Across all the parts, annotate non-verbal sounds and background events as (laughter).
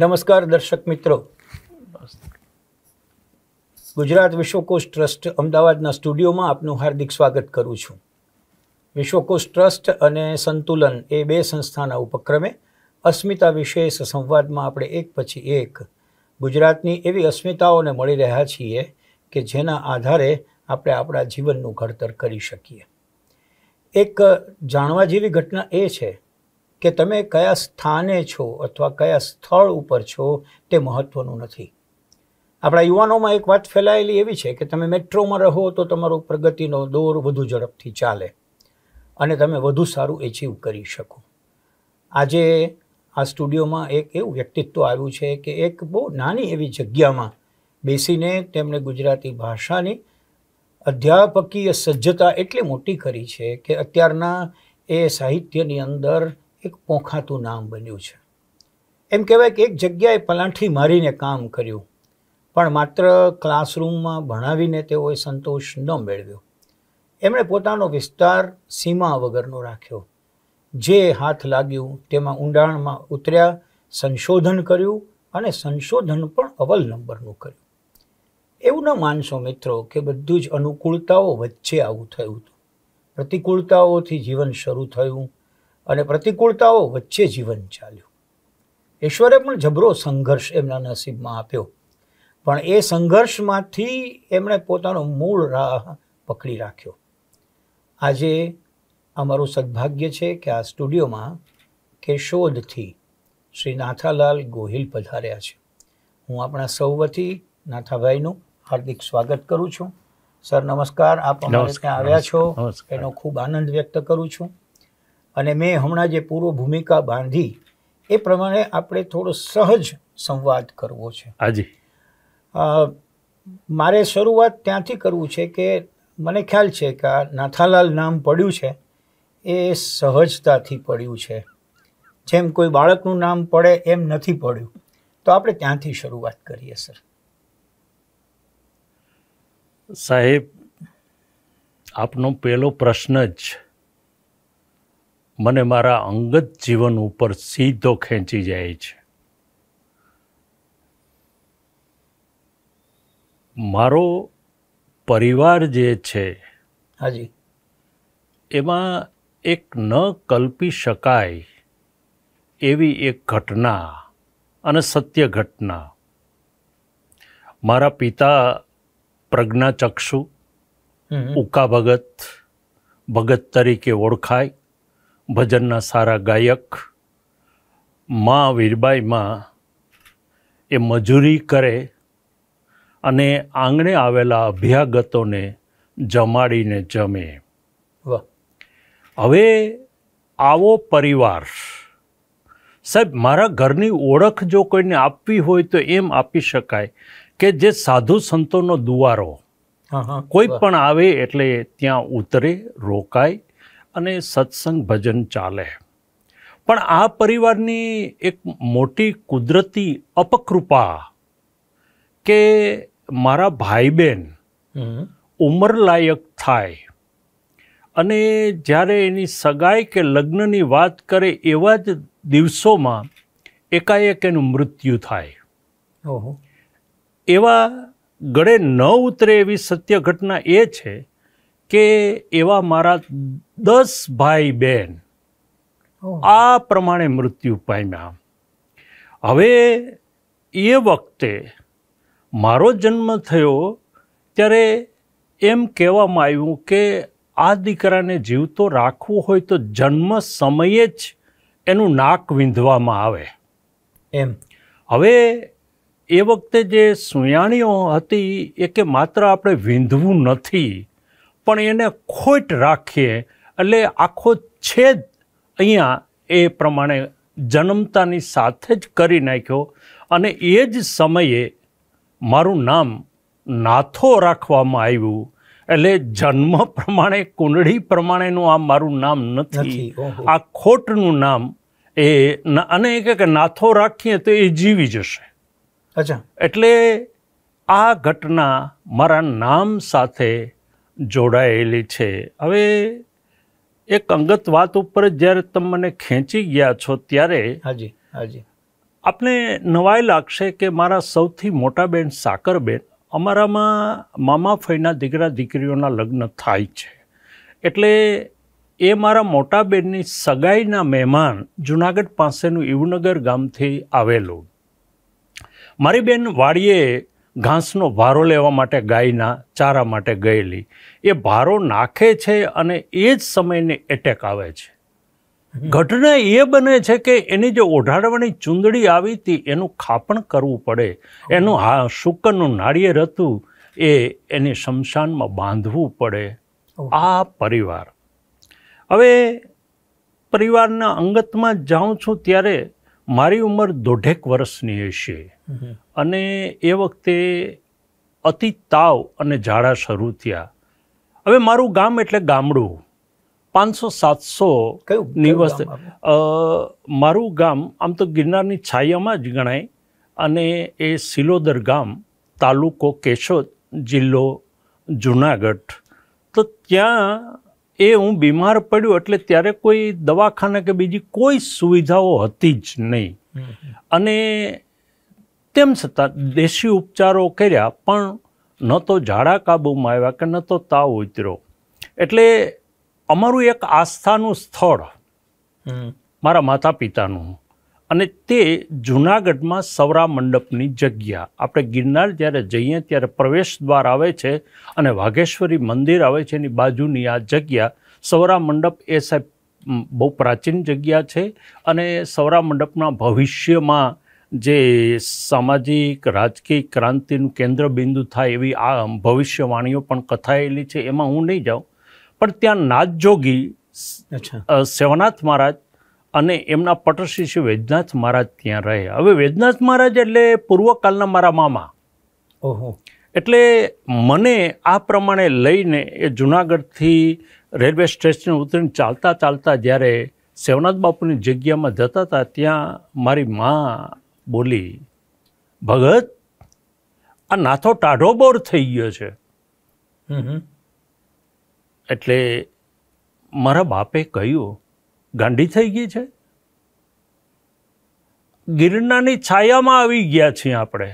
નમસ્કાર દર્શક મિત્રો ગુજરાત વિશ્વકોશ ટ્રસ્ટ અમદાવાદના સ્ટુડિયોમાં આપનું હાર્દિક સ્વાગત કરું છું વિશ્વકોશ ટ્રસ્ટ અને સંતુલન એ બે સંસ્થાના ઉપક્રમે અસ્મિતા વિશેષ સંવાદમાં આપણે એક પછી એક ગુજરાતની એવી અસ્મિતાઓને મળી રહ્યા છીએ કે જેના આધારે આપણે આપણા જીવનનું ઘડતર કરી શકીએ એક જાણવા જેવી ઘટના એ છે કે તમે કયા સ્થાને છો અથવા કયા સ્થળ ઉપર છો તે મહત્ત્વનું નથી આપણા યુવાનોમાં એક વાત ફેલાયેલી એવી છે કે તમે મેટ્રોમાં રહો તો તમારો પ્રગતિનો દોર વધુ ઝડપથી ચાલે અને તમે વધુ સારું એચિવ કરી શકો આજે આ સ્ટુડિયોમાં એક એવું વ્યક્તિત્વ આવ્યું છે કે એક બહુ નાની એવી જગ્યામાં બેસીને તેમણે ગુજરાતી ભાષાની અધ્યાપકીય સજ્જતા એટલી મોટી કરી છે કે અત્યારના એ સાહિત્યની અંદર એક પોંખાતું નામ બન્યું છે એમ કહેવાય કે એક જગ્યાએ પલાઠી મારીને કામ કર્યું પણ માત્ર ક્લાસરૂમમાં ભણાવીને તેઓએ સંતોષ ન મેળવ્યો એમણે પોતાનો વિસ્તાર સીમા વગરનો રાખ્યો જે હાથ લાગ્યું તેમાં ઊંડાણમાં ઉતર્યા સંશોધન કર્યું અને સંશોધન પણ અવલ નંબરનું કર્યું એવું ન માનશો મિત્રો કે બધું જ અનુકૂળતાઓ વચ્ચે આવું થયું હતું પ્રતિકૂળતાઓથી જીવન શરૂ થયું અને પ્રતિકૂળતાઓ વચ્ચે જીવન ચાલ્યું ઈશ્વરે પણ જબરો સંઘર્ષ એમના નસીબમાં આપ્યો પણ એ સંઘર્ષમાંથી એમણે પોતાનો મૂળ રાહ પકડી રાખ્યો આજે અમારું સદભાગ્ય છે કે આ સ્ટુડિયોમાં કેશોદથી શ્રી નાથાલાલ ગોહિલ પધાર્યા છે હું આપણા સૌ વતી નાથાભાઈનું હાર્દિક સ્વાગત કરું છું સર નમસ્કાર આપ અમારે ત્યાં આવ્યા છો એનો ખૂબ આનંદ વ્યક્ત કરું છું અને મેં હમણાં જે પૂર્વ ભૂમિકા બાંધી એ પ્રમાણે આપણે થોડો સહજ સંવાદ કરવો છે હાજી મારે શરૂઆત ત્યાંથી કરવું છે કે મને ખ્યાલ છે કે આ નાથાલાલ નામ પડ્યું છે એ સહજતાથી પડ્યું છે જેમ કોઈ બાળકનું નામ પડે એમ નથી પડ્યું તો આપણે ત્યાંથી શરૂઆત કરીએ સર સાહેબ આપનો પહેલો પ્રશ્ન જ મને મારા અંગત જીવન ઉપર સીધો ખેંચી જાય છે મારો પરિવાર જે છે હાજી એમાં એક ન કલ્પી શકાય એવી એક ઘટના અને સત્ય ઘટના મારા પિતા પ્રજ્ઞાચક્ષુ ઉકા ભગત ભગત તરીકે ઓળખાય ભજનના સારા ગાયક મા માં વીરબાઈમાં એ મજૂરી કરે અને આંગણે આવેલા અભ્યાગતોને જમાડીને જમે હવે આવો પરિવાર સાહેબ મારા ઘરની ઓળખ જો કોઈને આપવી હોય તો એમ આપી શકાય કે જે સાધુ સંતોનો દુવારો કોઈ પણ આવે એટલે ત્યાં ઉતરે રોકાય અને સત્સંગ ભજન ચાલે પણ આ પરિવારની એક મોટી કુદરતી અપકૃપા કે મારા ભાઈ બહેન ઉંમરલાયક થાય અને જ્યારે એની સગાઈ કે લગ્નની વાત કરે એવા જ દિવસોમાં એકાએક એનું મૃત્યુ થાય એવા ગળે ન ઉતરે એવી સત્ય ઘટના એ છે કે એવા મારા દસ ભાઈ બહેન આ પ્રમાણે મૃત્યુ પામ્યા હવે એ વખતે મારો જન્મ થયો ત્યારે એમ કહેવામાં આવ્યું કે આ દીકરાને જીવતો રાખવું હોય તો જન્મ સમયે જ એનું નાક વીંધવામાં આવે એમ હવે એ વખતે જે સુયાણીઓ હતી એ કે માત્ર આપણે વીંધવું નથી પણ એને ખોટ રાખીએ એટલે આખો છેદ અહીંયા એ પ્રમાણે જન્મતાની સાથે જ કરી નાખ્યો અને એ જ સમયે મારું નામ નાથો રાખવામાં આવ્યું એટલે જન્મ પ્રમાણે કુંડળી પ્રમાણેનું આ મારું નામ નથી આ ખોટનું નામ એ અને એ કે નાથો રાખીએ તો એ જીવી જશે અચ્છા એટલે આ ઘટના મારા નામ સાથે જોડાયેલી છે હવે એક અંગત વાત ઉપર જ્યારે તમે મને ખેંચી ગયા છો ત્યારે હાજી હાજી આપને નવાઈ લાગશે કે મારા સૌથી મોટા બેન સાકરબેન અમારામાં મામા ફઈના દીકરા દીકરીઓના લગ્ન થાય છે એટલે એ મારા મોટા બેનની સગાઈના મહેમાન જુનાગઢ પાસેનું ઈવનગર ગામથી આવેલું મારી બેન વાડીએ ઘાસનો ભારો લેવા માટે ગાયના ચારા માટે ગયેલી એ ભારો નાખે છે અને એ જ સમયને એટેક આવે છે ઘટના એ બને છે કે એની જે ઓઢાડવાની ચૂંદડી આવી હતી એનું ખાપણ કરવું પડે એનું હા શુકનનું નાળિયેર હતું એ એની શમશાનમાં બાંધવું પડે આ પરિવાર હવે પરિવારના અંગતમાં જાઉં છું ત્યારે મારી ઉંમર દોઢેક વર્ષની હશે અને એ વખતે અતિ તાવ અને ઝાડા શરૂ થયા હવે મારું ગામ એટલે ગામડું પાંચસો સાતસો નિવસ મારું ગામ આમ તો ગિરનારની છાયામાં જ ગણાય અને એ સિલોદર ગામ તાલુકો કેશોદ જિલ્લો જુનાગઢ તો ત્યાં એ હું બીમાર પડ્યો એટલે ત્યારે કોઈ દવાખાના કે બીજી કોઈ સુવિધાઓ હતી જ નહીં અને તેમ છતાં દેશી ઉપચારો કર્યા પણ ન તો ઝાડા કાબૂમાં આવ્યા કે ન તો તાવ ઉતર્યો એટલે અમારું એક આસ્થાનું સ્થળ મારા માતા પિતાનું અને તે જુનાગઢમાં સૌરા મંડપની જગ્યા આપણે ગિરનાર જ્યારે જઈએ ત્યારે પ્રવેશ દ્વાર આવે છે અને વાઘેશ્વરી મંદિર આવે છે એની બાજુની આ જગ્યા સૌરા મંડપ એ સાહેબ બહુ પ્રાચીન જગ્યા છે અને સૌરા મંડપના ભવિષ્યમાં જે સામાજિક રાજકીય ક્રાંતિનું કેન્દ્ર બિંદુ થાય એવી આ ભવિષ્યવાણીઓ પણ કથાયેલી છે એમાં હું નહીં જાઉં પણ ત્યાં નાથજોગી સેવનાથ મહારાજ અને એમના પટશિષ્ય વેદનાથ મહારાજ ત્યાં રહે હવે વૈદ્યનાથ મહારાજ એટલે પૂર્વકાલના મારા મામા ઓહો એટલે મને આ પ્રમાણે લઈને એ જુનાગઢથી રેલવે સ્ટેશન ઉતરીને ચાલતા ચાલતા જ્યારે સેવનાથ બાપુની જગ્યામાં જતા હતા ત્યાં મારી મા બોલી ભગત આ નાથો ટાઢો બોર થઈ ગયો છે એટલે મારા બાપે કહ્યું ગાંડી થઈ ગઈ છે ગિરનારની છાયામાં આવી ગયા છીએ આપણે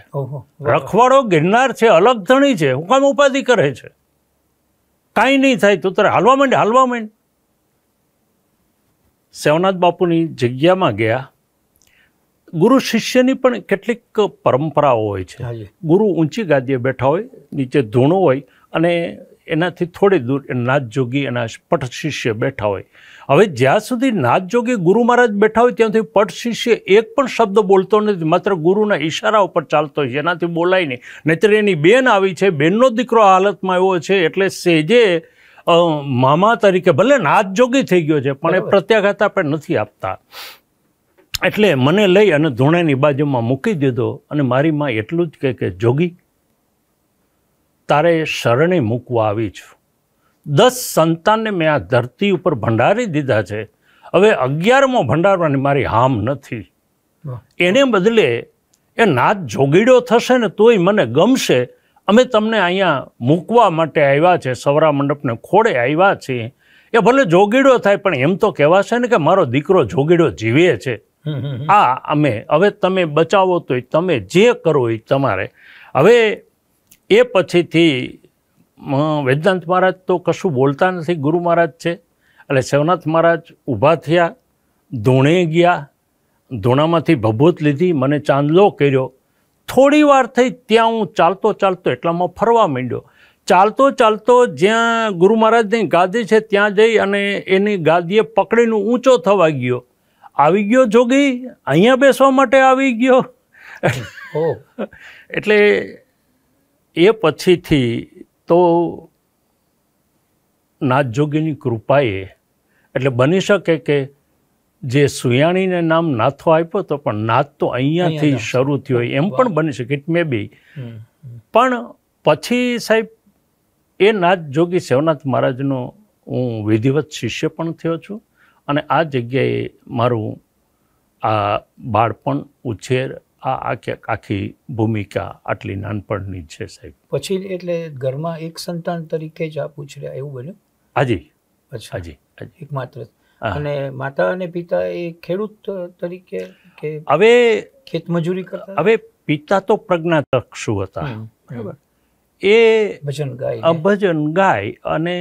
રખવાડો ગિરનાર છે અલગ ધણી છે હું કામ ઉપાધિ કરે છે કાંઈ નહીં થાય તું તારે હાલવા માંડ હાલવા માંડ સેવનાથ બાપુની જગ્યામાં ગયા ગુરુ શિષ્યની પણ કેટલીક પરંપરાઓ હોય છે ગુરુ ઊંચી ગાદીએ બેઠા હોય નીચે ધૂણો હોય અને એનાથી થોડી દૂર નાથજોગી એના પટ શિષ્ય બેઠા હોય હવે જ્યાં સુધી નાથજોગી ગુરુ મહારાજ બેઠા હોય ત્યાંથી પટ શિષ્ય એક પણ શબ્દ બોલતો નથી માત્ર ગુરુના ઈશારા ઉપર ચાલતો હોય એનાથી બોલાય નહીં નહીતર એની બેન આવી છે બેનનો દીકરો હાલતમાં એવો છે એટલે સેજે મામા તરીકે ભલે નાથ જોગી થઈ ગયો છે પણ એ પ્રત્યાઘાત આપણે નથી આપતા એટલે મને લઈ અને ધૂણેની બાજુમાં મૂકી દીધો અને મારી માં એટલું જ કહે કે જોગી તારે શરણે મૂકવા આવી છું દસ સંતાનને મેં આ ધરતી ઉપર ભંડારી દીધા છે હવે અગિયારમો ભંડારવાની મારી હામ નથી એને બદલે એ નાદ જોગીડો થશે ને તોય મને ગમશે અમે તમને અહીંયા મૂકવા માટે આવ્યા છે સવરા મંડપને ખોડે આવ્યા છીએ એ ભલે જોગીડો થાય પણ એમ તો કહેવાશે ને કે મારો દીકરો જોગીડો જીવે છે આ અમે હવે તમે બચાવો તોય તમે જે કરો એ તમારે હવે એ પછીથી વેદાંત મહારાજ તો કશું બોલતા નથી ગુરુ મહારાજ છે એટલે શિવનાથ મહારાજ ઊભા થયા ધૂણે ગયા ધૂણામાંથી ભભૂત લીધી મને ચાંદલો કર્યો થોડી વાર થઈ ત્યાં હું ચાલતો ચાલતો એટલામાં ફરવા માંડ્યો ચાલતો ચાલતો જ્યાં ગુરુ મહારાજની ગાદી છે ત્યાં જઈ અને એની ગાદીએ પકડીને ઊંચો થવા ગયો આવી ગયો જોગી અહીંયા બેસવા માટે આવી ગયો એટલે એ પછીથી તો નાથ નાથજોગીની કૃપાએ એટલે બની શકે કે જે સુયાણીને નામ નાથો આપ્યો હતો પણ નાથ તો અહીંયાથી શરૂ થયો એમ પણ બની શકે ઇટ મે બી પણ પછી સાહેબ એ નાથ જોગી સેવનાથ મહારાજનો હું વિધિવત શિષ્ય પણ થયો છું અને આ જગ્યાએ મારું આ બાળપણ ઉછેર આ આખી આખી ભૂમિકા આટલી નાનપણની છે સાહેબ પછી એટલે ઘરમાં એક સંતાન તરીકે જ આપ ઉછર્યા એવું બન્યું હાજી અચ્છા હાજી એકમાત્ર અને માતા અને પિતા એ ખેડૂત તરીકે કે હવે ખેતમજૂરી કરતા હવે પિતા તો પ્રજ્ઞા પ્રજ્ઞાતક્ષુ હતા બરાબર એ ભજન ગાય ભજન ગાય અને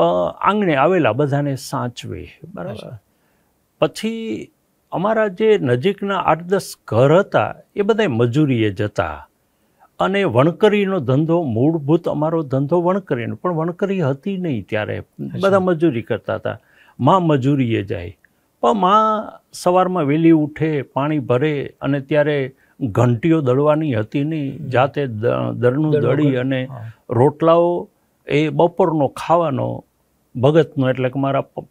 આંગણે આવેલા બધાને સાચવે બરાબર પછી અમારા જે નજીકના આઠ દસ ઘર હતા એ બધા મજૂરીએ જતા અને વણકરીનો ધંધો મૂળભૂત અમારો ધંધો વણકરીનો પણ વણકરી હતી નહીં ત્યારે બધા મજૂરી કરતા હતા માં મજૂરીએ જાય પણ માં સવારમાં વહેલી ઉઠે પાણી ભરે અને ત્યારે ઘંટીઓ દળવાની હતી નહીં જાતે દરનું દળી અને રોટલાઓ એ બપોરનો ખાવાનો ભગતનો એટલે કે મારા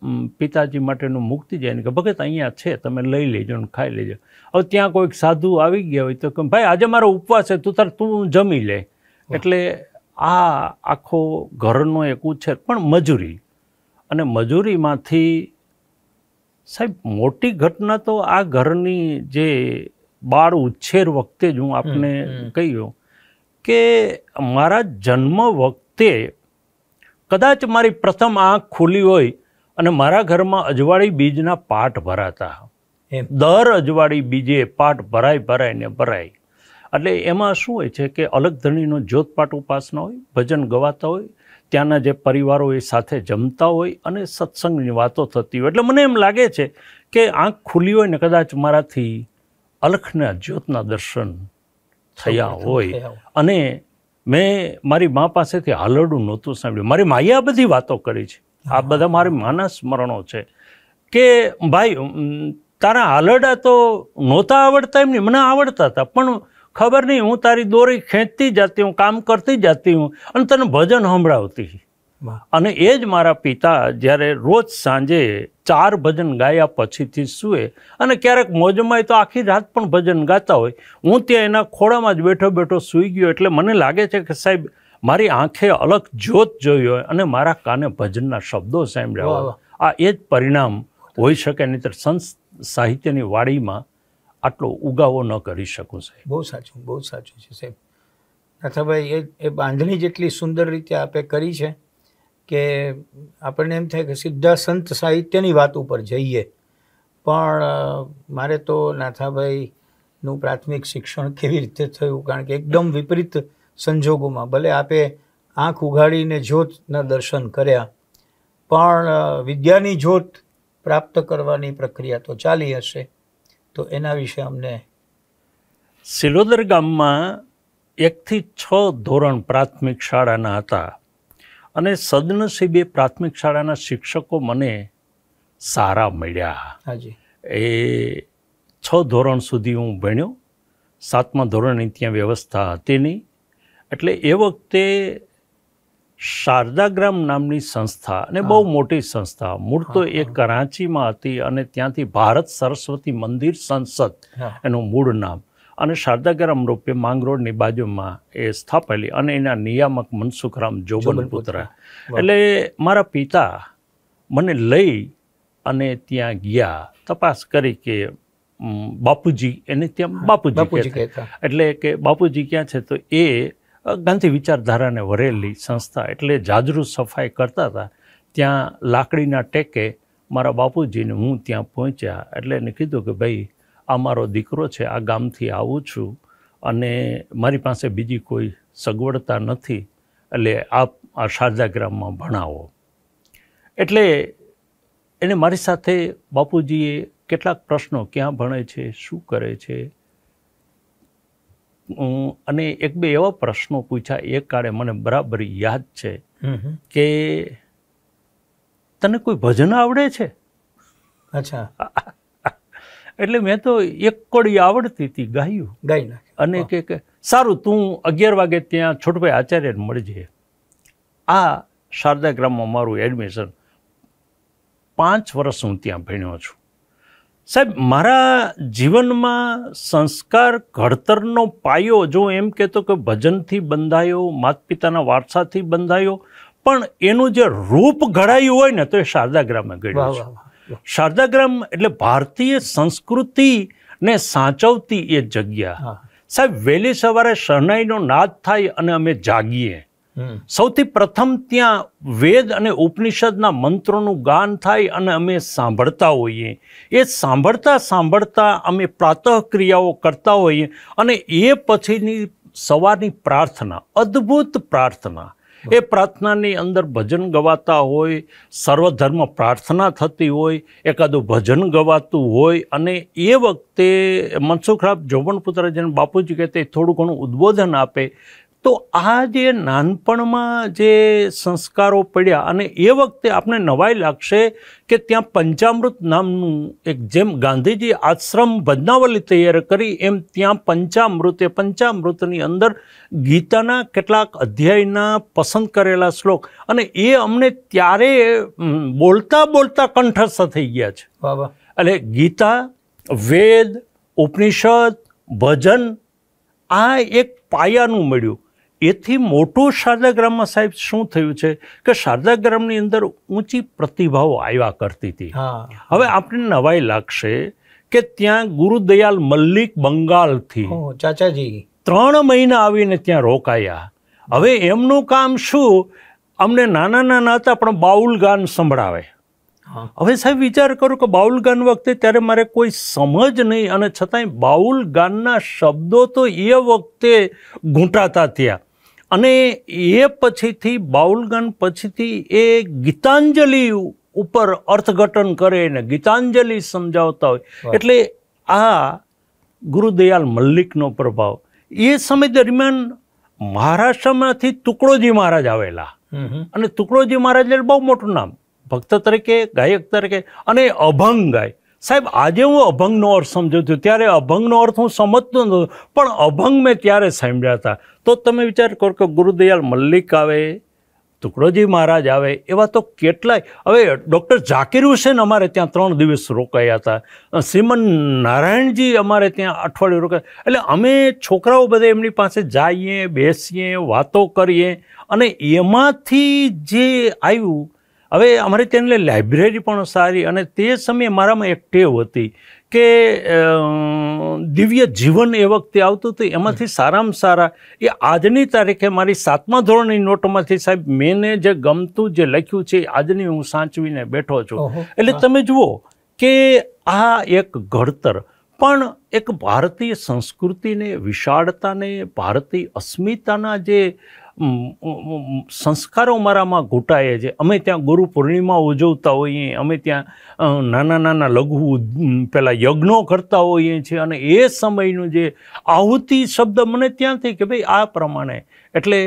પિતાજી માટેનું મુક્તિ જાય ને કે ભગત અહીંયા છે તમે લઈ લેજો ને ખાઈ લેજો હવે ત્યાં કોઈક સાધુ આવી ગયા હોય તો કે ભાઈ આજે મારો ઉપવાસ છે તું તાર તું જમી લે એટલે આ આખો ઘરનો એક ઉછેર પણ મજૂરી અને મજૂરીમાંથી સાહેબ મોટી ઘટના તો આ ઘરની જે બાળ ઉછેર વખતે જ હું આપને કહ્યું કે મારા જન્મ વખતે કદાચ મારી પ્રથમ આંખ ખુલી હોય અને મારા ઘરમાં અજવાળી બીજના પાટ ભરાતા દર અજવાળી બીજે પાટ ભરાય ભરાય ને ભરાય એટલે એમાં શું હોય છે કે અલગ ધણીનો જોતપાટ ઉપાસના હોય ભજન ગવાતા હોય ત્યાંના જે પરિવારો એ સાથે જમતા હોય અને સત્સંગની વાતો થતી હોય એટલે મને એમ લાગે છે કે આંખ ખુલ્લી હોય ને કદાચ મારાથી અલખના જ્યોતના દર્શન થયા હોય અને મેં મારી મા પાસેથી હાલરડું નહોતું સાંભળ્યું મારી માએ આ બધી વાતો કરી છે આ બધા મારી માના સ્મરણો છે કે ભાઈ તારા હાલરડા તો નહોતા આવડતા એમ નહીં મને આવડતા હતા પણ ખબર નહીં હું તારી દોરી ખેંચતી જતી હું કામ કરતી જતી હું અને તને ભજન સંભળાવતી અને એ જ મારા પિતા જ્યારે રોજ સાંજે ચાર ભજન ગાયા પછીથી સૂએ અને ક્યારેક મોજમાં તો આખી રાત પણ ભજન ગાતા હોય હું ત્યાં એના ખોળામાં જ બેઠો બેઠો સૂઈ ગયો એટલે મને લાગે છે કે સાહેબ મારી આંખે અલગ જ્યોત જોઈ હોય અને મારા કાને ભજનના શબ્દો સાંભળ્યા હોય આ એ જ પરિણામ હોઈ શકે નહીંતર સંત સાહિત્યની વાડીમાં આટલો ઉગાવો ન કરી શકું સાહેબ બહુ સાચું બહુ સાચું છે સાહેબ નાથાભાઈ એ એ બાંધણી જેટલી સુંદર રીતે આપે કરી છે કે આપણને એમ થાય કે સીધા સંત સાહિત્યની વાત ઉપર જઈએ પણ મારે તો નાથાભાઈનું પ્રાથમિક શિક્ષણ કેવી રીતે થયું કારણ કે એકદમ વિપરીત સંજોગોમાં ભલે આપે આંખ ઉઘાડીને જ્યોતના દર્શન કર્યા પણ વિદ્યાની જ્યોત પ્રાપ્ત કરવાની પ્રક્રિયા તો ચાલી હશે તો એના વિશે અમને સિલોદર ગામમાં એકથી છ ધોરણ પ્રાથમિક શાળાના હતા અને સદનસીબે પ્રાથમિક શાળાના શિક્ષકો મને સારા મળ્યા એ છ ધોરણ સુધી હું ભણ્યો સાતમા ધોરણની ત્યાં વ્યવસ્થા હતી નહીં એટલે એ વખતે શારદાગ્રામ નામની સંસ્થા અને બહુ મોટી સંસ્થા મૂળ તો એ કરાંચીમાં હતી અને ત્યાંથી ભારત સરસ્વતી મંદિર સંસદ એનું મૂળ નામ અને શારદાગરમ રૂપે માંગરોળની બાજુમાં એ સ્થાપેલી અને એના નિયામક મનસુખરામ જોબન પુત્ર એટલે મારા પિતા મને લઈ અને ત્યાં ગયા તપાસ કરી કે બાપુજી એને ત્યાં બાપુજી એટલે કે બાપુજી ક્યાં છે તો એ ગાંધી વિચારધારાને વરેલી સંસ્થા એટલે જાજરૂ સફાઈ કરતા હતા ત્યાં લાકડીના ટેકે મારા બાપુજીને હું ત્યાં પહોંચ્યા એટલે એને કીધું કે ભાઈ આ મારો દીકરો છે આ ગામથી આવું છું અને મારી પાસે બીજી કોઈ સગવડતા નથી એટલે આપ આ શારદા ગ્રામમાં ભણાવો એટલે એને મારી સાથે બાપુજીએ કેટલાક પ્રશ્નો ક્યાં ભણે છે શું કરે છે અને એક બે એવા પ્રશ્નો પૂછ્યા એ કાળે મને બરાબર યાદ છે કે તને કોઈ ભજન આવડે છે અચ્છા એટલે મેં તો એક કોડી આવડતી હતી ગાયું ગાઈ નાખી અને કે સારું તું અગિયાર વાગે ત્યાં છોટભાઈ આચાર્યને મળજે આ શારદા ગ્રામમાં મારું એડમિશન પાંચ વર્ષ હું ત્યાં ભણ્યો છું સાહેબ મારા જીવનમાં સંસ્કાર ઘડતરનો પાયો જો એમ કહેતો કે ભજનથી બંધાયો માત પિતાના વારસાથી બંધાયો પણ એનું જે રૂપ ઘડાયું હોય ને તો એ શારદા ગ્રામે ઘડ્યું છે શારદાગ્રામ એટલે ભારતીય સંસ્કૃતિને સાચવતી એ જગ્યા સાહેબ વહેલી સવારે શરણાઈનો નાદ થાય અને અમે જાગીએ સૌથી પ્રથમ ત્યાં વેદ અને ઉપનિષદના મંત્રોનું ગાન થાય અને અમે સાંભળતા હોઈએ એ સાંભળતા સાંભળતા અમે પ્રાતઃ ક્રિયાઓ કરતા હોઈએ અને એ પછીની સવારની પ્રાર્થના અદ્ભુત પ્રાર્થના એ પ્રાર્થનાની અંદર ભજન ગવાતા હોય સર્વધર્મ પ્રાર્થના થતી હોય એકાદું ભજન ગવાતું હોય અને એ વખતે જોબન પુત્ર જેને બાપુજી કહે તે થોડું ઘણું ઉદ્બોધન આપે તો આ જે નાનપણમાં જે સંસ્કારો પડ્યા અને એ વખતે આપણે નવાઈ લાગશે કે ત્યાં પંચામૃત નામનું એક જેમ ગાંધીજી આશ્રમ ભજનાવલી તૈયાર કરી એમ ત્યાં પંચામૃતે પંચામૃતની અંદર ગીતાના કેટલાક અધ્યાયના પસંદ કરેલા શ્લોક અને એ અમને ત્યારે બોલતા બોલતા કંઠસ્થ થઈ ગયા છે એટલે ગીતા વેદ ઉપનિષદ ભજન આ એક પાયાનું મળ્યું એથી મોટું શારદાગ્રામમાં સાહેબ શું થયું છે કે શારદાગ્રામની અંદર ઊંચી પ્રતિભાઓ આવ્યા કરતી હતી હવે આપણે નવાઈ લાગશે કે ત્યાં ગુરુદયાલ મલ્લિક બંગાળથી ચાચાજી ત્રણ મહિના આવીને ત્યાં રોકાયા હવે એમનું કામ શું અમને નાના નાના હતા પણ બાઉલ ગાન સંભળાવે હવે સાહેબ વિચાર કરો કે બાઉલ ગાન વખતે ત્યારે મારે કોઈ સમજ નહીં અને છતાંય બાઉલ ગાનના શબ્દો તો એ વખતે ઘૂંટાતા ત્યાં અને એ પછીથી બાઉલગન પછીથી એ ગીતાંજલિ ઉપર અર્થઘટન કરે ને ગીતાંજલિ સમજાવતા હોય એટલે આ ગુરુદયાલ મલ્લિકનો પ્રભાવ એ સમય દરમિયાન મહારાષ્ટ્રમાંથી તુકડોજી મહારાજ આવેલા અને તુકડોજી મહારાજ એટલે બહુ મોટું નામ ભક્ત તરીકે ગાયક તરીકે અને અભંગ ગાય સાહેબ આજે હું અભંગનો અર્થ સમજુ છું ત્યારે અભંગનો અર્થ હું સમજતો નહોતો પણ અભંગ મેં ત્યારે સાંભળ્યા હતા તો તમે વિચાર કરો કે ગુરુદયાલ મલ્લિક આવે ટુકડોજી મહારાજ આવે એવા તો કેટલાય હવે ડૉક્ટર ઝાકીર હુસેન અમારે ત્યાં ત્રણ દિવસ રોકાયા હતા શ્રીમન નારાયણજી અમારે ત્યાં અઠવાડિયું રોકાયા એટલે અમે છોકરાઓ બધા એમની પાસે જઈએ બેસીએ વાતો કરીએ અને એમાંથી જે આવ્યું હવે અમારે તેને લાઇબ્રેરી પણ સારી અને તે સમયે મારામાં એક ટેવ હતી કે દિવ્ય જીવન એ વખતે આવતું હતું એમાંથી સારામાં સારા એ આજની તારીખે મારી સાતમા ધોરણની નોટમાંથી સાહેબ મેને જે ગમતું જે લખ્યું છે આજની હું સાચવીને બેઠો છું એટલે તમે જુઓ કે આ એક ઘડતર પણ એક ભારતીય સંસ્કૃતિને વિશાળતાને ભારતીય અસ્મિતાના જે સંસ્કારો મારામાં ઘૂંટાય છે અમે ત્યાં ગુરુ પૂર્ણિમા ઉજવતા હોઈએ અમે ત્યાં નાના નાના લઘુ પેલા યજ્ઞો કરતા હોઈએ છીએ અને એ સમયનું જે આહુતિ શબ્દ મને ત્યાંથી કે ભાઈ આ પ્રમાણે એટલે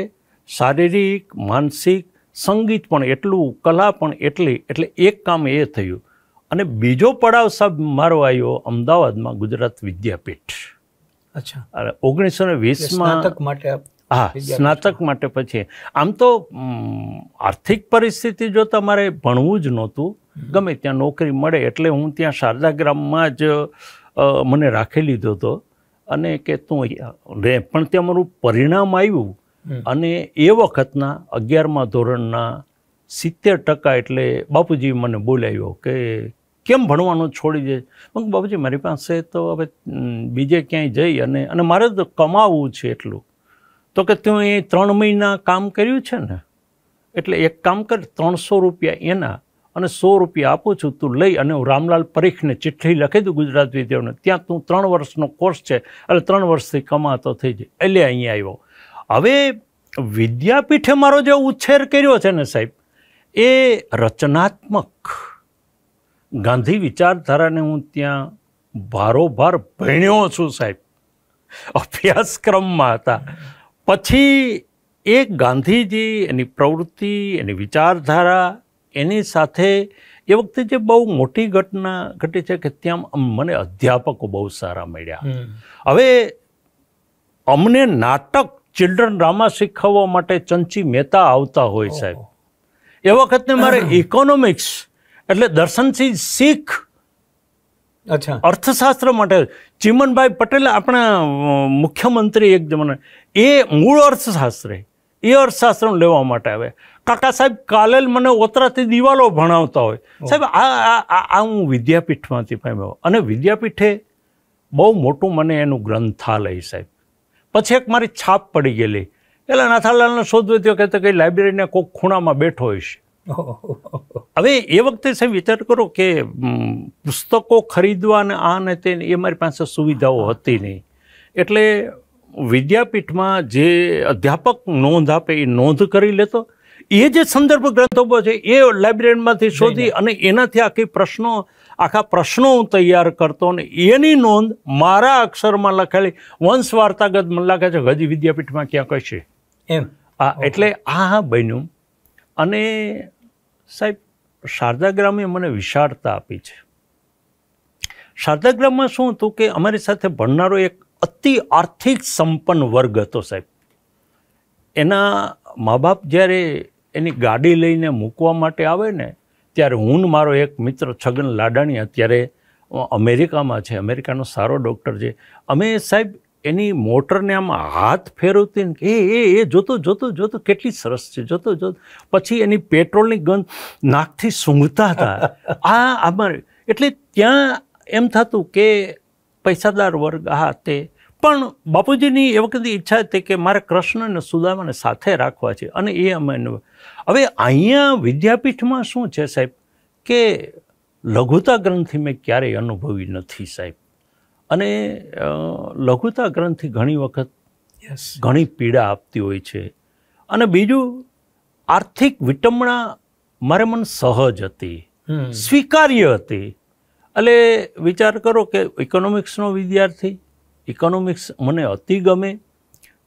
શારીરિક માનસિક સંગીત પણ એટલું કલા પણ એટલી એટલે એક કામ એ થયું અને બીજો પડાવ સાહેબ મારો આવ્યો અમદાવાદમાં ગુજરાત વિદ્યાપીઠ અચ્છા ઓગણીસો ને વીસમાં માટે હા સ્નાતક માટે પછી આમ તો આર્થિક પરિસ્થિતિ જો તમારે ભણવું જ નહોતું ગમે ત્યાં નોકરી મળે એટલે હું ત્યાં શારદાગ્રામમાં જ મને રાખી લીધો હતો અને કે તું રે પણ ત્યાં મારું પરિણામ આવ્યું અને એ વખતના અગિયારમા ધોરણના સિત્તેર ટકા એટલે બાપુજી મને બોલાવ્યો કે કેમ ભણવાનું છોડી દે બાપુજી મારી પાસે તો હવે બીજે ક્યાંય જઈ અને અને મારે તો કમાવવું છે એટલું તો કે તું એ ત્રણ મહિના કામ કર્યું છે ને એટલે એક કામ કર ત્રણસો રૂપિયા એના અને સો રૂપિયા આપું છું તું લઈ અને હું રામલાલ પરીખને ચિઠ્ઠી લખી દઉં ગુજરાત વિદ્યાઓને ત્યાં તું ત્રણ વર્ષનો કોર્સ છે એટલે ત્રણ વર્ષથી કમાતો થઈ જાય એટલે અહીંયા આવ્યો હવે વિદ્યાપીઠે મારો જે ઉછેર કર્યો છે ને સાહેબ એ રચનાત્મક ગાંધી વિચારધારાને હું ત્યાં ભારોભાર ભણ્યો છું સાહેબ અભ્યાસક્રમમાં હતા પછી એ ગાંધીજી એની પ્રવૃત્તિ એની વિચારધારા એની સાથે એ વખતે જે બહુ મોટી ઘટના ઘટી છે કે ત્યાં મને અધ્યાપકો બહુ સારા મળ્યા હવે અમને નાટક ચિલ્ડ્રન ડ્રામા શીખવવા માટે ચંચી મહેતા આવતા હોય સાહેબ એ વખતને મારે ઇકોનોમિક્સ એટલે દર્શનસિંહ શીખ અચ્છા અર્થશાસ્ત્ર માટે ચીમનભાઈ પટેલ આપણા મુખ્યમંત્રી એક જમાના એ મૂળ અર્થશાસ્ત્રે એ અર્થશાસ્ત્રને લેવા માટે આવે કાકા સાહેબ કાલેલ મને ઓતરાથી દિવાલો ભણાવતા હોય સાહેબ આ આ હું વિદ્યાપીઠમાંથી પામ્યો અને વિદ્યાપીઠે બહુ મોટું મને એનું ગ્રંથાલય સાહેબ પછી એક મારી છાપ પડી ગયેલી એટલે નાથાલાલને શોધવે થયો કહેતો કે લાઇબ્રેરીને કોઈક ખૂણામાં બેઠો હોઈશ હવે એ વખતે સાહેબ વિચાર કરો કે પુસ્તકો ખરીદવા ને આ ને તે એ મારી પાસે સુવિધાઓ હતી નહીં એટલે વિદ્યાપીઠમાં જે અધ્યાપક નોંધ આપે એ નોંધ કરી લેતો એ જે સંદર્ભ ગ્રંથો છે એ લાઇબ્રેરીમાંથી શોધી અને એનાથી આખી પ્રશ્નો આખા પ્રશ્નો હું તૈયાર કરતો ને એની નોંધ મારા અક્ષરમાં લખેલી વંશ વાર્તાગત મને લાગે છે હજી વિદ્યાપીઠમાં ક્યાં કશે એમ હા એટલે આ હા બન્યું અને સાહેબ શારદાગ્રામે મને વિશાળતા આપી છે શારદાગ્રામમાં શું હતું કે અમારી સાથે ભણનારો એક અતિ આર્થિક સંપન્ન વર્ગ હતો સાહેબ એના મા બાપ જ્યારે એની ગાડી લઈને મૂકવા માટે આવે ને ત્યારે હું મારો એક મિત્ર છગન લાડાણી અત્યારે અમેરિકામાં છે અમેરિકાનો સારો ડૉક્ટર છે અમે સાહેબ એની મોટરને આમ હાથ ફેરવતી એ એ એ જોતો જોતો જોતો કેટલી સરસ છે જોતો જોતો પછી એની પેટ્રોલની ગંધ નાકથી સૂંઘતા હતા આ અમારે એટલે ત્યાં એમ થતું કે પૈસાદાર વર્ગ આ તે પણ બાપુજીની એ વખતે ઈચ્છા હતી કે મારે કૃષ્ણ અને સુદામાને સાથે રાખવા છે અને એ અમે હવે અહીંયા વિદ્યાપીઠમાં શું છે સાહેબ કે લઘુતા ગ્રંથિ મેં ક્યારેય અનુભવી નથી સાહેબ અને લઘુતા ગ્રંથિ ઘણી વખત ઘણી પીડા આપતી હોય છે અને બીજું આર્થિક વિટંબણા મારે મન સહજ હતી સ્વીકાર્ય હતી એટલે વિચાર કરો કે ઇકોનોમિક્સનો વિદ્યાર્થી ઇકોનોમિક્સ મને અતિ ગમે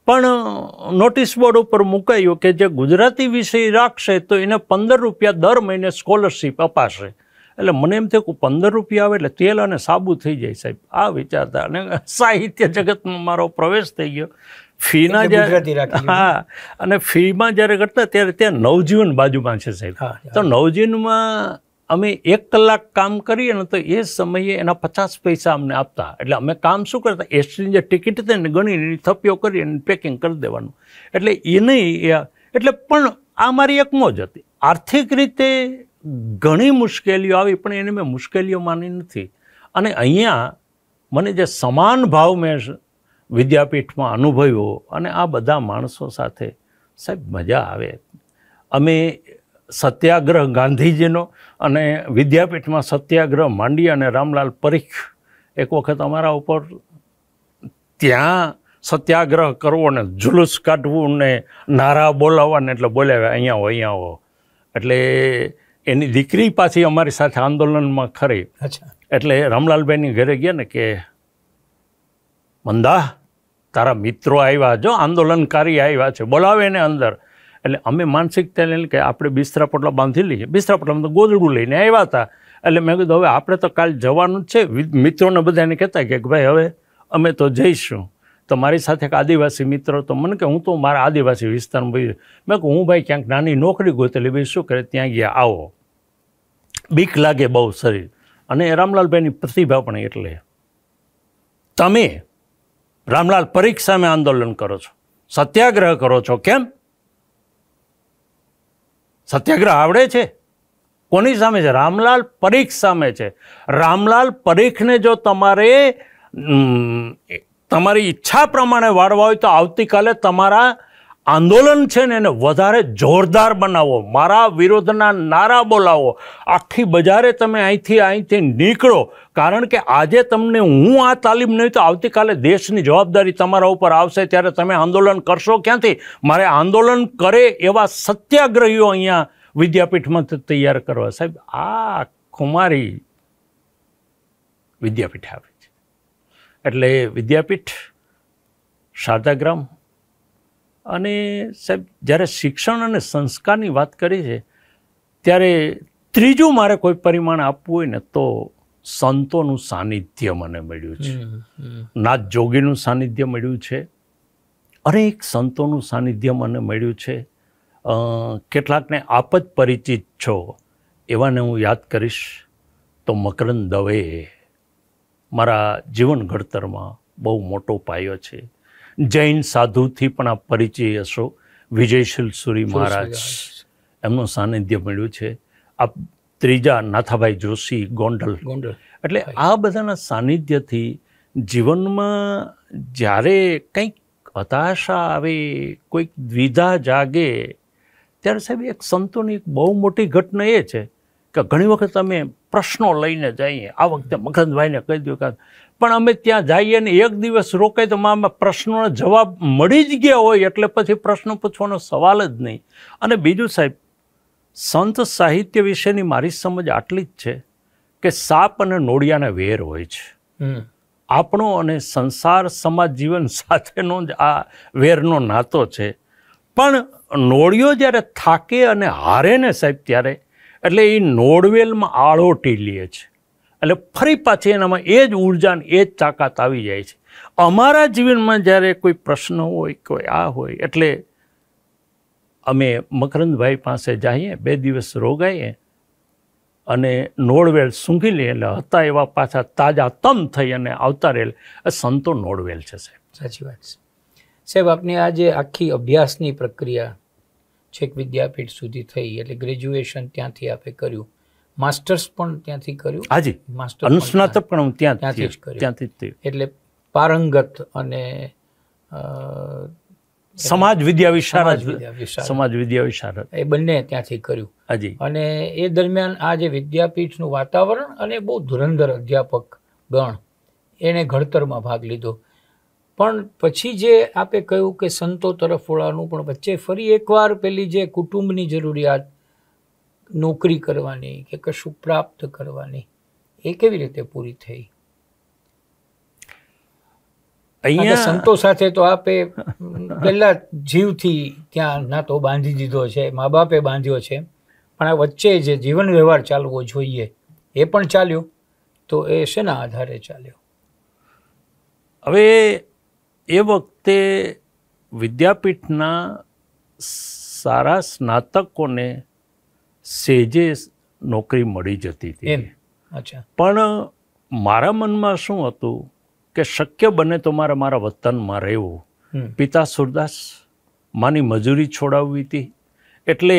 પણ નોટિસ બોર્ડ ઉપર મુકાયું કે જે ગુજરાતી વિષય રાખશે તો એને પંદર રૂપિયા દર મહિને સ્કોલરશીપ અપાશે એટલે મને એમ થયું કે પંદર રૂપિયા આવે એટલે તેલ અને સાબુ થઈ જાય સાહેબ આ વિચારતા અને સાહિત્ય જગતમાં મારો પ્રવેશ થઈ ગયો ફીના જ્યારે હા અને ફીમાં જ્યારે કરતા ત્યારે ત્યાં નવજીવન બાજુમાં છે સાહેબ તો નવજીવનમાં અમે એક કલાક કામ કરીએ ને તો એ સમયે એના પચાસ પૈસા અમને આપતા એટલે અમે કામ શું કરતા એસટીની જે ટિકિટ હતી ને ગણીને એની કરી અને પેકિંગ કરી દેવાનું એટલે એ નહીં એ એટલે પણ આ મારી એક મોજ હતી આર્થિક રીતે ઘણી મુશ્કેલીઓ આવી પણ એને મેં મુશ્કેલીઓ માની નથી અને અહીંયા મને જે સમાન ભાવ મેં વિદ્યાપીઠમાં અનુભવ્યો અને આ બધા માણસો સાથે સાહેબ મજા આવે અમે સત્યાગ્રહ ગાંધીજીનો અને વિદ્યાપીઠમાં સત્યાગ્રહ માંડી અને રામલાલ પરીખ એક વખત અમારા ઉપર ત્યાં સત્યાગ્રહ કરવો ને જુલુસ કાઢવું ને નારા બોલાવવાને એટલે બોલાવ્યા અહીંયા હો અહીંયા હો એટલે એની દીકરી પાછી અમારી સાથે આંદોલનમાં ખરી એટલે રામલાલભાઈની ઘરે ગયા ને કે મંદા તારા મિત્રો આવ્યા જો આંદોલનકારી આવ્યા છે બોલાવે ને અંદર એટલે અમે માનસિકતા લઈને કે આપણે બિસ્તરા પોટલા બાંધી લઈએ બિસ્તરા પોટલામાં તો ગોદડું લઈને આવ્યા હતા એટલે મેં કીધું હવે આપણે તો કાલ જવાનું જ છે મિત્રોને બધાને કહેતા કે ભાઈ હવે અમે તો જઈશું તો મારી સાથે એક આદિવાસી મિત્ર તો મને કે હું તો મારા આદિવાસી વિસ્તારમાં ભાઈ મેં કહું હું ભાઈ ક્યાંક નાની નોકરી ગોતેલી ભાઈ શું કરે ત્યાં ગયા આવો બીક લાગે બહુ શરીર અને રામલાલભાઈની પ્રતિભા પણ એટલે તમે રામલાલ પરીક્ષામાં આંદોલન કરો છો સત્યાગ્રહ કરો છો કેમ સત્યાગ્રહ આવડે છે કોની સામે છે રામલાલ પરીખ સામે છે રામલાલ પરીખને જો તમારે તમારી ઈચ્છા પ્રમાણે વાળવા હોય તો આવતીકાલે તમારા આંદોલન છે ને એને વધારે જોરદાર બનાવો મારા વિરોધના નારા બોલાવો આખી બજારે તમે અહીંથી અહીંથી નીકળો કારણ કે આજે તમને હું આ તાલીમ નહીં તો આવતીકાલે દેશની જવાબદારી તમારા ઉપર આવશે ત્યારે તમે આંદોલન કરશો ક્યાંથી મારે આંદોલન કરે એવા સત્યાગ્રહીઓ અહીંયા વિદ્યાપીઠમાં તૈયાર કરવા સાહેબ આ કુમારી વિદ્યાપીઠ આવે છે એટલે વિદ્યાપીઠ શારદાગ્રામ અને સાહેબ જ્યારે શિક્ષણ અને સંસ્કારની વાત કરી છે ત્યારે ત્રીજું મારે કોઈ પરિમાણ આપવું હોય ને તો સંતોનું સાનિધ્ય મને મળ્યું છે નાથ જોગીનું સાનિધ્ય મળ્યું છે અનેક સંતોનું સાનિધ્ય મને મળ્યું છે કેટલાકને આપ પરિચિત છો એવાને હું યાદ કરીશ તો મકરંદ દવેએ મારા જીવન ઘડતરમાં બહુ મોટો પાયો છે જૈન સાધુથી પણ આપ પરિચય હશો વિજયશીલ સુરી મહારાજ એમનું સાનિધ્ય મળ્યું છે આપ ત્રીજા નાથાભાઈ જોશી ગોંડલ ગોંડલ એટલે આ બધાના સાનિધ્યથી જીવનમાં જ્યારે કંઈક હતાશા આવે કોઈક દ્વિધા જાગે ત્યારે સાહેબ એક સંતોની એક બહુ મોટી ઘટના એ છે કે ઘણી વખત અમે પ્રશ્નો લઈને જઈએ આ વખતે મગનભાઈને કહી દઉં કે પણ અમે ત્યાં જઈએ ને એક દિવસ રોકાય તો મારા પ્રશ્નોનો જવાબ મળી જ ગયા હોય એટલે પછી પ્રશ્ન પૂછવાનો સવાલ જ નહીં અને બીજું સાહેબ સંત સાહિત્ય વિશેની મારી સમજ આટલી જ છે કે સાપ અને નોળિયાના વેર હોય છે આપણો અને સંસાર સમાજ જીવન સાથેનો જ આ વેરનો નાતો છે પણ નોળિયો જ્યારે થાકે અને હારે ને સાહેબ ત્યારે એટલે એ નોડવેલમાં આળો ટીલીએ છે એટલે ફરી પાછી એનામાં એ જ ઉર્જા એ જ તાકાત આવી જાય છે અમારા જીવનમાં જ્યારે કોઈ પ્રશ્ન હોય કોઈ આ હોય એટલે અમે મકરંદભાઈ પાસે જઈએ બે દિવસ રોગાઈએ અને નોળવેલ સૂંઘી લઈએ એટલે હતા એવા પાછા તાજા તમ થઈ અને આવતા રહેલ સંતો નોળવેલ છે સાહેબ સાચી વાત છે સાહેબ આપની આ જે આખી અભ્યાસની પ્રક્રિયા છેક વિદ્યાપીઠ સુધી થઈ એટલે ગ્રેજ્યુએશન ત્યાંથી આપે કર્યું માસ્ટર્સ પણ ત્યાંથી કર્યું હાજી માસ્ટર અનુસ્નાતક પણ હું ત્યાં ત્યાંથી જ કર્યું ત્યાંથી જ થયું એટલે પારંગત અને સમાજ વિદ્યા વિશારદ સમાજ વિદ્યા વિશારદ એ બંને ત્યાંથી કર્યું હાજી અને એ દરમિયાન આ જે વિદ્યાપીઠનું વાતાવરણ અને બહુ ધુરંધર અધ્યાપક ગણ એણે ઘડતરમાં ભાગ લીધો પણ પછી જે આપે કહ્યું કે સંતો તરફ વળવાનું પણ વચ્ચે ફરી એકવાર પેલી જે કુટુંબની જરૂરિયાત નોકરી કરવાની કે કશું પ્રાપ્ત કરવાની એ કેવી રીતે પૂરી થઈ અહીંયા સંતો સાથે તો આપે પહેલા જીવથી ત્યાં નાતો બાંધી દીધો છે મા બાપે બાંધ્યો છે પણ આ વચ્ચે જે જીવન વ્યવહાર ચાલવો જોઈએ એ પણ ચાલ્યો તો એ શેના આધારે ચાલ્યો હવે એ વખતે વિદ્યાપીઠના સારા સ્નાતકોને સેજે નોકરી મળી જતી હતી અચ્છા પણ મારા મનમાં શું હતું કે શક્ય બને તો મારે મારા વતનમાં રહેવું પિતા સુરદાસ માની મજૂરી છોડાવવી હતી એટલે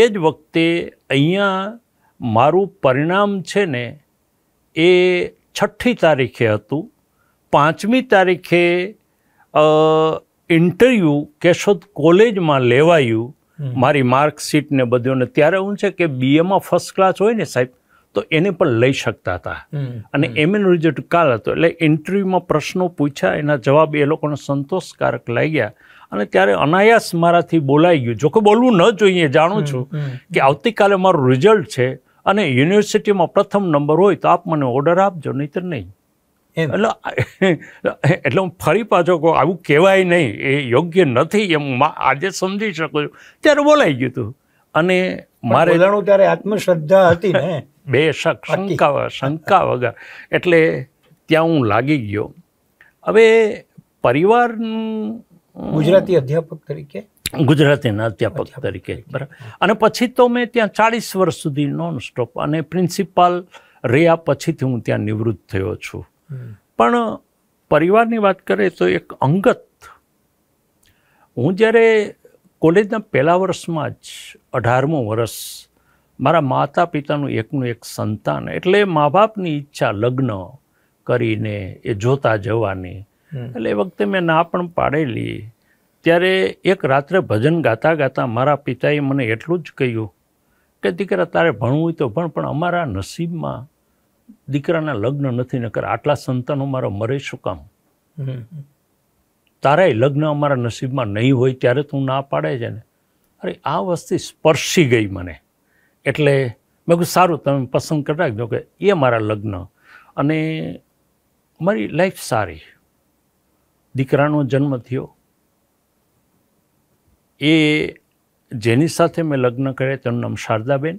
એ જ વખતે અહીંયા મારું પરિણામ છે ને એ છઠ્ઠી તારીખે હતું પાંચમી તારીખે ઇન્ટરવ્યૂ કેશોદ કોલેજમાં લેવાયું મારી માર્કશીટ ને બધું ને ત્યારે હું છે કે બીએમાં ફર્સ્ટ ક્લાસ હોય ને સાહેબ તો એને પણ લઈ શકતા હતા અને એમએનું રિઝલ્ટ કાલ હતો એટલે ઇન્ટરવ્યૂમાં પ્રશ્નો પૂછ્યા એના જવાબ એ લોકોને સંતોષકારક લાગ્યા અને ત્યારે અનાયાસ મારાથી બોલાઈ ગયું જોકે બોલવું ન જોઈએ જાણું છું કે આવતીકાલે મારું રિઝલ્ટ છે અને યુનિવર્સિટીમાં પ્રથમ નંબર હોય તો આપ મને ઓર્ડર આપજો નહીતર નહીં એટલે એટલે હું ફરી પાછો કો આવું કહેવાય નહીં એ યોગ્ય નથી એ હું આજે સમજી શકું છું ત્યારે બોલાય ગયો તું અને મારે બોલાણું ત્યારે આત્મશ્રદ્ધા હતી ને બે શંકા શંકા વગર એટલે ત્યાં હું લાગી ગયો હવે પરિવાર ગુજરાતી અધ્યાપક તરીકે ગુજરાતીના અધ્યાપક તરીકે બરાબર અને પછી તો મે ત્યાં 40 વર્ષ સુધી નોન સ્ટોપ અને પ્રિન્સિપલ રહ્યા પછી હું ત્યાં નિવૃત્ત થયો છું પણ પરિવારની વાત કરીએ તો એક અંગત હું જ્યારે કોલેજના પહેલા વર્ષમાં જ અઢારમું વર્ષ મારા માતા પિતાનું એકનું એક સંતાન એટલે મા બાપની ઈચ્છા લગ્ન કરીને એ જોતા જવાની એટલે એ વખતે મેં ના પણ પાડેલી ત્યારે એક રાત્રે ભજન ગાતા ગાતા મારા પિતાએ મને એટલું જ કહ્યું કે દીકરા તારે ભણવું તો ભણ પણ અમારા નસીબમાં દીકરાના લગ્ન નથી નકર આટલા સંતાનો મારા મરે શું કામ તારાય લગ્ન અમારા નસીબમાં નહીં હોય ત્યારે તું ના પાડે છે ને અરે આ વસ્તુ સ્પર્શી ગઈ મને એટલે મેં કહું સારું તમે પસંદ કરી રાખજો કે એ મારા લગ્ન અને મારી લાઈફ સારી દીકરાનો જન્મ થયો એ જેની સાથે મેં લગ્ન કર્યા તેનું નામ શારદાબેન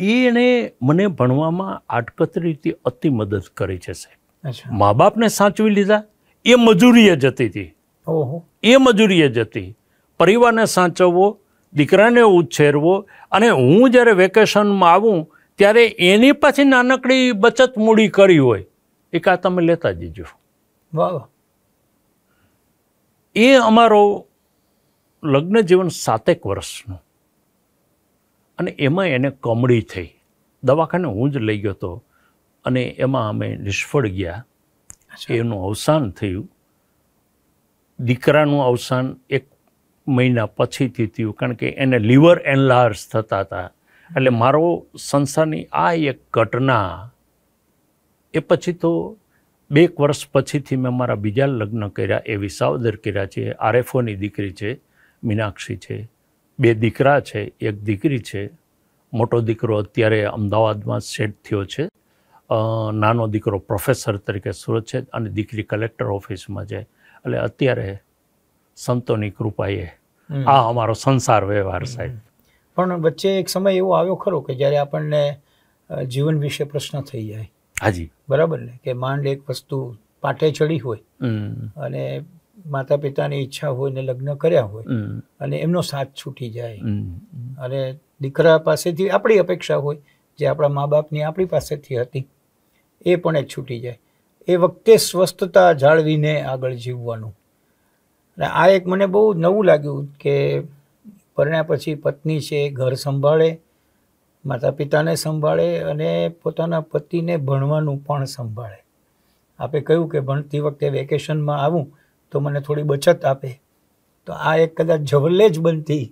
એણે મને ભણવામાં આડકતરી રીતે અતિ મદદ કરી છે સાહેબ મા બાપને સાચવી લીધા એ મજૂરીએ જતી હતી એ મજૂરીએ જતી પરિવારને સાચવવો દીકરાને ઉછેરવો અને હું જ્યારે વેકેશનમાં આવું ત્યારે એની પાછી નાનકડી બચત મૂડી કરી હોય એ કા તમે લેતા જજો વાહ એ અમારો લગ્ન જીવન સાતેક વર્ષનું અને એમાં એને કમળી થઈ દવાખાને હું જ લઈ ગયો હતો અને એમાં અમે નિષ્ફળ ગયા એનું અવસાન થયું દીકરાનું અવસાન એક મહિના પછીથી થયું કારણ કે એને લીવર એનલાર્જ થતા હતા એટલે મારો સંસારની આ એક ઘટના એ પછી તો બે વર્ષ પછીથી મેં મારા બીજા લગ્ન કર્યા એ વિસાવદર કર્યા છે આરએફઓની દીકરી છે મીનાક્ષી છે બે દીકરા છે એક દીકરી છે મોટો દીકરો અત્યારે અમદાવાદમાં સેટ થયો છે નાનો દીકરો પ્રોફેસર તરીકે સુરત છે અને દીકરી કલેક્ટર ઓફિસમાં છે એટલે અત્યારે સંતોની કૃપાએ આ અમારો સંસાર વ્યવહાર સાહેબ પણ વચ્ચે એક સમય એવો આવ્યો ખરો કે જ્યારે આપણને જીવન વિશે પ્રશ્ન થઈ જાય હાજી બરાબર ને કે માંડ એક વસ્તુ પાટે ચડી હોય અને માતા પિતાની ઈચ્છા હોય ને લગ્ન કર્યા હોય અને એમનો સાથ છૂટી જાય અને દીકરા પાસેથી આપણી અપેક્ષા હોય જે આપણા મા બાપની આપણી પાસેથી હતી એ પણ એ છૂટી જાય એ વખતે સ્વસ્થતા જાળવીને આગળ જીવવાનું અને આ એક મને બહુ નવું લાગ્યું કે પરણ્યા પછી પત્ની છે ઘર સંભાળે માતા પિતાને સંભાળે અને પોતાના પતિને ભણવાનું પણ સંભાળે આપે કહ્યું કે ભણતી વખતે વેકેશનમાં આવું તો મને થોડી બચત આપે તો આ એક કદાચ જવલ્લે જ બનતી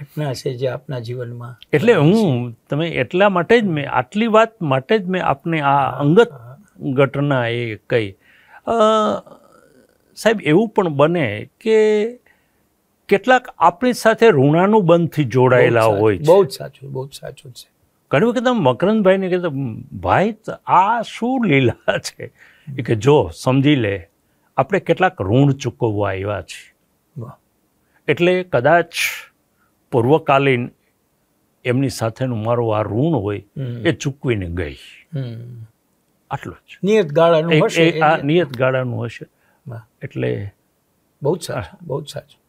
ઘટના છે જે આપના જીવનમાં એટલે હું તમે એટલા માટે જ મેં આટલી વાત માટે જ મેં આપને આ અંગત ઘટના એ કહી સાહેબ એવું પણ બને કે કેટલાક આપણી સાથે ઋણાનું બંધથી જોડાયેલા હોય બહુ જ સાચું બહુ જ સાચું છે ઘણી વખત આમ મકરંદભાઈને કહેતા ભાઈ આ શું લીલા છે કે જો સમજી લે આપણે કેટલાક ઋણ ચૂકવવા આવ્યા છીએ એટલે કદાચ પૂર્વકાલીન એમની સાથેનું મારો આ ઋણ હોય એ ચૂકવીને ગઈ આટલું જ નિયત ગાળાનું હશે આ નિયત ગાળાનું હશે એટલે બહુ જ સાચું બહુ જ સાચું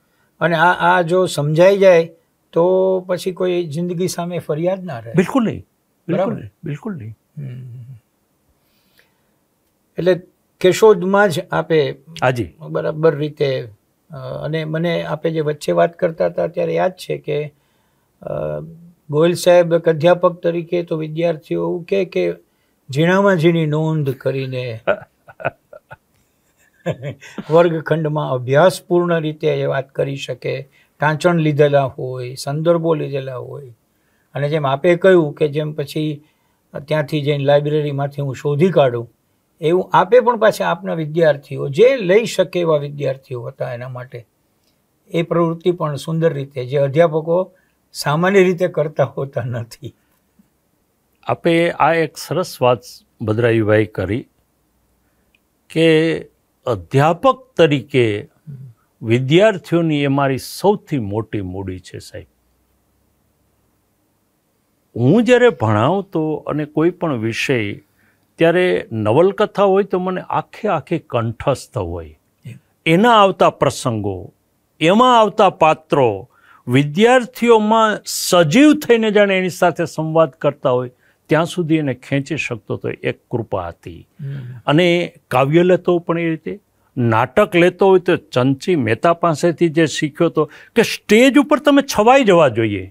અને આ આ જો સમજાઈ જાય તો પછી કોઈ જિંદગી સામે ફરિયાદ ના રહે બિલકુલ નહીં બિલકુલ નહીં બિલકુલ નહીં એટલે કેશોદમાં જ આપે હાજી બરાબર રીતે અને મને આપે જે વચ્ચે વાત કરતા હતા ત્યારે યાદ છે કે ગોયલ સાહેબ એક અધ્યાપક તરીકે તો વિદ્યાર્થીઓ એવું કહે કે ઝીણામાં ઝીણી નોંધ કરીને (laughs) વર્ગખંડમાં અભ્યાસપૂર્ણ રીતે એ વાત કરી શકે ટાંચણ લીધેલા હોય સંદર્ભો લીધેલા હોય અને જેમ આપે કહ્યું કે જેમ પછી ત્યાંથી જઈને લાઇબ્રેરીમાંથી હું શોધી કાઢું એવું આપે પણ પાછા આપના વિદ્યાર્થીઓ જે લઈ શકે એવા વિદ્યાર્થીઓ હતા એના માટે એ પ્રવૃત્તિ પણ સુંદર રીતે જે અધ્યાપકો સામાન્ય રીતે કરતા હોતા નથી આપે આ એક સરસ વાત ભદ્રાયુભાઈ કરી કે અધ્યાપક તરીકે વિદ્યાર્થીઓની એ મારી સૌથી મોટી મૂડી છે સાહેબ હું જ્યારે ભણાવતો અને કોઈ પણ વિષય ત્યારે નવલકથા હોય તો મને આખે આખે કંઠસ્થ હોય એના આવતા પ્રસંગો એમાં આવતા પાત્રો વિદ્યાર્થીઓમાં સજીવ થઈને જાણે એની સાથે સંવાદ કરતા હોય ત્યાં સુધી એને ખેંચી શકતો હતો એક કૃપા હતી અને કાવ્ય લેતો પણ એ રીતે નાટક લેતો હોય તો ચંચી મહેતા પાસેથી જે શીખ્યો હતો કે સ્ટેજ ઉપર તમે છવાઈ જવા જોઈએ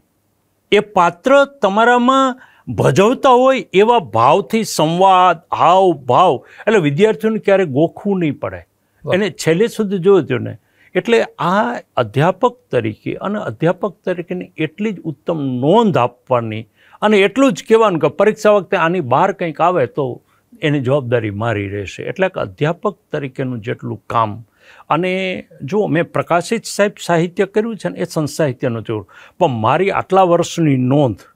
એ પાત્ર તમારામાં ભજવતા હોય એવા ભાવથી સંવાદ હાવ ભાવ એટલે વિદ્યાર્થીઓને ક્યારેય ગોખવું નહીં પડે એને છેલ્લે સુધી જોજો ને એટલે આ અધ્યાપક તરીકે અને અધ્યાપક તરીકેની એટલી જ ઉત્તમ નોંધ આપવાની અને એટલું જ કહેવાનું કે પરીક્ષા વખતે આની બહાર કંઈક આવે તો એની જવાબદારી મારી રહેશે એટલે કે અધ્યાપક તરીકેનું જેટલું કામ અને જો મેં પ્રકાશિત સાહેબ સાહિત્ય કર્યું છે ને એ સંત સાહિત્યનું જોડું પણ મારી આટલા વર્ષની નોંધ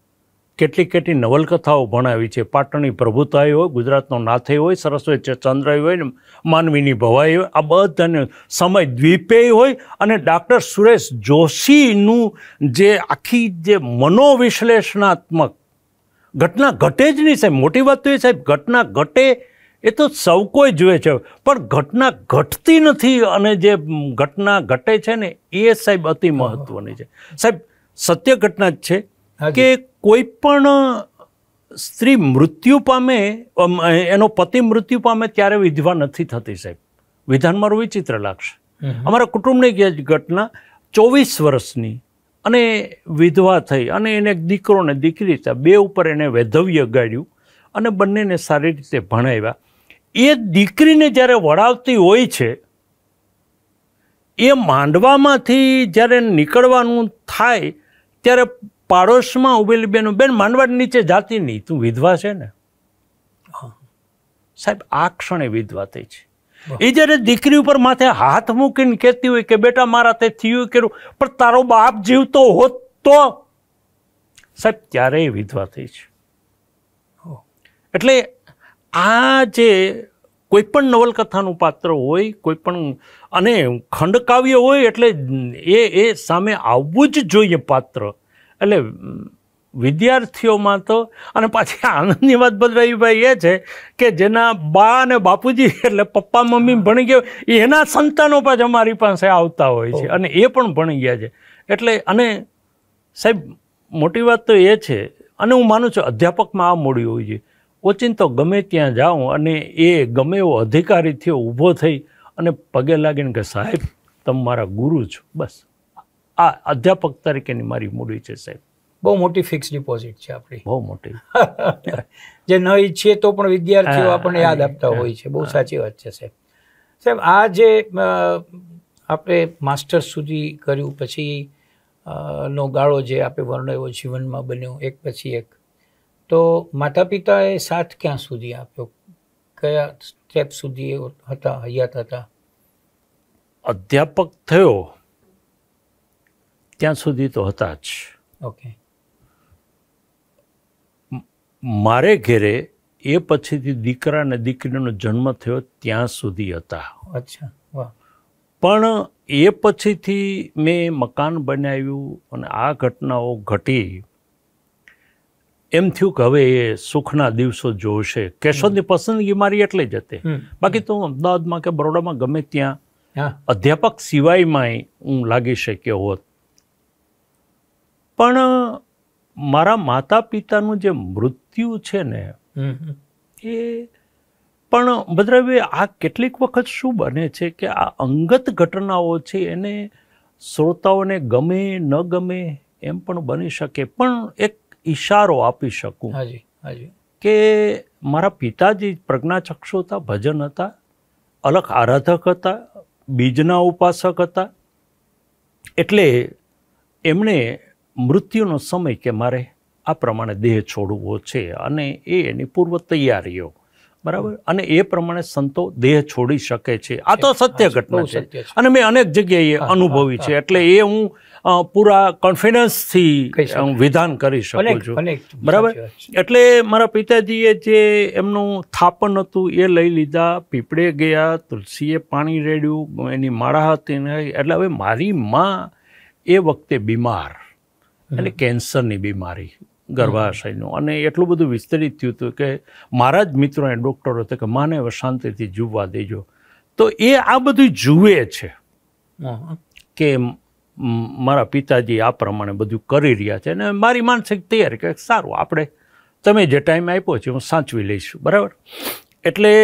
કેટલી કેટલી નવલકથાઓ ભણાવી છે પાટણની પ્રભુતાઈ હોય ગુજરાતનો નાથે હોય સરસ્વતી ચંદ્ર હોય માનવીની ભવાઈ હોય આ બધાને સમય દ્વીપેય હોય અને ડાક્ટર સુરેશ જોશીનું જે આખી જે મનોવિશ્લેષણાત્મક ઘટના ઘટે જ નહીં સાહેબ મોટી વાત તો એ સાહેબ ઘટના ઘટે એ તો સૌ કોઈ જુએ છે પણ ઘટના ઘટતી નથી અને જે ઘટના ઘટે છે ને એ સાહેબ અતિ મહત્ત્વની છે સાહેબ સત્ય ઘટના જ છે કે કોઈ પણ સ્ત્રી મૃત્યુ પામે એનો પતિ મૃત્યુ પામે ત્યારે વિધવા નથી થતી સાહેબ વિધાન મારું વિચિત્ર લાગશે અમારા કુટુંબની ઘટના ચોવીસ વર્ષની અને વિધવા થઈ અને એને દીકરો ને દીકરી હતા બે ઉપર એને વૈધવ્ય ગાડ્યું અને બંનેને સારી રીતે ભણાવ્યા એ દીકરીને જ્યારે વળાવતી હોય છે એ માંડવામાંથી જ્યારે નીકળવાનું થાય ત્યારે પાડોશમાં ઉભેલી બેનો બેન માનવાડ નીચે જાતી નહીં તું વિધવા છે ને સાહેબ આ ક્ષણે વિધવા થઈ છે એ જ્યારે દીકરી ઉપર માથે હાથ મૂકીને કહેતી હોય કે બેટા મારા તે થયું કર્યું પણ તારો બાપ જીવતો હોત તો સાહેબ ત્યારે એ વિધવા થઈ છે એટલે આ જે કોઈ પણ નવલકથાનું પાત્ર હોય કોઈ પણ અને ખંડકાવ્ય હોય એટલે એ એ સામે આવવું જ જોઈએ પાત્ર એટલે વિદ્યાર્થીઓમાં તો અને પાછી આનંદની વાત બદલાઈભાઈ એ છે કે જેના બા અને બાપુજી એટલે પપ્પા મમ્મી ભણી ગયો એના સંતાનો પણ અમારી પાસે આવતા હોય છે અને એ પણ ભણી ગયા છે એટલે અને સાહેબ મોટી વાત તો એ છે અને હું માનું છું અધ્યાપકમાં આ મૂડી હોય જોઈએ ઓચિંતો ગમે ત્યાં જાઉં અને એ ગમે એવો અધિકારી થયો ઊભો થઈ અને પગે લાગીને કે સાહેબ તમે મારા ગુરુ છો બસ આ અધ્યાપક તરીકેની મારી મૂડી છે સાહેબ બહુ મોટી ફિક્સ ડિપોઝિટ છે આપણી બહુ મોટી (laughs) જે ન ઈચ્છીએ તો પણ વિદ્યાર્થીઓ આપણને યાદ આપતા હોય છે બહુ સાચી વાત છે સાહેબ સાહેબ આ જે આપણે માસ્ટર્સ સુધી કર્યું પછી નો ગાળો જે આપણે વર્ણવ્યો જીવનમાં બન્યો એક પછી એક તો માતા પિતાએ સાથ ક્યાં સુધી આપ્યો કયા સ્ટેપ સુધી હતા હયાત હતા અધ્યાપક થયો ત્યાં સુધી તો હતા જ ઓકે મારે ઘેરે એ પછીથી દીકરા અને દીકરીનો જન્મ થયો ત્યાં સુધી હતા અચ્છા પણ એ પછીથી મેં મકાન બનાવ્યું અને આ ઘટનાઓ ઘટી એમ થયું કે હવે એ સુખના દિવસો જોશે કેશોદની પસંદગી મારી એટલે જ હતી બાકી તો અમદાવાદમાં કે બરોડામાં ગમે ત્યાં અધ્યાપક સિવાયમાં હું લાગી શક્યો હોત પણ મારા માતા પિતાનું જે મૃત્યુ છે ને એ પણ ભદ્રવ્ય આ કેટલીક વખત શું બને છે કે આ અંગત ઘટનાઓ છે એને શ્રોતાઓને ગમે ન ગમે એમ પણ બની શકે પણ એક ઇશારો આપી શકું હાજી હાજી કે મારા પિતાજી પ્રજ્ઞાચક્ષુ હતા ભજન હતા અલગ આરાધક હતા બીજના ઉપાસક હતા એટલે એમણે મૃત્યુનો સમય કે મારે આ પ્રમાણે દેહ છોડવો છે અને એ એની પૂર્વ તૈયારીઓ બરાબર અને એ પ્રમાણે સંતો દેહ છોડી શકે છે આ તો સત્ય ઘટના છે અને મેં અનેક જગ્યાએ અનુભવી છે એટલે એ હું પૂરા કોન્ફિડન્સથી હું વિધાન કરી શકું છું બરાબર એટલે મારા પિતાજીએ જે એમનું થાપન હતું એ લઈ લીધા પીપળે ગયા તુલસીએ પાણી રેડ્યું એની માળા હતી એટલે હવે મારી માં એ વખતે બીમાર એટલે કેન્સરની બીમારી ગર્ભાશયનું અને એટલું બધું વિસ્તરિત થયું હતું કે મારા જ મિત્રો એ ડૉક્ટરો હતો કે માને હવે શાંતિથી જીવવા દેજો તો એ આ બધું જુએ છે કે મારા પિતાજી આ પ્રમાણે બધું કરી રહ્યા છે અને મારી માનસિક તૈયારી કે સારું આપણે તમે જે ટાઈમ આપ્યો છે હું સાચવી લઈશું બરાબર એટલે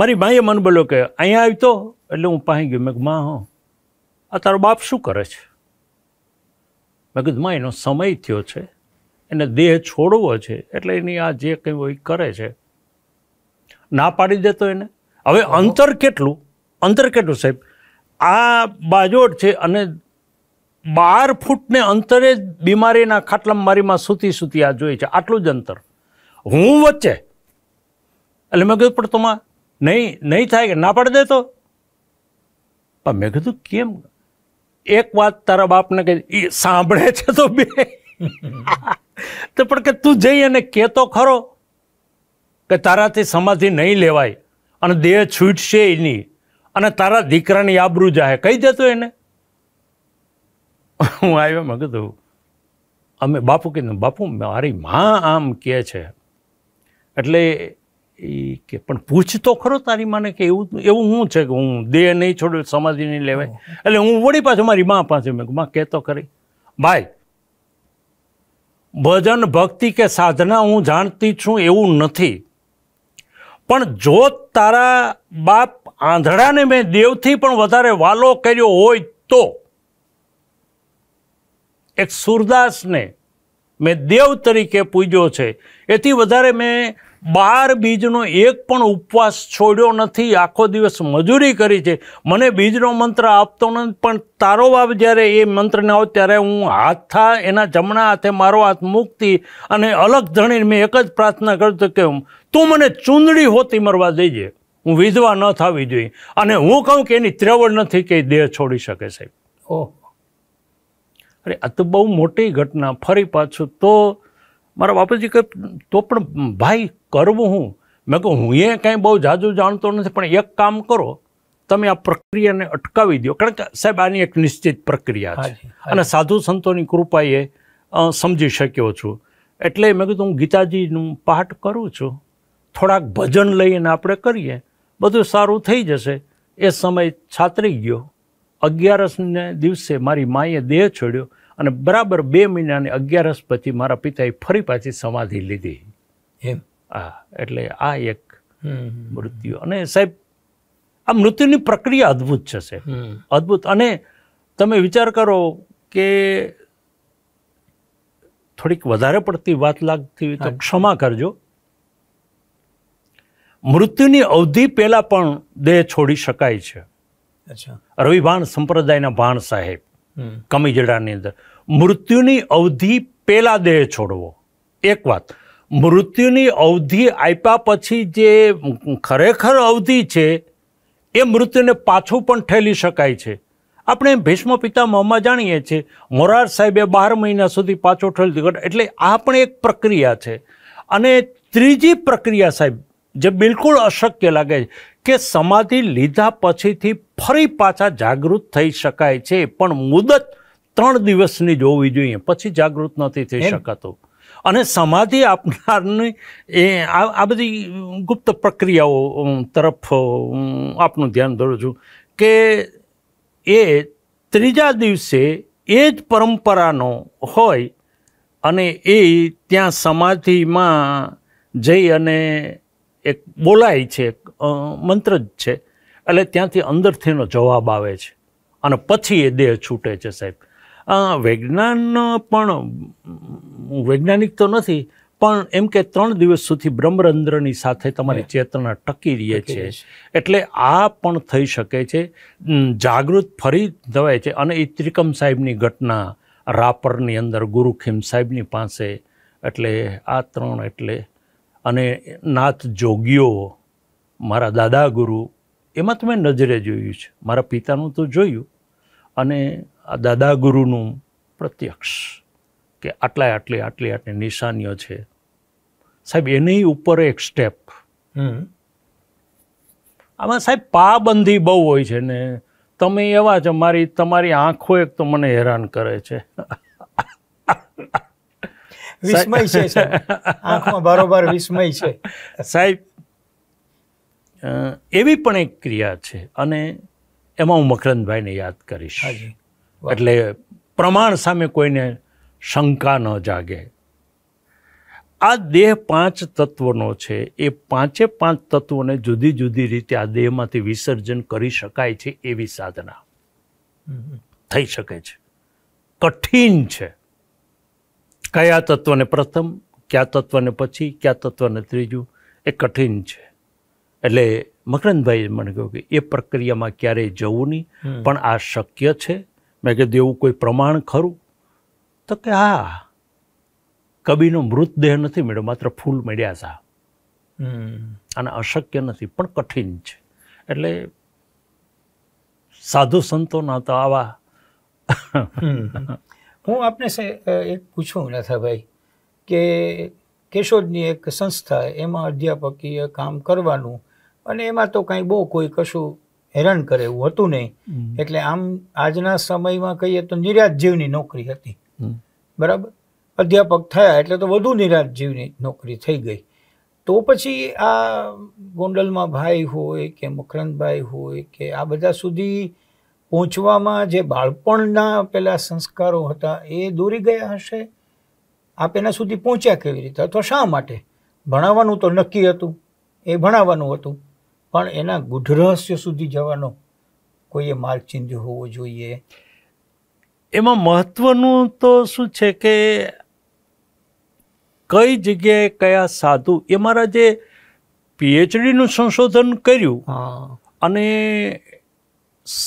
મારી માએ મન બોલ્યો કે અહીંયા આવ્યો એટલે હું પાહી ગયો મેં માં હો આ તારો બાપ શું કરે છે મગજમાં એનો સમય થયો છે એને દેહ છોડવો છે એટલે એની આ જે કંઈ હોય કરે છે ના પાડી દેતો એને હવે અંતર કેટલું અંતર કેટલું સાહેબ આ બાજોટ છે અને બાર ફૂટને અંતરે જ બીમારીના ખાટલામારીમાં સૂતી સૂતી આ જોઈ છે આટલું જ અંતર હું વચ્ચે એટલે મેં કીધું પણ તમા નહીં નહીં થાય કે ના પાડી દેતો પણ મેં કીધું કેમ એક વાત તારા બાપને કે એ સાંભળે છે તો બે તો પણ કે તું જઈ અને કે તો ખરો કે તારાથી સમાધિ નહીં લેવાય અને દેહ છૂટશે એ નહીં અને તારા દીકરાની આબરૂ જાહે કહી દેતો એને હું આવ્યો મેં કીધું અમે બાપુ કીધું બાપુ મારી માં આમ કહે છે એટલે એ કે પણ પૂછ તો ખરો તારી માને કે એવું એવું શું છે કે હું દેહ નહીં છોડ્યો સમાધિ નહીં લેવાય એટલે હું વળી પાછું મારી મા પાસે મેં મા કે તો કરી ભાઈ ભજન ભક્તિ કે સાધના હું જાણતી છું એવું નથી પણ જો તારા બાપ આંધળાને મેં દેવથી પણ વધારે વાલો કર્યો હોય તો એક સુરદાસને મેં દેવ તરીકે પૂજ્યો છે એથી વધારે મેં બાર બીજનો એક પણ ઉપવાસ છોડ્યો નથી આખો દિવસ મજૂરી કરી છે મને બીજનો મંત્ર આપતો નથી પણ તારો બાપ જ્યારે એ મંત્રને આવ ત્યારે હું હાથા એના જમણા હાથે મારો હાથ મૂકતી અને અલગ ધણીને મેં એક જ પ્રાર્થના કરતો કે તું મને ચૂંદડી હોતી મરવા દેજે હું વિધવા ન થવી જોઈએ અને હું કહું કે એની ત્રેવળ નથી કે દેહ છોડી શકે સાહેબ ઓહ અરે આ તો બહુ મોટી ઘટના ફરી પાછું તો મારા બાપુજી કહે તો પણ ભાઈ કરવું હું મેં કહું હું એ કાંઈ બહુ જાજુ જાણતો નથી પણ એક કામ કરો તમે આ પ્રક્રિયાને અટકાવી દો કારણ કે સાહેબ આની એક નિશ્ચિત પ્રક્રિયા છે અને સાધુ સંતોની કૃપાએ સમજી શક્યો છું એટલે મેં કીધું હું ગીતાજીનું પાઠ કરું છું થોડાક ભજન લઈને આપણે કરીએ બધું સારું થઈ જશે એ સમય છાતરી ગયો અગિયારસને દિવસે મારી માએ દેહ છોડ્યો અને બરાબર બે મહિનાની અગિયારસ પછી મારા પિતાએ ફરી પાછી સમાધિ લીધી એમ હા એટલે આ એક મૃત્યુ અને સાહેબ આ મૃત્યુની પ્રક્રિયા અદ્ભુત છે સાહેબ અદ્ભુત અને તમે વિચાર કરો કે થોડીક વધારે પડતી વાત લાગતી હોય તો ક્ષમા કરજો મૃત્યુની અવધિ પહેલાં પણ દેહ છોડી શકાય છે રવિભાણ સંપ્રદાયના ભાણ સાહેબ કમી જડાની અંદર મૃત્યુની અવધિ પહેલાં દેહ છોડવો એક વાત મૃત્યુની અવધિ આપ્યા પછી જે ખરેખર અવધિ છે એ મૃત્યુને પાછું પણ ઠેલી શકાય છે આપણે ભીષ્મ પિતામહમાં જાણીએ છીએ મોરાર સાહેબે બાર મહિના સુધી પાછો ઠેલ એટલે આ પણ એક પ્રક્રિયા છે અને ત્રીજી પ્રક્રિયા સાહેબ જે બિલકુલ અશક્ય લાગે છે કે સમાધિ લીધા પછીથી ફરી પાછા જાગૃત થઈ શકાય છે પણ મુદત ત્રણ દિવસની જોવી જોઈએ પછી જાગૃત નથી થઈ શકાતું અને સમાધિ આપનારની એ આ બધી ગુપ્ત પ્રક્રિયાઓ તરફ આપનું ધ્યાન દોરું છું કે એ ત્રીજા દિવસે એ જ પરંપરાનો હોય અને એ ત્યાં સમાધિમાં જઈ અને એક બોલાય છે મંત્ર જ છે એટલે ત્યાંથી અંદરથી એનો જવાબ આવે છે અને પછી એ દેહ છૂટે છે સાહેબ વૈજ્ઞાન પણ વૈજ્ઞાનિક તો નથી પણ એમ કે ત્રણ દિવસ સુધી બ્રહ્મરંદ્રની સાથે તમારી ચેતના ટકી રહે છે એટલે આ પણ થઈ શકે છે જાગૃત ફરી દવાય છે અને એ ત્રિકમ સાહેબની ઘટના રાપરની અંદર ગુરુખીમ સાહેબની પાસે એટલે આ ત્રણ એટલે અને નાથ જોગીઓ મારા દાદા ગુરુ એમાં તો મેં નજરે જોયું છે મારા પિતાનું તો જોયું અને આ દાદા ગુરુનું પ્રત્યક્ષ કે આટલા આટલી આટલી આટલી નિશાનીઓ છે સાહેબ એની ઉપર એક સ્ટેપ આમાં સાહેબ પાબંધી બહુ હોય છે ને તમે એવા છો મારી તમારી આંખો એક તો મને હેરાન કરે છે વિસ્મય છે આંખમાં બરોબર વિસ્મય છે સાહેબ એવી પણ એક ક્રિયા છે અને એમાં હું મકરંદભાઈને યાદ કરીશ એટલે પ્રમાણ સામે કોઈને શંકા ન જાગે આ દેહ પાંચ તત્વોનો છે એ પાંચે પાંચ તત્વોને જુદી જુદી રીતે આ દેહમાંથી વિસર્જન કરી શકાય છે એવી સાધના થઈ શકે છે કઠિન છે કયા તત્વને પ્રથમ કયા તત્વને પછી કયા તત્વને ત્રીજું એ કઠિન છે એટલે મકરંદભાઈ મને કહ્યું કે એ પ્રક્રિયામાં ક્યારેય જવું નહીં પણ આ શક્ય છે મેં કીધું એવું કોઈ પ્રમાણ ખરું તો કે હા કવિનો મૃતદેહ નથી મેળ્યો માત્ર ફૂલ મળ્યા હતા અને અશક્ય નથી પણ કઠિન છે એટલે સાધુ સંતોના તો આવા હું આપને એક પૂછું નાથાભાઈ કે કેશોદની એક સંસ્થા એમાં અધ્યાપકીય કામ કરવાનું અને એમાં તો કાંઈ બહુ કોઈ કશું હેરાન કરે એવું હતું નહીં એટલે આમ આજના સમયમાં કહીએ તો નિરાત જીવની નોકરી હતી બરાબર અધ્યાપક થયા એટલે તો વધુ નિરાત જીવની નોકરી થઈ ગઈ તો પછી આ ગોંડલમાં ભાઈ હોય કે મકરંદભાઈ હોય કે આ બધા સુધી પહોંચવામાં જે બાળપણના પેલા સંસ્કારો હતા એ દોરી ગયા હશે આપ એના સુધી પહોંચ્યા કેવી રીતે અથવા શા માટે ભણાવવાનું તો નક્કી હતું એ ભણાવવાનું હતું પણ એના ગૂઢ રહસ્ય સુધી જવાનો કોઈએ માર્ગ ચિંધ્યો હોવો જોઈએ એમાં મહત્વનું તો શું છે કે કઈ જગ્યાએ કયા સાધુ એ મારા જે પીએચડીનું સંશોધન કર્યું અને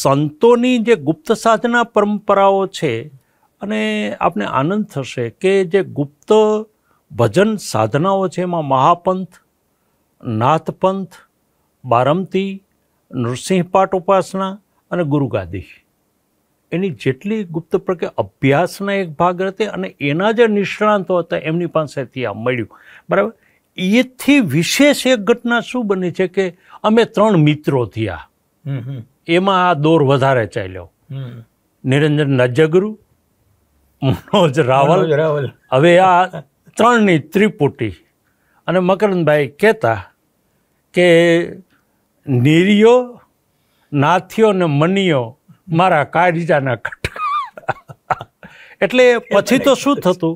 સંતોની જે ગુપ્ત સાધના પરંપરાઓ છે અને આપને આનંદ થશે કે જે ગુપ્ત ભજન સાધનાઓ છે એમાં મહાપંથ નાથપંથ બારમતી નૃસિંહપાટ ઉપાસના અને ગુરુગાદી એની જેટલી ગુપ્ત પ્રક્રિયા અભ્યાસના એક ભાગ હતી અને એના જે નિષ્ણાંતો હતા એમની પાસેથી આ મળ્યું બરાબર એથી વિશેષ એક ઘટના શું બની છે કે અમે ત્રણ મિત્રો થયા એમાં આ દોર વધારે ચાલ્યો નિરંજન નજગુરુ મનોજ રાવલ રાવલ હવે આ ત્રણની ત્રિપુટી અને મકરંદભાઈ કહેતા કે નીરિયો નાથિયો ને મનીઓ મારા કાળીજાના ખટકા એટલે પછી તો શું થતું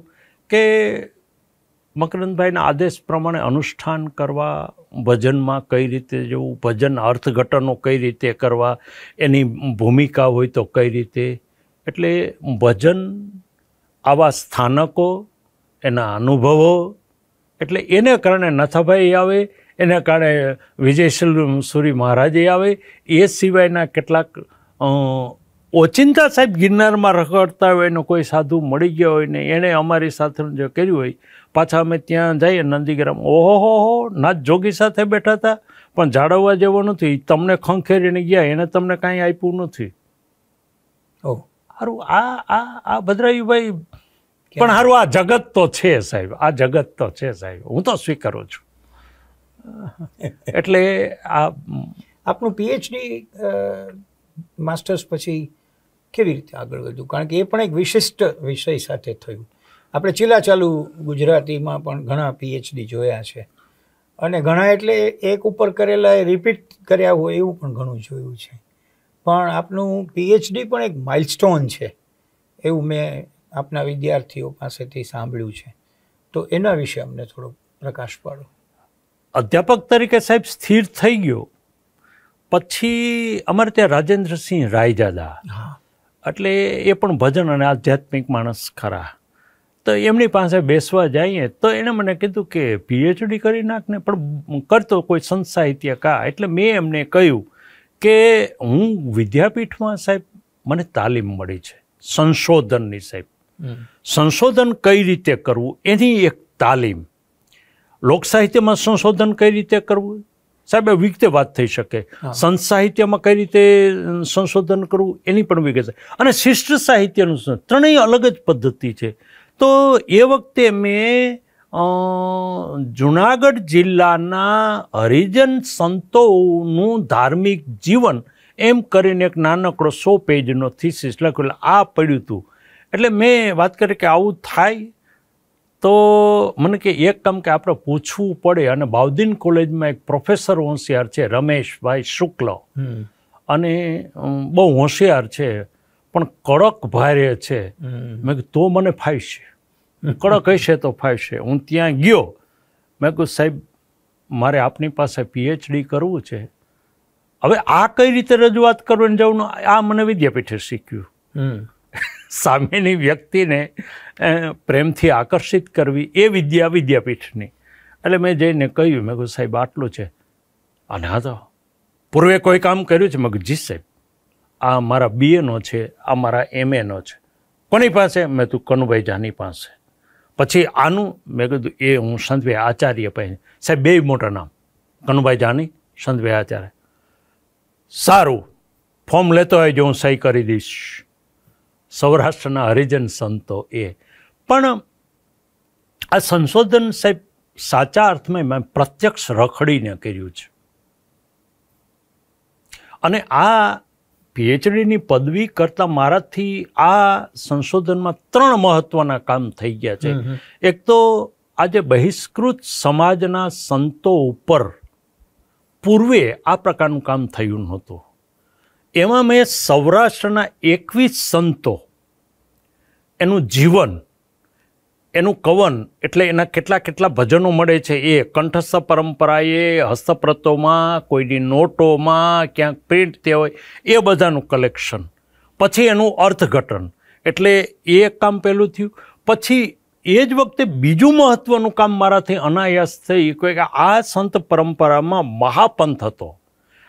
કે મકરંદભાઈના આદેશ પ્રમાણે અનુષ્ઠાન કરવા ભજનમાં કઈ રીતે જવું ભજન અર્થઘટનો કઈ રીતે કરવા એની ભૂમિકા હોય તો કઈ રીતે એટલે ભજન આવા સ્થાનકો એના અનુભવો એટલે એને કારણે નથાભાઈ આવે એના કારણે વિજયશીલ સૂરી મહારાજે આવે એ સિવાયના કેટલાક ઓચિંતા સાહેબ ગિરનારમાં રખડતા હોય એનો કોઈ સાધુ મળી ગયો હોય ને એણે અમારી સાથેનું જે કર્યું હોય પાછા અમે ત્યાં જઈએ નંદીગ્રામ ઓહો હો હો નાથ જોગી સાથે બેઠા હતા પણ જાળવવા જેવો નથી તમને ખંખેરીને ગયા એને તમને કાંઈ આપ્યું નથી ઓ સારું આ આ આ ભદ્રાયુભાઈ પણ સારું આ જગત તો છે સાહેબ આ જગત તો છે સાહેબ હું તો સ્વીકારું છું એટલે આ આપનું પીએચડી માસ્ટર્સ પછી કેવી રીતે આગળ વધ્યું કારણ કે એ પણ એક વિશિષ્ટ વિષય સાથે થયું આપણે ચીલા ચાલુ ગુજરાતીમાં પણ ઘણા પીએચડી જોયા છે અને ઘણા એટલે એક ઉપર કરેલા એ રિપીટ કર્યા હોય એવું પણ ઘણું જોયું છે પણ આપનું પીએચડી પણ એક માઇલસ્ટોન છે એવું મેં આપના વિદ્યાર્થીઓ પાસેથી સાંભળ્યું છે તો એના વિશે અમને થોડો પ્રકાશ પાડો અધ્યાપક તરીકે સાહેબ સ્થિર થઈ ગયો પછી અમારે ત્યાં રાજેન્દ્રસિંહ રાયજાદા એટલે એ પણ ભજન અને આધ્યાત્મિક માણસ ખરા તો એમની પાસે બેસવા જઈએ તો એણે મને કીધું કે પીએચડી કરી નાખને પણ કરતો કોઈ સંત કા એટલે મેં એમને કહ્યું કે હું વિદ્યાપીઠમાં સાહેબ મને તાલીમ મળી છે સંશોધનની સાહેબ સંશોધન કઈ રીતે કરવું એની એક તાલીમ લોકસાહિત્યમાં સંશોધન કઈ રીતે કરવું સાહેબ એ વિગતે વાત થઈ શકે સંત સાહિત્યમાં કઈ રીતે સંશોધન કરવું એની પણ વિગત અને શિષ્ટ સાહિત્યનું ત્રણેય અલગ જ પદ્ધતિ છે તો એ વખતે મેં જુનાગઢ જિલ્લાના હરિજન સંતોનું ધાર્મિક જીવન એમ કરીને એક નાનકડો સો પેજનો થીસીસ લખેલો આ પડ્યું હતું એટલે મેં વાત કરી કે આવું થાય તો મને કે એક કામ કે આપણે પૂછવું પડે અને બાઉદ્દીન કોલેજમાં એક પ્રોફેસર હોશિયાર છે રમેશભાઈ શુક્લ અને બહુ હોશિયાર છે પણ કડક ભારે છે મેં કીધું તો મને ફાયશે કડક હશે તો ફાયશે હું ત્યાં ગયો મેં કહ્યું સાહેબ મારે આપની પાસે પીએચડી કરવું છે હવે આ કઈ રીતે રજૂઆત કરવાની જવું આ મને વિદ્યાપીઠે શીખ્યું સામેની વ્યક્તિને પ્રેમથી આકર્ષિત કરવી એ વિદ્યા વિદ્યાપીઠની એટલે મેં જઈને કહ્યું મેં કહ્યું સાહેબ આટલું છે અને હા તો પૂર્વે કોઈ કામ કર્યું છે મેં જી સાહેબ આ મારા બીએનો છે આ મારા એમએનો છે કોની પાસે મેં તું કનુભાઈ જાની પાસે પછી આનું મેં કીધું એ હું સંતભાઈ આચાર્ય પાસે સાહેબ બે મોટા નામ કનુભાઈ જાની સંતભાઈ આચાર્ય સારું ફોર્મ લેતો હોય જો હું સહી કરી દઈશ સૌરાષ્ટ્રના હરિજન સંતો એ પણ આ સંશોધન સાહેબ સાચા અર્થમાં મેં પ્રત્યક્ષ રખડીને કર્યું છે અને આ પીએચડીની પદવી કરતાં મારાથી આ સંશોધનમાં ત્રણ મહત્વના કામ થઈ ગયા છે એક તો આજે બહિષ્કૃત સમાજના સંતો ઉપર પૂર્વે આ પ્રકારનું કામ થયું નહોતું એમાં મેં સૌરાષ્ટ્રના એકવીસ સંતો એનું જીવન એનું કવન એટલે એના કેટલા કેટલા ભજનો મળે છે એ કંઠસ્થ પરંપરાએ હસ્તપ્રતોમાં કોઈની નોટોમાં ક્યાંક પ્રિન્ટ તે હોય એ બધાનું કલેક્શન પછી એનું અર્થઘટન એટલે એ એક કામ પહેલું થયું પછી એ જ વખતે બીજું મહત્ત્વનું કામ મારાથી અનાયાસ થઈ કોઈ કે આ સંત પરંપરામાં મહાપંથ હતો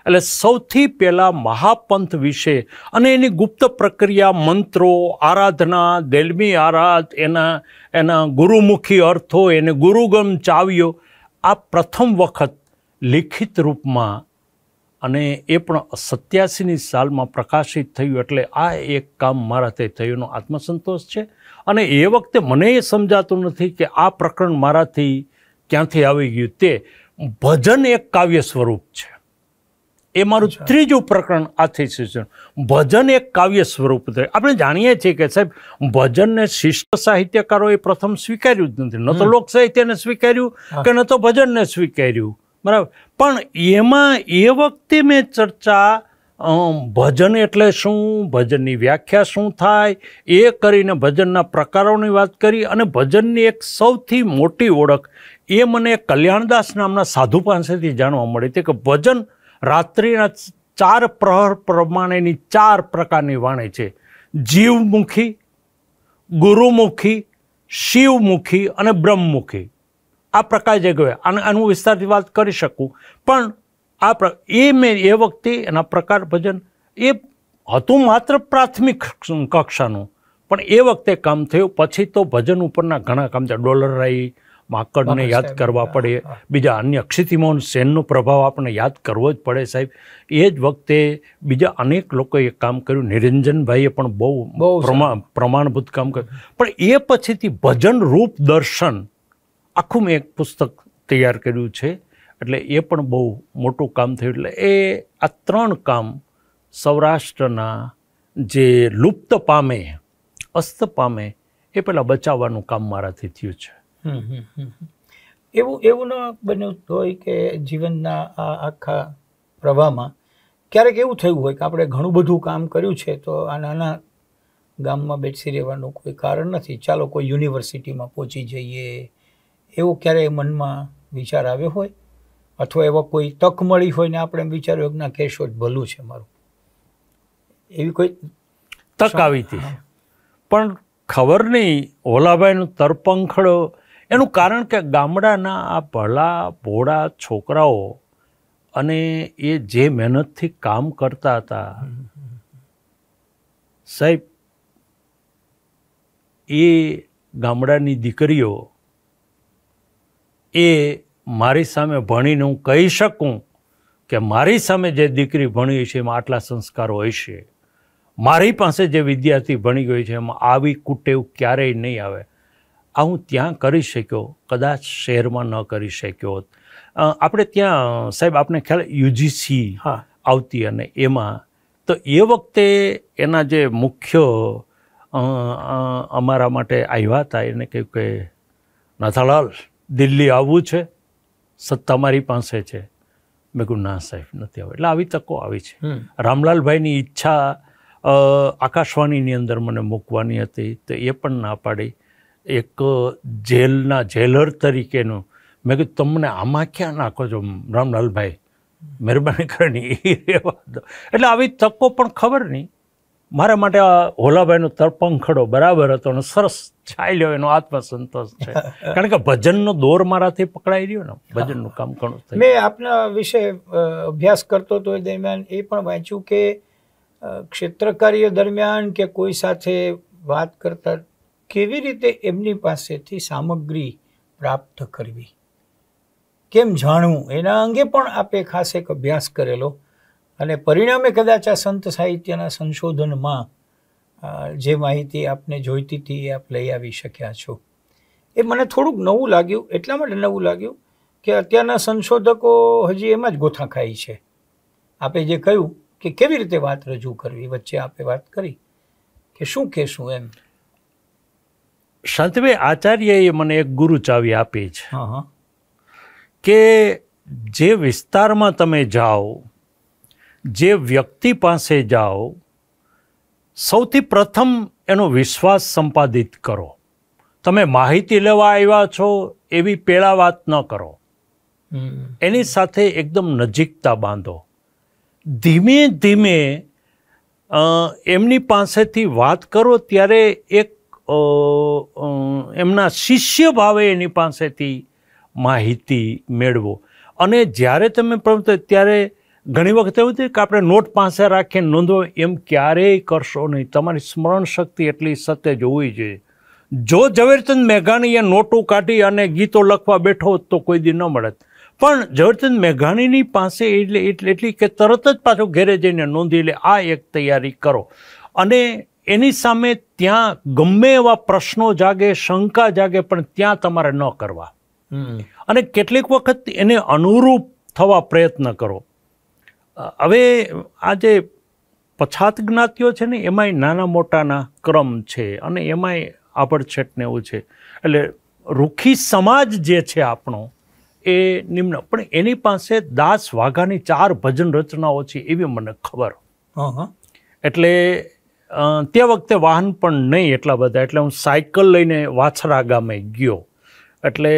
એટલે સૌથી પહેલાં મહાપંથ વિશે અને એની ગુપ્ત પ્રક્રિયા મંત્રો આરાધના દેલમી આરાધ એના એના ગુરુમુખી અર્થો એને ગુરુગમ ચાવ્યો આ પ્રથમ વખત લિખિત રૂપમાં અને એ પણ સત્યાસીની સાલમાં પ્રકાશિત થયું એટલે આ એક કામ મારાથી થયુંનો આત્મસંતોષ છે અને એ વખતે મને એ સમજાતું નથી કે આ પ્રકરણ મારાથી ક્યાંથી આવી ગયું તે ભજન એક કાવ્ય સ્વરૂપ છે એ મારું ત્રીજું પ્રકરણ આથી શિક્ષણ ભજન એક કાવ્ય સ્વરૂપ થયું આપણે જાણીએ છીએ કે સાહેબ ભજનને શિષ્ટ સાહિત્યકારોએ પ્રથમ સ્વીકાર્યું જ નથી ન તો લોક સાહિત્યને સ્વીકાર્યું કે ન તો ભજનને સ્વીકાર્યું બરાબર પણ એમાં એ વખતે મેં ચર્ચા ભજન એટલે શું ભજનની વ્યાખ્યા શું થાય એ કરીને ભજનના પ્રકારોની વાત કરી અને ભજનની એક સૌથી મોટી ઓળખ એ મને કલ્યાણદાસ નામના સાધુ પાસેથી જાણવા મળી હતી કે ભજન રાત્રિના ચાર પ્રહર પ્રમાણેની ચાર પ્રકારની વાણી છે જીવમુખી ગુરુમુખી શિવમુખી અને બ્રહ્મમુખી આ પ્રકાર જે ગયો અને આનું વિસ્તારથી વાત કરી શકું પણ આ પ્ર એ મેં એ વખતે એના પ્રકાર ભજન એ હતું માત્ર પ્રાથમિક કક્ષાનું પણ એ વખતે કામ થયું પછી તો ભજન ઉપરના ઘણા કામ થયા ડોલર રાઈ માંકડને યાદ કરવા પડે બીજા અન્ય અક્ષિતિમોન સેનનો પ્રભાવ આપણે યાદ કરવો જ પડે સાહેબ એ જ વખતે બીજા અનેક લોકોએ કામ કર્યું નિરંજનભાઈએ પણ બહુ પ્રમાણભૂત કામ કર્યું પણ એ પછીથી ભજન રૂપ દર્શન આખું મેં એક પુસ્તક તૈયાર કર્યું છે એટલે એ પણ બહુ મોટું કામ થયું એટલે એ આ ત્રણ કામ સૌરાષ્ટ્રના જે લુપ્ત પામે અસ્ત પામે એ પહેલાં બચાવવાનું કામ મારાથી થયું છે એવું એવું ન બન્યું હોય કે જીવનના આ આખા પ્રવાહમાં ક્યારેક એવું થયું હોય કે આપણે ઘણું બધું કામ કર્યું છે તો આ નાના ગામમાં બેસી રહેવાનું કોઈ કારણ નથી ચાલો કોઈ યુનિવર્સિટીમાં પહોંચી જઈએ એવો ક્યારેય મનમાં વિચાર આવ્યો હોય અથવા એવા કોઈ તક મળી હોય ને આપણે એમ વિચાર્યું કે ના જ ભલું છે મારું એવી કોઈ તક આવી હતી પણ ખબર નહીં ઓલાભાઈનું તરપંખડો એનું કારણ કે ગામડાના આ ભલા ભોળા છોકરાઓ અને એ જે મહેનતથી કામ કરતા હતા સાહેબ એ ગામડાની દીકરીઓ એ મારી સામે ભણીને હું કહી શકું કે મારી સામે જે દીકરી ભણી છે એમાં આટલા સંસ્કાર હોય છે મારી પાસે જે વિદ્યાર્થી ભણી ગયો છે એમાં આવી કુટેવ ક્યારેય નહીં આવે આ હું ત્યાં કરી શક્યો કદાચ શહેરમાં ન કરી શક્યો હોત આપણે ત્યાં સાહેબ આપણે ખ્યાલ યુજીસી હા આવતી અને એમાં તો એ વખતે એના જે મુખ્ય અમારા માટે આવ્યા હતા એને કહ્યું કે નાથાલાલ દિલ્હી આવવું છે સત્તા મારી પાસે છે મેં કહ્યું ના સાહેબ નથી આવે એટલે આવી તકો આવી છે રામલાલભાઈની ઈચ્છા આકાશવાણીની અંદર મને મૂકવાની હતી તો એ પણ ના પાડી એક જેલના જેલર તરીકેનું મેં કીધું તમને આમાં ક્યાં નાખો છો રામલાલભાઈ મહેરબાની કરીને એ રહેવા દો એટલે આવી તકો પણ ખબર નહીં મારા માટે આ હોલાભાઈનો તરપંખડો બરાબર હતો અને સરસ છાયલ્યો એનો આત્મસંતોષ છે (laughs) કારણ કે ભજનનો દોર મારાથી પકડાઈ રહ્યો ને ભજનનું કામ ઘણું થયું મેં આપના વિશે અભ્યાસ કરતો હતો એ દરમિયાન એ પણ વાંચ્યું કે ક્ષેત્ર કાર્ય દરમિયાન કે કોઈ સાથે વાત કરતા કેવી રીતે એમની પાસેથી સામગ્રી પ્રાપ્ત કરવી કેમ જાણવું એના અંગે પણ આપે ખાસ એક અભ્યાસ કરેલો અને પરિણામે કદાચ આ સંત સાહિત્યના સંશોધનમાં જે માહિતી આપને જોઈતી હતી એ આપ લઈ આવી શક્યા છો એ મને થોડુંક નવું લાગ્યું એટલા માટે નવું લાગ્યું કે અત્યારના સંશોધકો હજી એમાં જ ગોથા ખાય છે આપે જે કહ્યું કે કેવી રીતે વાત રજૂ કરવી વચ્ચે આપે વાત કરી કે શું કહેશું એમ શાંતિભાઈ આચાર્યએ મને એક ગુરુ ચાવી આપી છે કે જે વિસ્તારમાં તમે જાઓ જે વ્યક્તિ પાસે જાઓ સૌથી પ્રથમ એનો વિશ્વાસ સંપાદિત કરો તમે માહિતી લેવા આવ્યા છો એવી પેળા વાત ન કરો એની સાથે એકદમ નજીકતા બાંધો ધીમે ધીમે એમની પાસેથી વાત કરો ત્યારે એક એમના શિષ્ય ભાવે એની પાસેથી માહિતી મેળવો અને જ્યારે તમે પ્રવૃત્તિ ત્યારે ઘણી વખત એવું થયું કે આપણે નોટ પાસે રાખીને નોંધો એમ ક્યારેય કરશો નહીં તમારી સ્મરણ શક્તિ એટલી સતેજ હોવી જોઈએ જો ઝવેરચંદ મેઘાણીએ નોટો કાઢી અને ગીતો લખવા બેઠો તો કોઈ દી ન મળત પણ ઝવેરચંદ મેઘાણીની પાસે એટલે એટલે એટલી કે તરત જ પાછો ઘેરે જઈને નોંધી લે આ એક તૈયારી કરો અને એની સામે ત્યાં ગમે એવા પ્રશ્નો જાગે શંકા જાગે પણ ત્યાં તમારે ન કરવા અને કેટલીક વખત એને અનુરૂપ થવા પ્રયત્ન કરો હવે આ જે પછાત જ્ઞાતિઓ છે ને એમાંય નાના મોટાના ક્રમ છે અને એમાંય આભડછેટ ને એવું છે એટલે રૂખી સમાજ જે છે આપણો એ નિમ્ન પણ એની પાસે દાસ વાઘાની ચાર ભજન રચનાઓ છે એવી મને ખબર એટલે તે વખતે વાહન પણ નહીં એટલા બધા એટલે હું સાયકલ લઈને વાછરા ગામે ગયો એટલે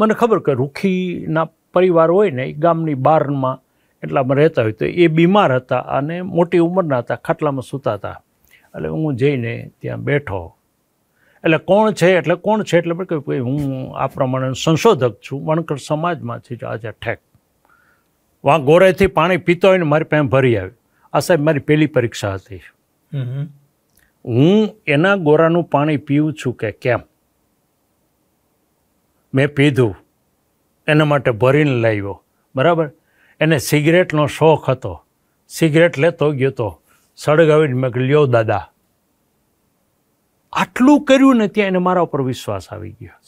મને ખબર કે રૂખીના પરિવાર હોય ને એ ગામની બારમાં એટલામાં રહેતા હોય તો એ બીમાર હતા અને મોટી ઉંમરના હતા ખાટલામાં સૂતા હતા એટલે હું જઈને ત્યાં બેઠો એટલે કોણ છે એટલે કોણ છે એટલે કે હું આ પ્રમાણે સંશોધક છું વણકર સમાજમાંથી આજે ઠેક વાં ગોરેથી પાણી પીતો હોય ને મારી પાસે ભરી આવ્યું આ સાહેબ મારી પહેલી પરીક્ષા હતી હું એના ગોરાનું પાણી પીઉં છું કે કેમ મેં પીધું એના માટે ભરીને લાવ્યો બરાબર એને સિગરેટનો શોખ હતો સિગરેટ લેતો ગયો તો સળગાવીને મેં લ્યો દાદા આટલું કર્યું ને ત્યાં એને મારા ઉપર વિશ્વાસ આવી ગયો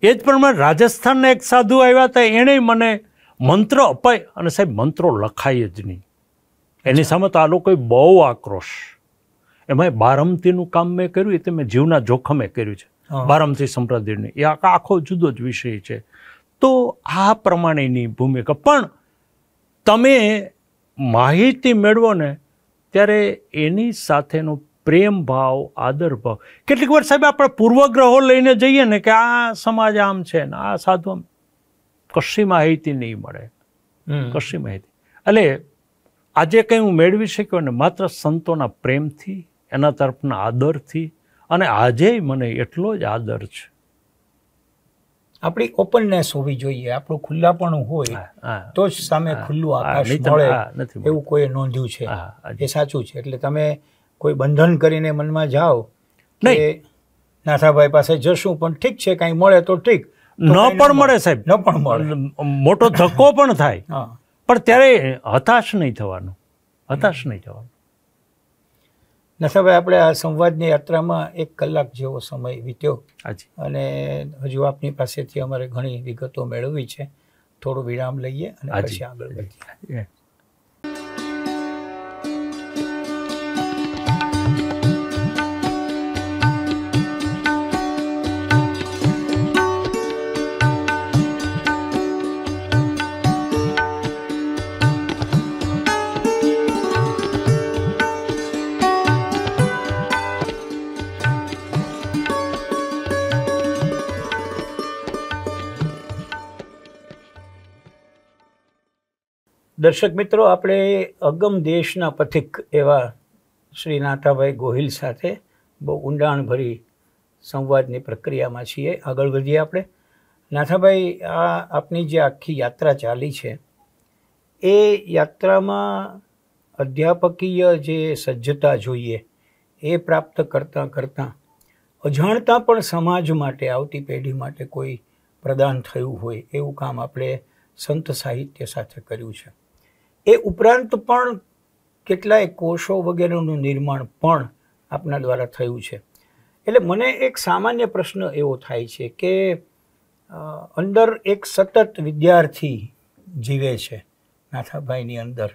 છે એ જ પ્રમાણે રાજસ્થાનના એક સાધુ આવ્યા હતા એણે મને મંત્ર અપાય અને સાહેબ મંત્રો લખાય જ નહીં એની સામે તો આ લોકો બહુ આક્રોશ એમાં બારમતીનું કામ મેં કર્યું એ તે મેં જીવના જોખમે કર્યું છે બારમતી સંપ્રદાયની એ આખો જુદો જ વિષય છે તો આ પ્રમાણેની ભૂમિકા પણ તમે માહિતી મેળવો ને ત્યારે એની સાથેનો પ્રેમ ભાવ આદર ભાવ કેટલીક વાર સાહેબ આપણે પૂર્વગ્રહો લઈને જઈએ ને કે આ સમાજ આમ છે ને આ સાધુ આમ કશી માહિતી નહીં મળે કશી માહિતી એટલે આજે કંઈ હું મેળવી શક્યો ને માત્ર સંતોના પ્રેમથી એના તરફના આદરથી અને આજે મને એટલો જ આદર છે આપણી ઓપનનેસ હોવી જોઈએ આપણું ખુલ્લાપણું હોય તો જ સામે ખુલ્લું આકાશ મળે એવું કોઈએ નોંધ્યું છે એ સાચું છે એટલે તમે કોઈ બંધન કરીને મનમાં જાઓ નહીં નાથાભાઈ પાસે જશું પણ ઠીક છે કાંઈ મળે તો ઠીક ન પણ મળે સાહેબ ન પણ મળે મોટો ધક્કો પણ થાય હા પણ ત્યારે હતાશ નહીં થવાનું હતાશ નહીં થવાનું નસાભાઈ આપણે આ સંવાદની યાત્રામાં એક કલાક જેવો સમય વીત્યો અને હજુ આપની પાસેથી અમારે ઘણી વિગતો મેળવી છે થોડો વિરામ લઈએ અને પછી આગળ વધીએ દર્શક મિત્રો આપણે અગમ દેશના પથિક એવા શ્રી નાથાભાઈ ગોહિલ સાથે બહુ ઊંડાણભરી સંવાદની પ્રક્રિયામાં છીએ આગળ વધીએ આપણે નાથાભાઈ આ આપની જે આખી યાત્રા ચાલી છે એ યાત્રામાં અધ્યાપકીય જે સજ્જતા જોઈએ એ પ્રાપ્ત કરતાં કરતાં અજાણતા પણ સમાજ માટે આવતી પેઢી માટે કોઈ પ્રદાન થયું હોય એવું કામ આપણે સંત સાહિત્ય સાથે કર્યું છે એ ઉપરાંત પણ કેટલાય કોષો વગેરેનું નિર્માણ પણ આપના દ્વારા થયું છે એટલે મને એક સામાન્ય પ્રશ્ન એવો થાય છે કે અંદર એક સતત વિદ્યાર્થી જીવે છે નાથાભાઈની અંદર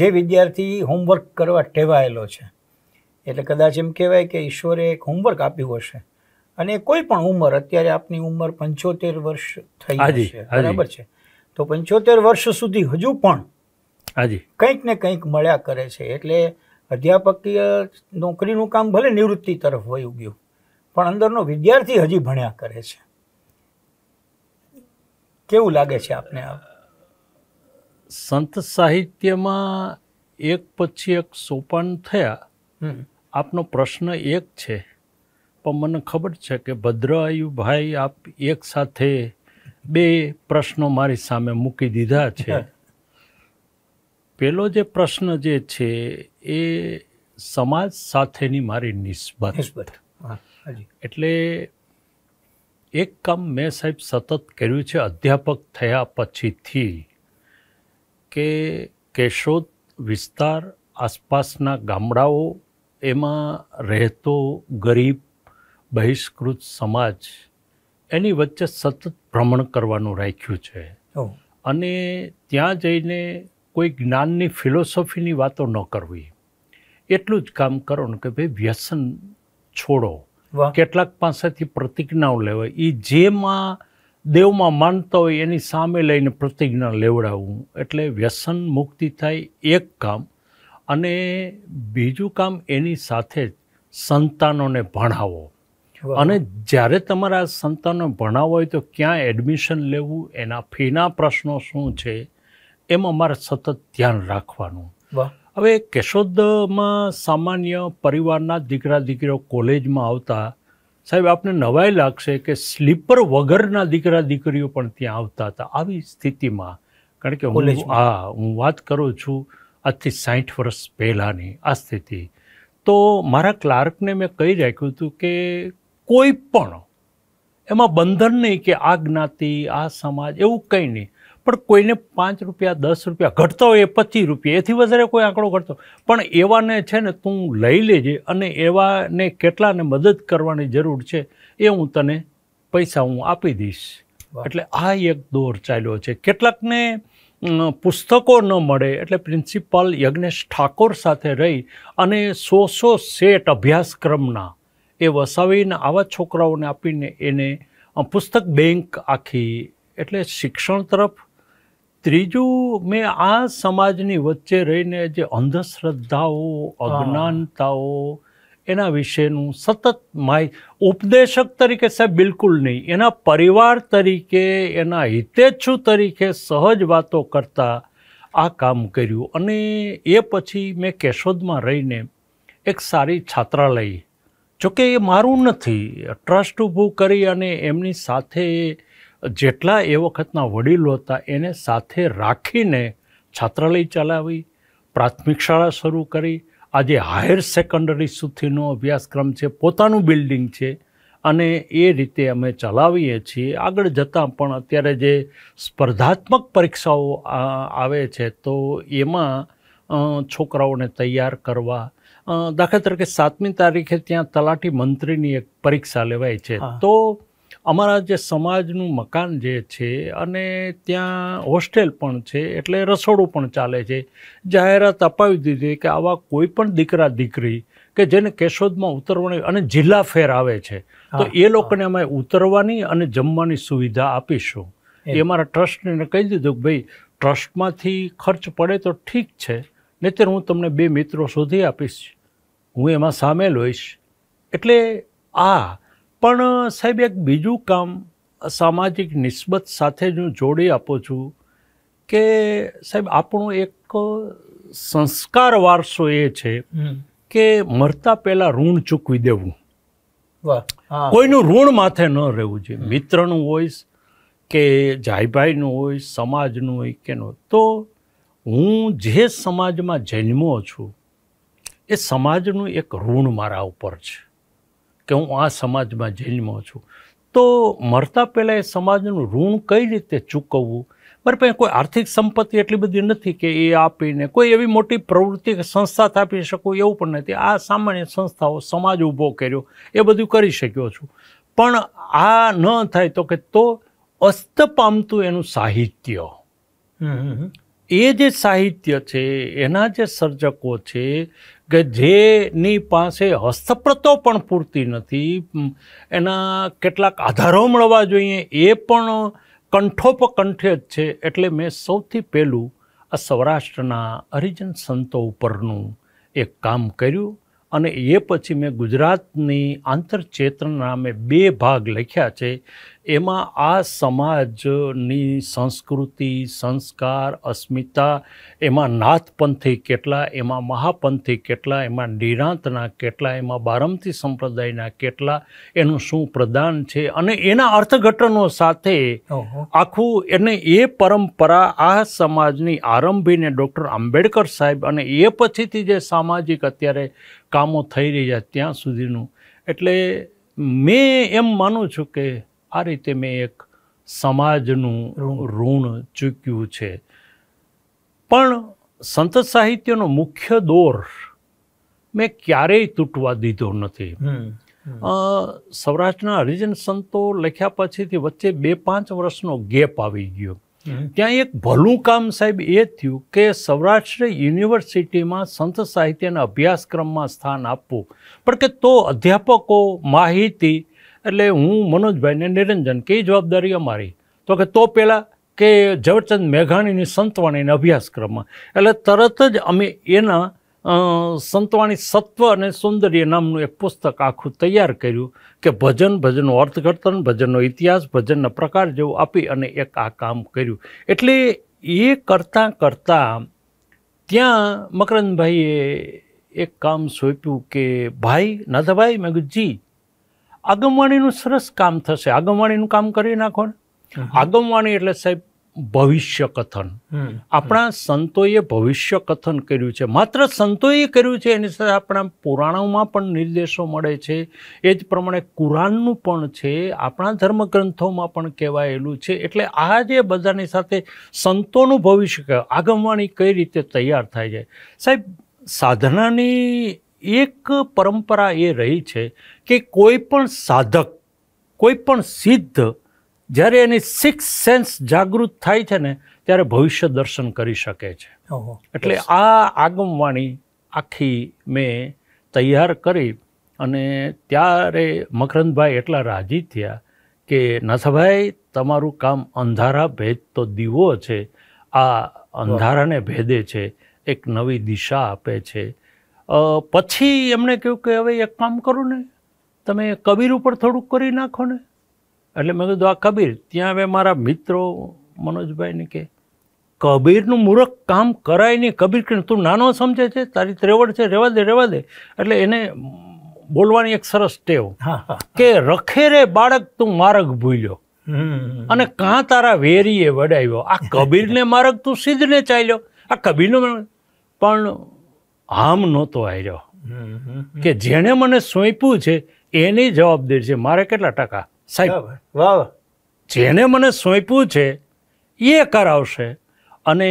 જે વિદ્યાર્થી હોમવર્ક કરવા ટેવાયેલો છે એટલે કદાચ એમ કહેવાય કે ઈશ્વરે એક હોમવર્ક આપ્યું હશે અને કોઈ પણ ઉંમર અત્યારે આપની ઉંમર પંચોતેર વર્ષ થઈ છે બરાબર છે તો પંચોતેર વર્ષ સુધી હજુ પણ હાજી કંઈક ને કંઈક મળ્યા કરે છે એટલે અધ્યાપકીય નોકરીનું કામ ભલે નિવૃત્તિ તરફ વયું ગયું પણ અંદરનો વિદ્યાર્થી હજી ભણ્યા કરે છે કેવું લાગે છે આપને સંત સાહિત્યમાં એક પછી એક સોપાન થયા આપનો પ્રશ્ન એક છે પણ મને ખબર છે કે ભદ્રાયુભાઈ આપ એક સાથે બે પ્રશ્નો મારી સામે મૂકી દીધા છે પહેલો જે પ્રશ્ન જે છે એ સમાજ સાથેની મારી નિસ્બત નિસ્બત એટલે એક કામ મેં સાહેબ સતત કર્યું છે અધ્યાપક થયા પછીથી કે કેશોદ વિસ્તાર આસપાસના ગામડાઓ એમાં રહેતો ગરીબ બહિષ્કૃત સમાજ એની વચ્ચે સતત ભ્રમણ કરવાનું રાખ્યું છે અને ત્યાં જઈને કોઈ જ્ઞાનની ફિલોસોફીની વાતો ન કરવી એટલું જ કામ કરો ને કે ભાઈ વ્યસન છોડો કેટલાક પાસેથી પ્રતિજ્ઞાઓ લેવાય એ જેમાં દેવમાં માનતા હોય એની સામે લઈને પ્રતિજ્ઞા લેવડાવવું એટલે વ્યસન મુક્તિ થાય એક કામ અને બીજું કામ એની સાથે જ સંતાનોને ભણાવો અને જ્યારે તમારા સંતાનો ભણાવો હોય તો ક્યાં એડમિશન લેવું એના ફીના પ્રશ્નો શું છે એમાં મારે સતત ધ્યાન રાખવાનું હવે કેશોદમાં સામાન્ય પરિવારના દીકરા દીકરીઓ કોલેજમાં આવતા સાહેબ આપને નવાઈ લાગશે કે સ્લીપર વગરના દીકરા દીકરીઓ પણ ત્યાં આવતા હતા આવી સ્થિતિમાં કારણ કે હું હા હું વાત કરું છું આજથી સાઠ વર્ષ પહેલાંની આ સ્થિતિ તો મારા ક્લાર્કને મેં કહી રાખ્યું હતું કે કોઈ પણ એમાં બંધન નહીં કે આ જ્ઞાતિ આ સમાજ એવું કંઈ નહીં પણ કોઈને પાંચ રૂપિયા દસ રૂપિયા ઘટતો હોય પચીસ રૂપિયા એથી વધારે કોઈ આંકડો ઘટતો પણ એવાને છે ને તું લઈ લેજે અને એવાને કેટલાને મદદ કરવાની જરૂર છે એ હું તને પૈસા હું આપી દઈશ એટલે આ એક દોર ચાલ્યો છે કેટલાકને પુસ્તકો ન મળે એટલે પ્રિન્સિપાલ યજ્ઞેશ ઠાકોર સાથે રહી અને સો સો સેટ અભ્યાસક્રમના એ વસાવીને આવા છોકરાઓને આપીને એને પુસ્તક બેંક આખી એટલે શિક્ષણ તરફ ત્રીજું મેં આ સમાજની વચ્ચે રહીને જે અંધશ્રદ્ધાઓ અજ્ઞાનતાઓ એના વિશેનું સતત માહિતી ઉપદેશક તરીકે સાહેબ બિલકુલ નહીં એના પરિવાર તરીકે એના હિતેચ્છુ તરીકે સહજ વાતો કરતા આ કામ કર્યું અને એ પછી મેં કેશોદમાં રહીને એક સારી છાત્રાલય જોકે એ મારું નથી ટ્રસ્ટ ઊભું કરી અને એમની સાથે જેટલા એ વખતના વડીલો હતા એને સાથે રાખીને છાત્રાલય ચલાવી પ્રાથમિક શાળા શરૂ કરી આજે હાયર સેકન્ડરી સુધીનો અભ્યાસક્રમ છે પોતાનું બિલ્ડિંગ છે અને એ રીતે અમે ચલાવીએ છીએ આગળ જતાં પણ અત્યારે જે સ્પર્ધાત્મક પરીક્ષાઓ આવે છે તો એમાં છોકરાઓને તૈયાર કરવા દાખલા તરીકે સાતમી તારીખે ત્યાં તલાટી મંત્રીની એક પરીક્ષા લેવાય છે તો અમારા જે સમાજનું મકાન જે છે અને ત્યાં હોસ્ટેલ પણ છે એટલે રસોડું પણ ચાલે છે જાહેરાત અપાવી દીધી કે આવા કોઈ પણ દીકરા દીકરી કે જેને કેશોદમાં ઉતરવાની અને જિલ્લા ફેર આવે છે તો એ લોકોને અમે ઉતરવાની અને જમવાની સુવિધા આપીશું એ અમારા ટ્રસ્ટને કહી દીધું કે ભાઈ ટ્રસ્ટમાંથી ખર્ચ પડે તો ઠીક છે નહીંતર હું તમને બે મિત્રો શોધી આપીશ હું એમાં સામેલ હોઈશ એટલે આ પણ સાહેબ એક બીજું કામ સામાજિક નિસ્બત સાથે જ હું જોડી આપું છું કે સાહેબ આપણો એક સંસ્કાર વારસો એ છે કે મરતા પહેલાં ઋણ ચૂકવી દેવું કોઈનું ઋણ માથે ન રહેવું જોઈએ મિત્રનું હોય કે જાયભાઈનું હોય સમાજનું હોય કે ન તો હું જે સમાજમાં જન્મો છું એ સમાજનું એક ઋણ મારા ઉપર છે કે હું આ સમાજમાં જન્મો છું તો મરતા પહેલાં એ સમાજનું ઋણ કઈ રીતે ચૂકવવું બરાબર કોઈ આર્થિક સંપત્તિ એટલી બધી નથી કે એ આપીને કોઈ એવી મોટી પ્રવૃત્તિ કે સંસ્થા સ્થાપી શકું એવું પણ નથી આ સામાન્ય સંસ્થાઓ સમાજ ઊભો કર્યો એ બધું કરી શક્યો છું પણ આ ન થાય તો કે તો અસ્ત પામતું એનું સાહિત્ય એ જે સાહિત્ય છે એના જે સર્જકો છે કે જેની પાસે હસ્તપ્રતો પણ પૂરતી નથી એના કેટલાક આધારો મળવા જોઈએ એ પણ કંઠોપકંઠે જ છે એટલે મેં સૌથી પહેલું આ સૌરાષ્ટ્રના હરિજન સંતો ઉપરનું એક કામ કર્યું અને એ પછી મેં ગુજરાતની આંતરચેતના મેં બે ભાગ લખ્યા છે એમાં આ સમાજની સંસ્કૃતિ સંસ્કાર અસ્મિતા એમાં નાથપંથી કેટલા એમાં મહાપંથી કેટલા એમાં નિરાંતના કેટલા એમાં બારમતી સંપ્રદાયના કેટલા એનું શું પ્રદાન છે અને એના અર્થઘટનો સાથે આખું એને એ પરંપરા આ સમાજની આરંભીને ડૉક્ટર આંબેડકર સાહેબ અને એ પછીથી જે સામાજિક અત્યારે કામો થઈ રહ્યા ત્યાં સુધીનું એટલે મેં એમ માનું છું કે આ રીતે મેં એક સમાજનું ઋણ ચૂક્યું છે પણ સંત સાહિત્યનો મુખ્ય દોર મેં ક્યારેય તૂટવા દીધો નથી સૌરાષ્ટ્રના હરિજન સંતો લખ્યા પછીથી વચ્ચે બે પાંચ વર્ષનો ગેપ આવી ગયો ત્યાં એક ભલું કામ સાહેબ એ થયું કે સૌરાષ્ટ્ર યુનિવર્સિટીમાં સંત સાહિત્યના અભ્યાસક્રમમાં સ્થાન આપવું પણ કે તો અધ્યાપકો માહિતી એટલે હું મનોજભાઈને નિરંજન કે જવાબદારી અમારી તો કે તો પહેલાં કે ઝવેરચંદ મેઘાણીની સંતવાણીના અભ્યાસક્રમમાં એટલે તરત જ અમે એના સંતવાણી સત્વ અને સૌંદર્ય નામનું એક પુસ્તક આખું તૈયાર કર્યું કે ભજન ભજનનું અર્થઘટન ભજનનો ઇતિહાસ ભજનના પ્રકાર જેવું આપી અને એક આ કામ કર્યું એટલે એ કરતાં કરતાં ત્યાં મકરંદભાઈએ એક કામ સોંપ્યું કે ભાઈ નાથાભાઈ મેં કીધું આગમવાણીનું સરસ કામ થશે આગમવાણીનું કામ કરી નાખો ને આગમવાણી એટલે સાહેબ ભવિષ્ય કથન આપણા સંતોએ ભવિષ્ય કથન કર્યું છે માત્ર સંતોએ કર્યું છે એની સાથે આપણા પુરાણોમાં પણ નિર્દેશો મળે છે એ જ પ્રમાણે કુરાનનું પણ છે આપણા ધર્મગ્રંથોમાં પણ કહેવાયેલું છે એટલે આ જે બધાની સાથે સંતોનું ભવિષ્ય આગમવાણી કઈ રીતે તૈયાર થાય છે સાહેબ સાધનાની એક પરંપરા એ રહી છે કે કોઈ પણ સાધક કોઈ પણ સિદ્ધ જ્યારે એની સિક્સ સેન્સ જાગૃત થાય છે ને ત્યારે ભવિષ્ય દર્શન કરી શકે છે એટલે આ આગમવાણી આખી મેં તૈયાર કરી અને ત્યારે મકરંદભાઈ એટલા રાજી થયા કે નાથાભાઈ તમારું કામ અંધારા ભેદ તો દીવો છે આ અંધારાને ભેદે છે એક નવી દિશા આપે છે પછી એમણે કહ્યું કે હવે એક કામ કરો ને તમે કબીર ઉપર થોડુંક કરી નાખો ને એટલે મેં કીધું આ કબીર ત્યાં હવે મારા મિત્રો મનોજભાઈને કે કબીરનું મૂરખ કામ કરાય નહીં કબીર કે તું નાનો સમજે છે તારી ત્રેવડ છે રહેવા દે રહેવા દે એટલે એને બોલવાની એક સરસ ટેવ કે રખે રે બાળક તું માર્ગ ભૂલ્યો અને કાં તારા વેરીએ વડાવ્યો આ કબીરને માર્ગ તું સીધને ચાલ્યો આ કબીરનો પણ આમ નહોતો આવ્યો કે જેણે મને સોંપ્યું છે એની જવાબદારી છે મારે કેટલા ટકા સાહેબ વાહ જેણે મને સોંપ્યું છે એ કરાવશે અને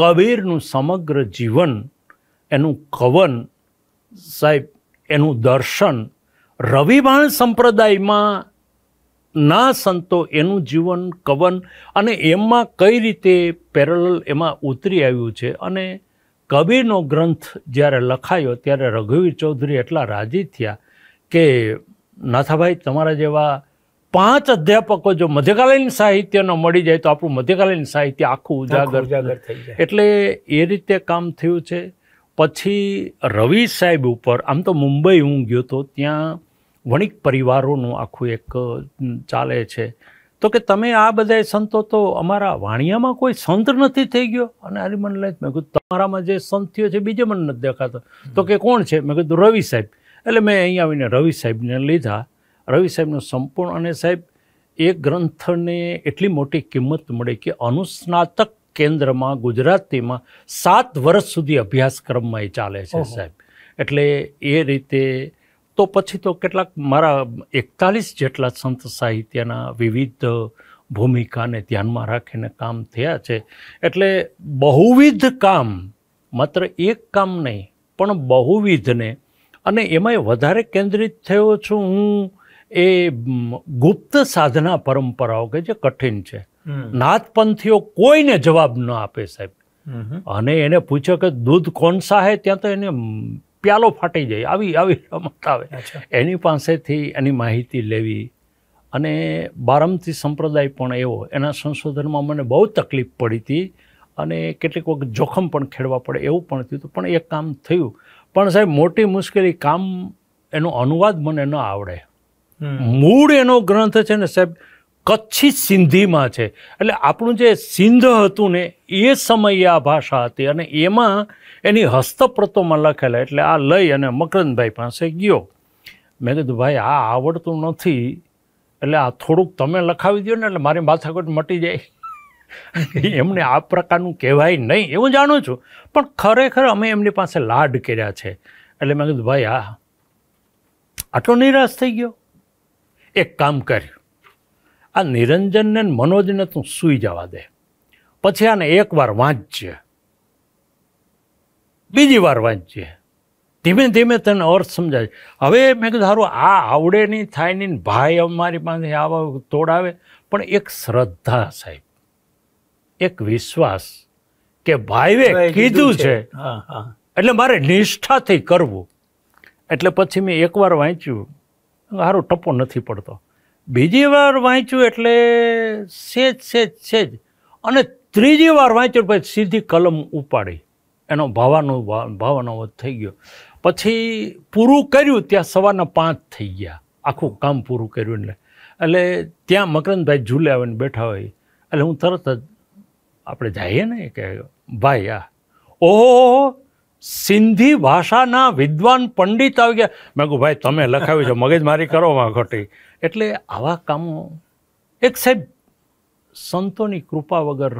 કબીરનું સમગ્ર જીવન એનું કવન સાહેબ એનું દર્શન રવિવાણ સંપ્રદાયમાં ના સંતો એનું જીવન કવન અને એમાં કઈ રીતે પેરેલલ એમાં ઉતરી આવ્યું છે અને કબીરનો ગ્રંથ જ્યારે લખાયો ત્યારે રઘુવીર ચૌધરી એટલા રાજી થયા કે નાથાભાઈ તમારા જેવા પાંચ અધ્યાપકો જો મધ્યકાલીન સાહિત્યનો મળી જાય તો આપણું મધ્યકાલીન સાહિત્ય આખું ઉજાગર ઉજાગર થઈ જાય એટલે એ રીતે કામ થયું છે પછી રવિ સાહેબ ઉપર આમ તો મુંબઈ હું ગયો તો ત્યાં વણિક પરિવારોનું આખું એક ચાલે છે તો કે તમે આ બધા સંતો તો અમારા વાણિયામાં કોઈ સંત નથી થઈ ગયો અને હરિમન લઈ મેં કીધું તમારામાં જે સંત થયો છે બીજે મને નથી દેખાતો તો કે કોણ છે મેં કીધું રવિ સાહેબ એટલે મેં અહીં આવીને રવિ સાહેબને લીધા રવિ સાહેબનો સંપૂર્ણ અને સાહેબ એ ગ્રંથને એટલી મોટી કિંમત મળે કે અનુસ્નાતક કેન્દ્રમાં ગુજરાતીમાં સાત વર્ષ સુધી અભ્યાસક્રમમાં એ ચાલે છે સાહેબ એટલે એ રીતે તો પછી તો કેટલાક મારા એકતાલીસ જેટલા સંત સાહિત્યના વિવિધ ભૂમિકાને ધ્યાનમાં રાખીને કામ થયા છે એટલે બહુવિધ કામ માત્ર એક કામ નહીં પણ બહુવિધને અને એમાંય વધારે કેન્દ્રિત થયો છું હું એ ગુપ્ત સાધના પરંપરાઓ કે જે કઠિન છે નાથપંથીઓ કોઈને જવાબ ન આપે સાહેબ અને એને પૂછ્યો કે દૂધ કોણ સા હે ત્યાં તો એને પ્યાલો ફાટી જાય આવી આવી રમત આવે એની પાસેથી એની માહિતી લેવી અને બારમતી સંપ્રદાય પણ એવો એના સંશોધનમાં મને બહુ તકલીફ પડી હતી અને કેટલીક વખત જોખમ પણ ખેડવા પડે એવું પણ થયું હતું પણ એ કામ થયું પણ સાહેબ મોટી મુશ્કેલી કામ એનો અનુવાદ મને ન આવડે મૂળ એનો ગ્રંથ છે ને સાહેબ કચ્છી સિંધીમાં છે એટલે આપણું જે સિંધ હતું ને એ સમયે આ ભાષા હતી અને એમાં એની હસ્તપ્રતોમાં લખેલા એટલે આ લઈ અને મકરંદભાઈ પાસે ગયો મેં કીધું ભાઈ આ આવડતું નથી એટલે આ થોડુંક તમે લખાવી દો ને એટલે મારી માથાકૂટ મટી જાય (laughs) એમને આ પ્રકારનું કહેવાય નહીં એવું જાણું છું પણ ખરેખર અમે એમની પાસે લાડ કર્યા છે એટલે મેં કીધું ભાઈ આ આટલો નિરાશ થઈ ગયો એક કામ કર્યું આ નિરંજનને મનોજને તું સૂઈ જવા દે પછી આને એકવાર વાંચજે બીજી વાર વાંચજે ધીમે ધીમે તને અર્થ સમજાય હવે મેં કીધું આ આવડે નહીં થાય નહીં ભાઈ અમારી પાસે આવા તોડાવે પણ એક શ્રદ્ધા સાહેબ એક વિશ્વાસ કે ભાઈએ કીધું છે એટલે મારે નિષ્ઠાથી કરવું એટલે પછી મેં એકવાર વાંચ્યું સારો ટપો નથી પડતો બીજી વાર વાંચ્યું એટલે સેજ સેજ સેજ અને ત્રીજી વાર વાંચ્યું પછી સીધી કલમ ઉપાડી એનો ભાવાનો ભાવાનો થઈ ગયો પછી પૂરું કર્યું ત્યાં સવારના પાંચ થઈ ગયા આખું કામ પૂરું કર્યું એટલે એટલે ત્યાં મકરંદભાઈ ઝૂલે આવીને બેઠા હોય એટલે હું તરત જ આપણે જઈએ ને કે ભાઈ આ ઓહો સિંધી ભાષાના વિદ્વાન પંડિત આવી ગયા મેં કહું ભાઈ તમે લખાવ્યું છે મગજમારી કરો માં ખોટી એટલે આવા કામો એક સાહેબ સંતોની કૃપા વગર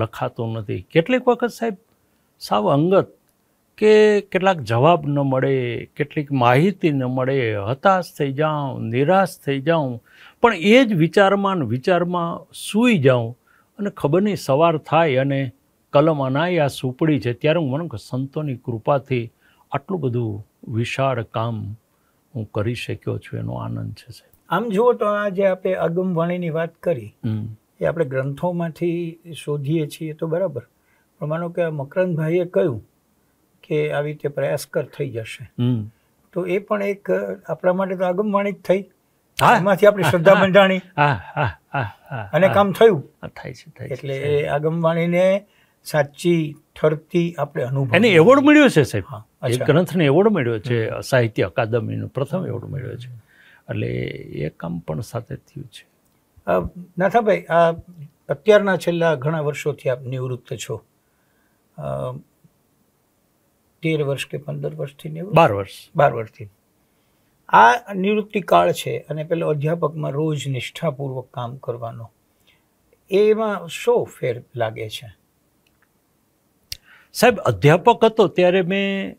લખાતો નથી કેટલીક વખત સાહેબ સાવ અંગત કે કેટલાક જવાબ ન મળે કેટલીક માહિતી ન મળે હતાશ થઈ જાઉં નિરાશ થઈ જાઉં પણ એ જ વિચારમાં વિચારમાં સૂઈ જાઉં અને ખબર નહીં સવાર થાય અને કલમ અનાય આ સુપડી છે ત્યારે હું મને સંતોની કૃપાથી આટલું બધું વિશાળ કામ હું કરી શક્યો છું એનો આનંદ છે સાહેબ આમ જુઓ તો આ જે આપણે અગમ વાણીની વાત કરી એ આપણે ગ્રંથોમાંથી શોધીએ છીએ તો બરાબર પણ માનો કે મકરંદભાઈએ કહ્યું કે આવી રીતે પ્રયાસકર થઈ જશે તો એ પણ એક આપણા માટે તો આગમવાણી જ થઈ એમાંથી આપણી શ્રદ્ધા બંધાણી અને કામ થયું થાય છે એટલે એ આગમવાણીને સાચી ઠરતી આપણે અનુભવ એને એવોર્ડ મળ્યો છે સાહેબ એ ગ્રંથને એવોર્ડ મળ્યો છે સાહિત્ય અકાદમીનો પ્રથમ એવોર્ડ મળ્યો છે એટલે એ કામ પણ સાથે થયું છે નાથાભાઈ આ અત્યારના છેલ્લા ઘણા વર્ષોથી આપ નિવૃત્ત છો તેર વર્ષ કે પંદર વર્ષથી નિવૃત્ત બાર વર્ષ બાર વર્ષથી આ નિવૃત્તિ કાળ છે અને પેલો અધ્યાપકમાં રોજ નિષ્ઠાપૂર્વક કામ કરવાનો એમાં શો ફેર લાગે છે સાહેબ અધ્યાપક હતો ત્યારે મેં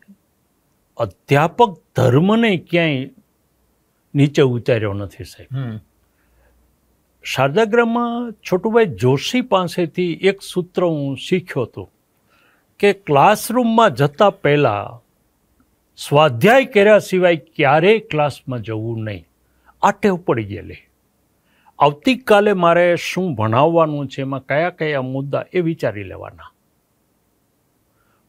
અધ્યાપક ધર્મને ક્યાંય નીચે ઉતાર્યો નથી સાહેબ શારદાગ્રામમાં છોટુભાઈ જોશી પાસેથી એક સૂત્ર હું શીખ્યો હતો કે ક્લાસરૂમમાં જતા પહેલાં સ્વાધ્યાય કર્યા સિવાય ક્યારેય ક્લાસમાં જવું નહીં આ ટેવ પડી ગયેલી આવતીકાલે મારે શું ભણાવવાનું છે એમાં કયા કયા મુદ્દા એ વિચારી લેવાના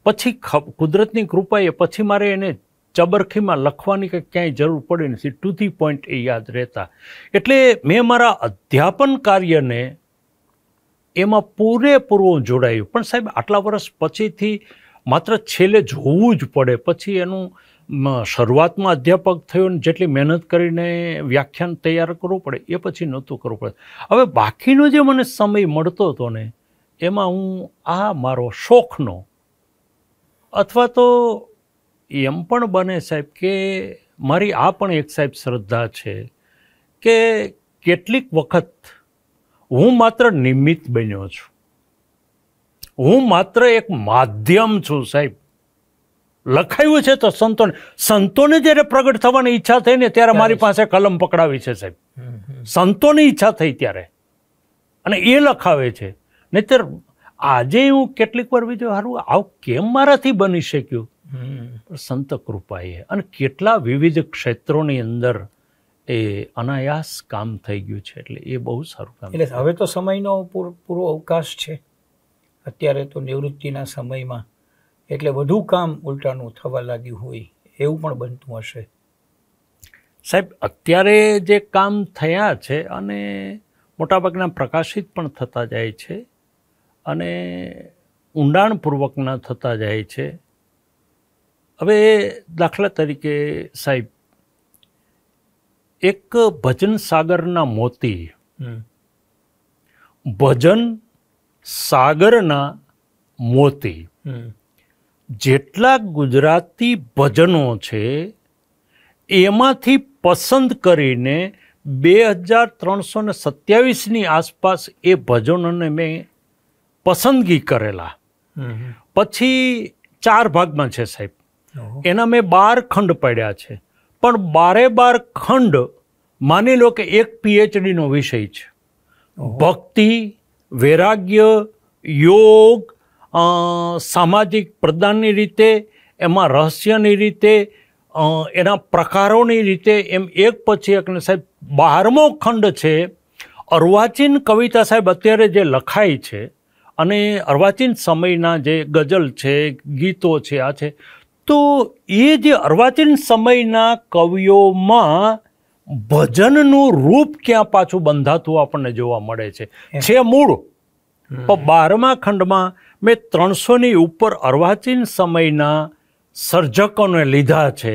પછી કુદરતની કૃપાએ પછી મારે એને ચબરખીમાં લખવાની કે ક્યાંય જરૂર પડે નથી ટુ ધી પોઈન્ટ એ યાદ રહેતા એટલે મેં મારા અધ્યાપન કાર્યને એમાં પૂરેપૂરું જોડાયું પણ સાહેબ આટલા વર્ષ પછીથી માત્ર છેલ્લે જોવું જ પડે પછી એનું શરૂઆતમાં અધ્યાપક થયો ને જેટલી મહેનત કરીને વ્યાખ્યાન તૈયાર કરવું પડે એ પછી નહોતું કરવું પડે હવે બાકીનો જે મને સમય મળતો હતો ને એમાં હું આ મારો શોખનો અથવા તો એમ પણ બને સાહેબ કે મારી આ પણ એક સાહેબ શ્રદ્ધા છે કે કેટલીક વખત હું માત્ર નિમિત્ત બન્યો છું હું માત્ર એક માધ્યમ છું સાહેબ લખાયું છે તો સંતોને સંતોને જ્યારે પ્રગટ થવાની ઈચ્છા થઈ ને ત્યારે મારી પાસે કલમ પકડાવી છે સાહેબ સંતોની ઈચ્છા થઈ ત્યારે અને એ લખાવે છે નહીતર આજે હું કેટલીક વાર બીજું સારું આવું કેમ મારાથી બની શક્યું સંત કૃપાએ અને કેટલા વિવિધ ક્ષેત્રોની અંદર એ અનાયાસ કામ થઈ ગયું છે એટલે એ બહુ સારું કામ એટલે હવે તો સમયનો પૂરો અવકાશ છે અત્યારે તો નિવૃત્તિના સમયમાં એટલે વધુ કામ ઉલટાનું થવા લાગ્યું હોય એવું પણ બનતું હશે સાહેબ અત્યારે જે કામ થયા છે અને મોટાભાગના પ્રકાશિત પણ થતા જાય છે અને ઊંડાણપૂર્વકના થતા જાય છે હવે દાખલા તરીકે સાહેબ એક ભજન સાગરના મોતી ભજન સાગરના મોતી જેટલા ગુજરાતી ભજનો છે એમાંથી પસંદ કરીને બે હજાર ત્રણસો ને સત્યાવીસની આસપાસ એ ભજનોને મેં પસંદગી કરેલા પછી ચાર ભાગમાં છે સાહેબ એના મેં બાર ખંડ પાડ્યા છે પણ બારે બાર ખંડ માની લો કે એક પીએચડીનો વિષય છે ભક્તિ વૈરાગ્ય યોગ સામાજિક પ્રદાનની રીતે એમાં રહસ્યની રીતે એના પ્રકારોની રીતે એમ એક પછી એકને સાહેબ બારમો ખંડ છે અર્વાચીન કવિતા સાહેબ અત્યારે જે લખાય છે અને અર્વાચીન સમયના જે ગઝલ છે ગીતો છે આ છે તો એ જે અર્વાચીન સમયના કવિઓમાં ભજનનું રૂપ ક્યાં પાછું બંધાતું આપણને જોવા મળે છે છે મૂળ પણ બારમા ખંડમાં મેં ત્રણસોની ઉપર અર્વાચીન સમયના સર્જકોને લીધા છે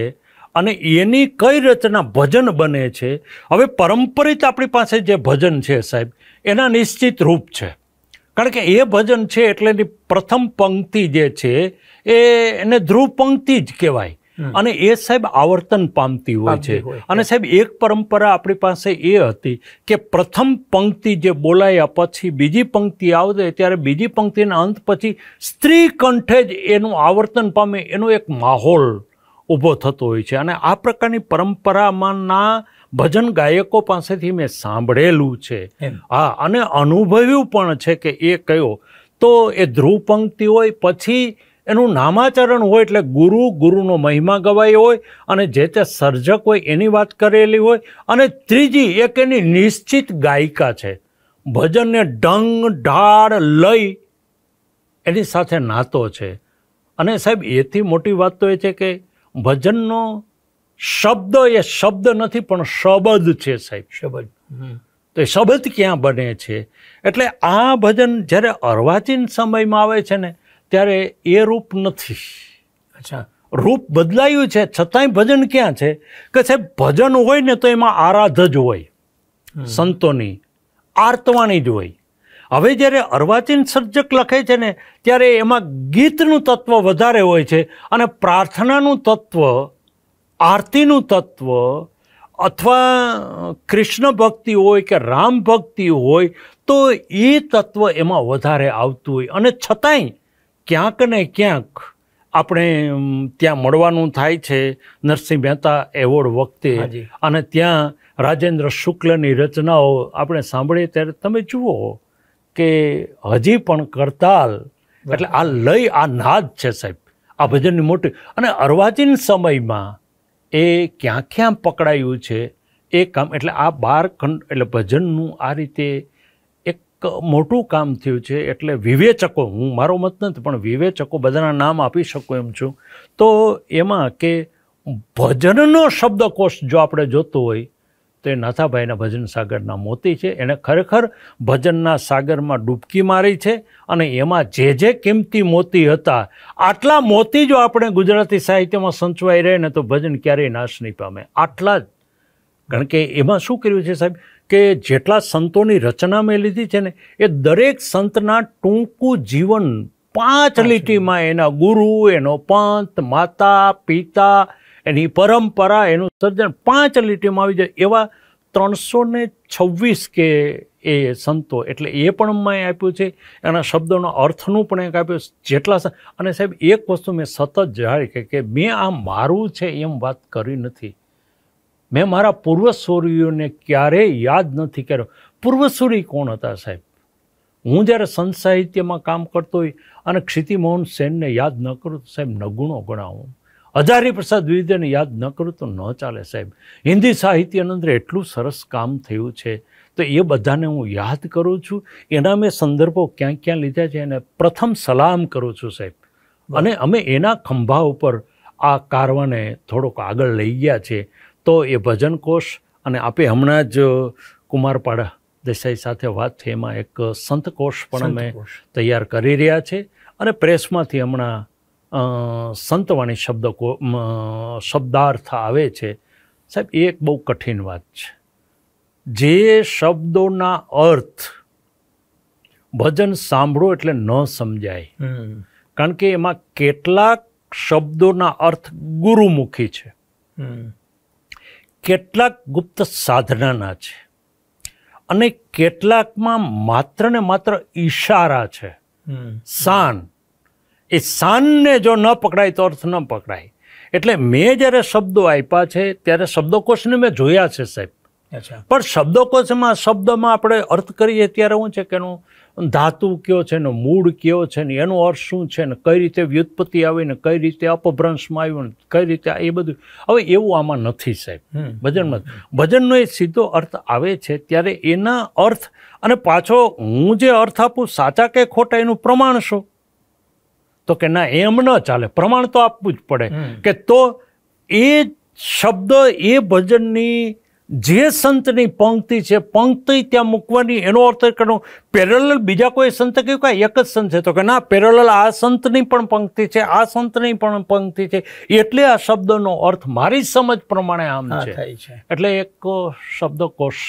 અને એની કઈ રચના ભજન બને છે હવે પરંપરિત આપણી પાસે જે ભજન છે સાહેબ એના નિશ્ચિત રૂપ છે કારણ કે એ ભજન છે એટલે એની પ્રથમ પંક્તિ જે છે એ એને ધ્રુવ પંક્તિ જ કહેવાય અને એ સાહેબ આવર્તન પામતી હોય છે અને સાહેબ એક પરંપરા આપણી પાસે એ હતી કે પ્રથમ પંક્તિ જે બોલાયા પછી બીજી પંક્તિ આવે ત્યારે બીજી પંક્તિના અંત પછી સ્ત્રી કંઠે જ એનું આવર્તન પામે એનો એક માહોલ ઊભો થતો હોય છે અને આ પ્રકારની પરંપરામાંના ભજન ગાયકો પાસેથી મેં સાંભળેલું છે હા અને અનુભવ્યું પણ છે કે એ કયો તો એ ધ્રુવ પંક્તિ હોય પછી એનું નામાચરણ હોય એટલે ગુરુ ગુરુનો મહિમા ગવાય હોય અને જે તે સર્જક હોય એની વાત કરેલી હોય અને ત્રીજી એક એની નિશ્ચિત ગાયિકા છે ભજનને ડંગ ઢાળ લઈ એની સાથે નાતો છે અને સાહેબ એથી મોટી વાત તો એ છે કે ભજનનો શબ્દ એ શબ્દ નથી પણ શબદ છે સાહેબ શબ્દ તો એ શબદ ક્યાં બને છે એટલે આ ભજન જ્યારે અર્વાચીન સમયમાં આવે છે ને ત્યારે એ રૂપ નથી અચ્છા રૂપ બદલાયું છે છતાંય ભજન ક્યાં છે કે સાહેબ ભજન હોય ને તો એમાં આરાધ જ હોય સંતોની આર્તવાણી જ હોય હવે જ્યારે અર્વાચીન સર્જક લખે છે ને ત્યારે એમાં ગીતનું તત્વ વધારે હોય છે અને પ્રાર્થનાનું તત્વ આરતીનું તત્વ અથવા કૃષ્ણ ભક્તિ હોય કે રામ ભક્તિ હોય તો એ તત્વ એમાં વધારે આવતું હોય અને છતાંય ક્યાંક ને ક્યાંક આપણે ત્યાં મળવાનું થાય છે નરસિંહ મહેતા એવોર્ડ વખતે અને ત્યાં રાજેન્દ્ર શુક્લની રચનાઓ આપણે સાંભળીએ ત્યારે તમે જુઓ કે હજી પણ કરતાલ એટલે આ લય આ નાદ છે સાહેબ આ ભજનની મોટી અને અર્વાચીન સમયમાં એ ક્યાં ક્યાં પકડાયું છે એ કામ એટલે આ બાર ખંડ એટલે ભજનનું આ રીતે એક મોટું કામ થયું છે એટલે વિવેચકો હું મારો મત નથી પણ વિવેચકો બધાના નામ આપી શકું એમ છું તો એમાં કે ભજનનો શબ્દકોશ જો આપણે જોતો હોય તે નાથાભાઈના ભજન સાગરના મોતી છે એણે ખરેખર ભજનના સાગરમાં ડૂબકી મારી છે અને એમાં જે જે કિંમતી મોતી હતા આટલા મોતી જો આપણે ગુજરાતી સાહિત્યમાં સંચવાઈ રહે ને તો ભજન ક્યારેય નાશ નહીં પામે આટલા જ કારણ કે એમાં શું કર્યું છે સાહેબ કે જેટલા સંતોની રચના મેં લીધી છે ને એ દરેક સંતના ટૂંકું જીવન પાંચ લીટીમાં એના ગુરુ એનો પંત માતા પિતા એની પરંપરા એનું સર્જન પાંચ લીટીમાં આવી જાય એવા ત્રણસો ને છવ્વીસ કે એ સંતો એટલે એ પણ મેં આપ્યું છે એના શબ્દોના અર્થનું પણ એક આપ્યું જેટલા અને સાહેબ એક વસ્તુ મેં સતત જાણી કે કે મેં આ મારું છે એમ વાત કરી નથી મેં મારા પૂર્વસૂરીઓને ક્યારેય યાદ નથી કર્યો પૂર્વસૂરી કોણ હતા સાહેબ હું જ્યારે સંત સાહિત્યમાં કામ કરતો હોય અને ક્ષિતિમોહન સેનને યાદ ન કરું તો સાહેબ નગુણો ગણાવું હજારી પ્રસાદ દ્વિવેદીને યાદ ન કરું તો ન ચાલે સાહેબ હિન્દી સાહિત્યની અંદર એટલું સરસ કામ થયું છે તો એ બધાને હું યાદ કરું છું એના મેં સંદર્ભો ક્યાં ક્યાં લીધા છે એને પ્રથમ સલામ કરું છું સાહેબ અને અમે એના ખંભા ઉપર આ કારવાને થોડોક આગળ લઈ ગયા છે તો એ ભજન કોષ અને આપે હમણાં જ કુમારપાડા દેસાઈ સાથે વાત થઈ એમાં એક સંતકોષ પણ અમે તૈયાર કરી રહ્યા છે અને પ્રેસમાંથી હમણાં સંતવાણી શબ્દકો શબ્દાર્થ આવે છે સાહેબ એ એક બહુ કઠિન વાત છે જે શબ્દોના અર્થ ભજન સાંભળો એટલે ન સમજાય કારણ કે એમાં કેટલાક શબ્દોના અર્થ ગુરુમુખી છે કેટલાક ગુપ્ત સાધનાના છે અને કેટલાકમાં માત્ર ને માત્ર ઈશારા છે શાન એ શાનને જો ન પકડાય તો અર્થ ન પકડાય એટલે મેં જ્યારે શબ્દો આપ્યા છે ત્યારે શબ્દકોશને મેં જોયા છે સાહેબ અચ્છા પણ શબ્દકોશમાં શબ્દમાં આપણે અર્થ કરીએ ત્યારે શું છે કે એનું ધાતુ કયો છે ને મૂળ કયો છે ને એનો અર્થ શું છે ને કઈ રીતે વ્યુત્પત્તિ આવી ને કઈ રીતે અપભ્રંશમાં આવ્યું ને કઈ રીતે એ બધું હવે એવું આમાં નથી સાહેબ ભજનમાં ભજનનો એ સીધો અર્થ આવે છે ત્યારે એના અર્થ અને પાછો હું જે અર્થ આપું સાચા કે ખોટા એનું પ્રમાણ શું તો કે ના એમ ન ચાલે પ્રમાણ તો આપવું જ પડે કે તો એ શબ્દ એ ભજનની જે સંતની પંક્તિ છે પંક્તિ ત્યાં મૂકવાની એનો અર્થ કરવાનો પેરેલલ બીજા કોઈ સંત કહ્યું કે એક જ સંત છે તો કે ના પેરેલલ આ સંતની પણ પંક્તિ છે આ સંતની પણ પંક્તિ છે એટલે આ શબ્દનો અર્થ મારી સમજ પ્રમાણે આમ છે એટલે એક શબ્દકોશ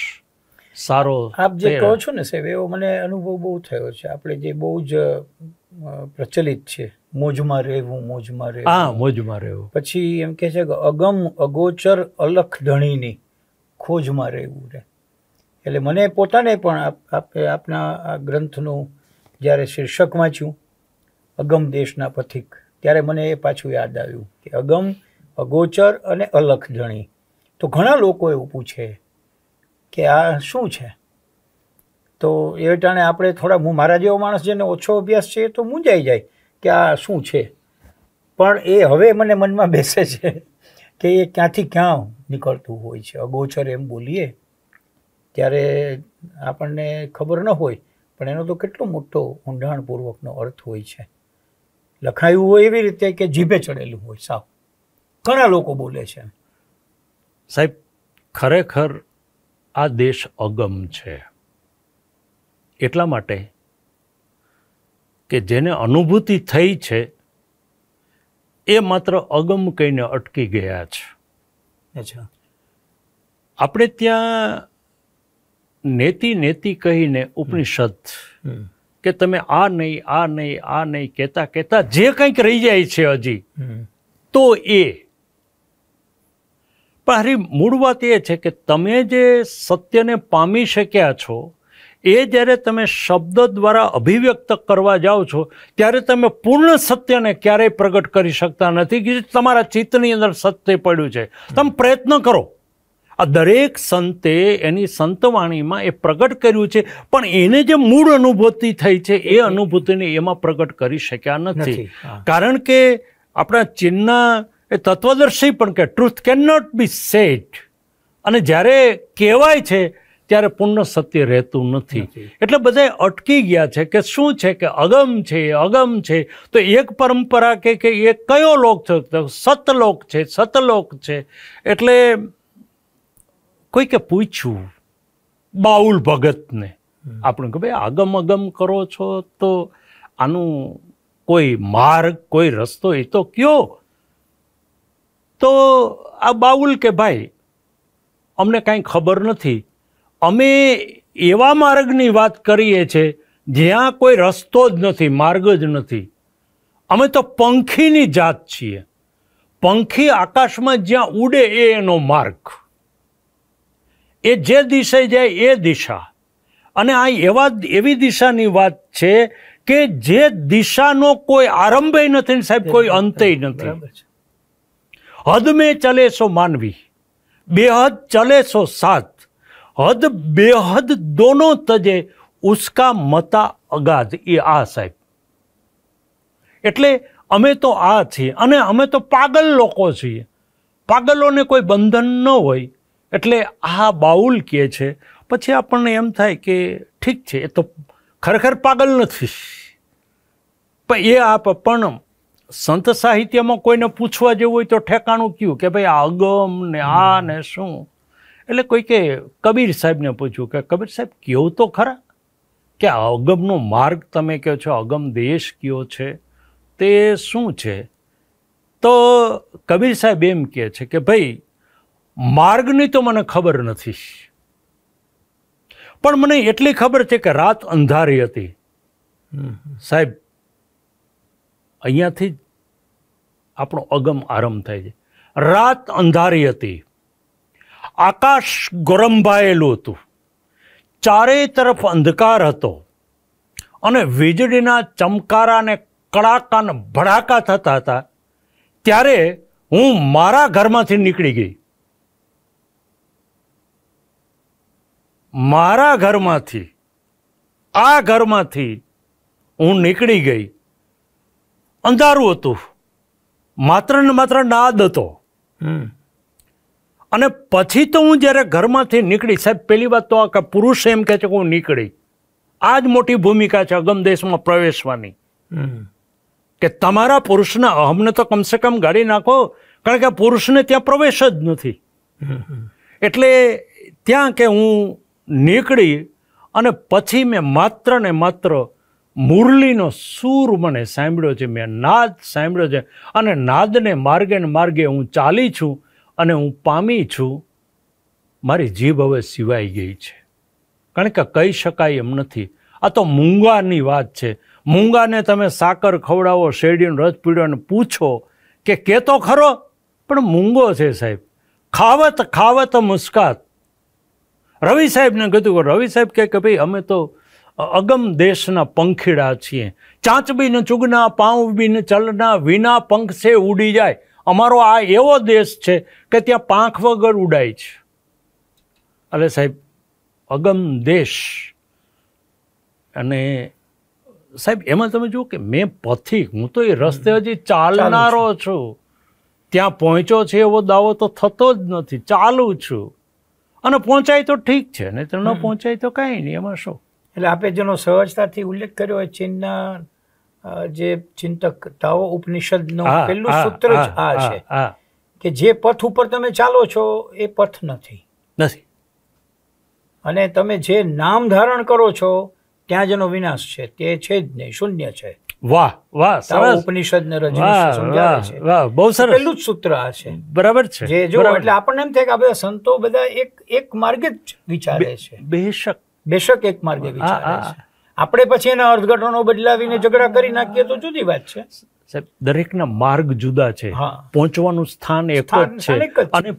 સારો આપ જે કહો છો ને સાહેબ એવો મને અનુભવ બહુ થયો છે આપણે જે બહુ જ પ્રચલિત છે મોજમાં રહેવું મોજમાં રહેવું હા મોજમાં રહેવું પછી એમ કે છે કે અગમ અગોચર અલખ ધણીની ખોજમાં રહેવું છે એટલે મને પોતાને પણ આપના આ ગ્રંથનું જ્યારે શીર્ષક વાંચ્યું અગમ દેશના પથિક ત્યારે મને એ પાછું યાદ આવ્યું કે અગમ અગોચર અને અલખ ધણી તો ઘણા લોકો એવું પૂછે કે આ શું છે તો એ ટાણે આપણે થોડા હું મારા જેવો માણસ જેને ઓછો અભ્યાસ છે તો મૂંઝાઈ જાય કે આ શું છે પણ એ હવે મને મનમાં બેસે છે કે એ ક્યાંથી ક્યાં નીકળતું હોય છે અગોચર એમ બોલીએ ત્યારે આપણને ખબર ન હોય પણ એનો તો કેટલો મોટો ઊંડાણપૂર્વકનો અર્થ હોય છે લખાયું હોય એવી રીતે કે જીભે ચડેલું હોય સાવ ઘણા લોકો બોલે છે સાહેબ ખરેખર આ દેશ અગમ છે એટલા માટે કે જેને અનુભૂતિ થઈ છે એ માત્ર અગમ કહીને અટકી ગયા છે અચ્છા આપણે ત્યાં નેતી નેતી કહીને ઉપનિષદ કે તમે આ નહીં આ નહીં આ નહીં કહેતા કહેતા જે કંઈક રહી જાય છે હજી તો એ પણ હરી મૂળ વાત એ છે કે તમે જે સત્યને પામી શક્યા છો એ જ્યારે તમે શબ્દ દ્વારા અભિવ્યક્ત કરવા જાઓ છો ત્યારે તમે પૂર્ણ સત્યને ક્યારેય પ્રગટ કરી શકતા નથી કે તમારા ચિત્તની અંદર સત્ય પડ્યું છે તમે પ્રયત્ન કરો આ દરેક સંતે એની સંતવાણીમાં એ પ્રગટ કર્યું છે પણ એને જે મૂળ અનુભૂતિ થઈ છે એ અનુભૂતિને એમાં પ્રગટ કરી શક્યા નથી કારણ કે આપણા ચિહ્ન એ તત્વદર્શી પણ કે truth can not be set અને જ્યારે કહેવાય છે ત્યારે પૂર્ણ સત્ય રહેતું નથી એટલે બધા અટકી ગયા છે કે શું છે કે અગમ છે અગમ છે તો એક પરંપરા કે કે એ કયો લોક છે સતલોક છે સતલોક છે એટલે કોઈકે પૂછ્યું બાઉલ ભગતને આપણે કે ભાઈ આગમ અગમ કરો છો તો આનું કોઈ માર્ગ કોઈ રસ્તો એ તો કયો તો આ બાઉલ કે ભાઈ અમને કાંઈ ખબર નથી અમે એવા માર્ગની વાત કરીએ છીએ જ્યાં કોઈ રસ્તો જ નથી માર્ગ જ નથી અમે તો પંખીની જાત છીએ પંખી આકાશમાં જ્યાં ઉડે એ એનો માર્ગ એ જે દિશાએ જાય એ દિશા અને આ એવા એવી દિશાની વાત છે કે જે દિશાનો કોઈ આરંભે નથી સાહેબ કોઈ અંતે નથી હદ મેં ચલે માનવી બેહદ ચલે સો સાથ હદ બેહદ દોનો તજે ઉસકા મતા અગાધ એ આ સાહેબ એટલે અમે તો આ છીએ અને અમે તો પાગલ લોકો છીએ પાગલોને કોઈ બંધન ન હોય એટલે આ બાઉલ કહે છે પછી આપણને એમ થાય કે ઠીક છે એ તો ખરેખર પાગલ નથી પણ એ આપ પણ સંત સાહિત્યમાં કોઈને પૂછવા જેવું હોય તો ઠેકાણું કયું કે ભાઈ આ અગમ ને આ ને શું એટલે કોઈકે કબીર સાહેબને પૂછ્યું કે કબીર સાહેબ કહો તો ખરા કે અગમનો માર્ગ તમે કહો છો અગમ દેશ કયો છે તે શું છે તો કબીર સાહેબ એમ કહે છે કે ભાઈ માર્ગની તો મને ખબર નથી પણ મને એટલી ખબર છે કે રાત અંધારી હતી સાહેબ અહીંયાથી આપણો અગમ આરંભ થાય છે રાત અંધારી હતી આકાશ ગોરંભાયેલું હતું ચારેય તરફ અંધકાર હતો અને વીજળીના ચમકારાને કડાકાને ભડાકા થતા હતા ત્યારે હું મારા ઘરમાંથી નીકળી ગઈ મારા ઘરમાંથી આ ઘરમાંથી હું નીકળી ગઈ અંધારું હતું માત્ર ને માત્ર નાદ હતો હમ અને પછી તો હું જ્યારે ઘરમાંથી નીકળી સાહેબ પહેલી વાત તો આ કે પુરુષ એમ કહે છે કે હું નીકળી આ જ મોટી ભૂમિકા છે અગમ દેશમાં પ્રવેશવાની કે તમારા પુરુષના અહમને તો કમસે કમ ગાડી નાખો કારણ કે પુરુષને ત્યાં પ્રવેશ જ નથી એટલે ત્યાં કે હું નીકળી અને પછી મેં માત્ર ને માત્ર મુરલીનો સૂર મને સાંભળ્યો છે મેં નાદ સાંભળ્યો છે અને નાદને માર્ગે ને માર્ગે હું ચાલી છું અને હું પામી છું મારી જીભ હવે સિવાઈ ગઈ છે કારણ કે કહી શકાય એમ નથી આ તો મૂંગાની વાત છે મૂંગાને તમે સાકર ખવડાવો શેરડીનો રસ પીડો અને પૂછો કે કે તો ખરો પણ મૂંગો છે સાહેબ ખાવત ખાવત મુસ્કાત રવિ સાહેબને કીધું કે રવિ સાહેબ કહે કે ભાઈ અમે તો અગમ દેશના પંખીડા છીએ ચાંચ બી ચુગના પાઉં બી ચલના વિના પંખ છે ઉડી જાય અમારો આ એવો દેશ છે કે ત્યાં પાંખ વગર ઉડાય છે અરે સાહેબ અગમ દેશ અને સાહેબ એમાં તમે જુઓ કે મેં પથિક હું તો એ રસ્તે હજી ચાલનારો છું ત્યાં પહોંચ્યો છે એવો દાવો તો થતો જ નથી ચાલુ છું અને પહોંચાય તો ઠીક છે ને તો ન પહોંચાય તો કાંઈ નહીં એમાં શું એટલે આપે જેનો સહજતાથી ઉલ્લેખ કર્યો હોય ચીનના જે ચિંતક તાઓ ઉપનિષદનું પહેલું સૂત્ર આ છે કે જે પથ ઉપર તમે ચાલો છો એ પથ નથી નથી અને તમે જે નામ ધારણ કરો છો ત્યાં જ વિનાશ છે તે છે જ નહીં શૂન્ય છે વાહ વાહ સરસ ઉપનિષદ ને સમજાવે વાહ બહુ સરસ પહેલું જ સૂત્ર આ છે બરાબર છે જે જો એટલે આપણને એમ થાય કે બધા સંતો બધા એક એક માર્ગે જ વિચારે છે બેશક બેશક એક માર્ગે વિચારે છે આપણે પછી એના અર્થઘટનો બદલાવીને ઝઘડા કરી નાખીએ તો જુદી વાત છે સાહેબ દરેકના માર્ગ જુદા છે પહોંચવાનું સ્થાન એક જ છે અને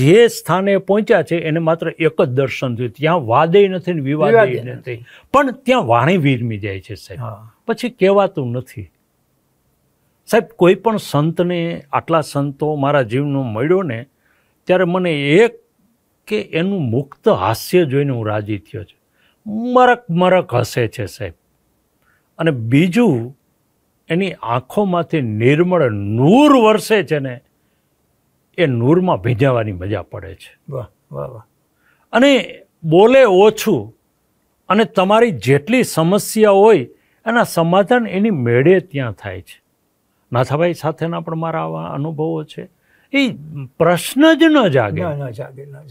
જે સ્થાને પહોંચ્યા છે એને માત્ર એક જ દર્શન થયું ત્યાં વાદે નથી ને વિવાદ નથી પણ ત્યાં વાણી વિરમી જાય છે સાહેબ પછી કહેવાતું નથી સાહેબ કોઈ પણ સંતને આટલા સંતો મારા જીવનો મળ્યો ને ત્યારે મને એક કે એનું મુક્ત હાસ્ય જોઈને હું રાજી થયો છું મરક મરક હસે છે સાહેબ અને બીજું એની આંખોમાંથી નિર્મળ નૂર વરસે છે ને એ નૂરમાં ભીંજાવાની મજા પડે છે વાહ વાહ વાહ અને બોલે ઓછું અને તમારી જેટલી સમસ્યા હોય એના સમાધાન એની મેળે ત્યાં થાય છે નાથાભાઈ સાથેના પણ મારા આવા અનુભવો છે એ પ્રશ્ન જ ન જાગે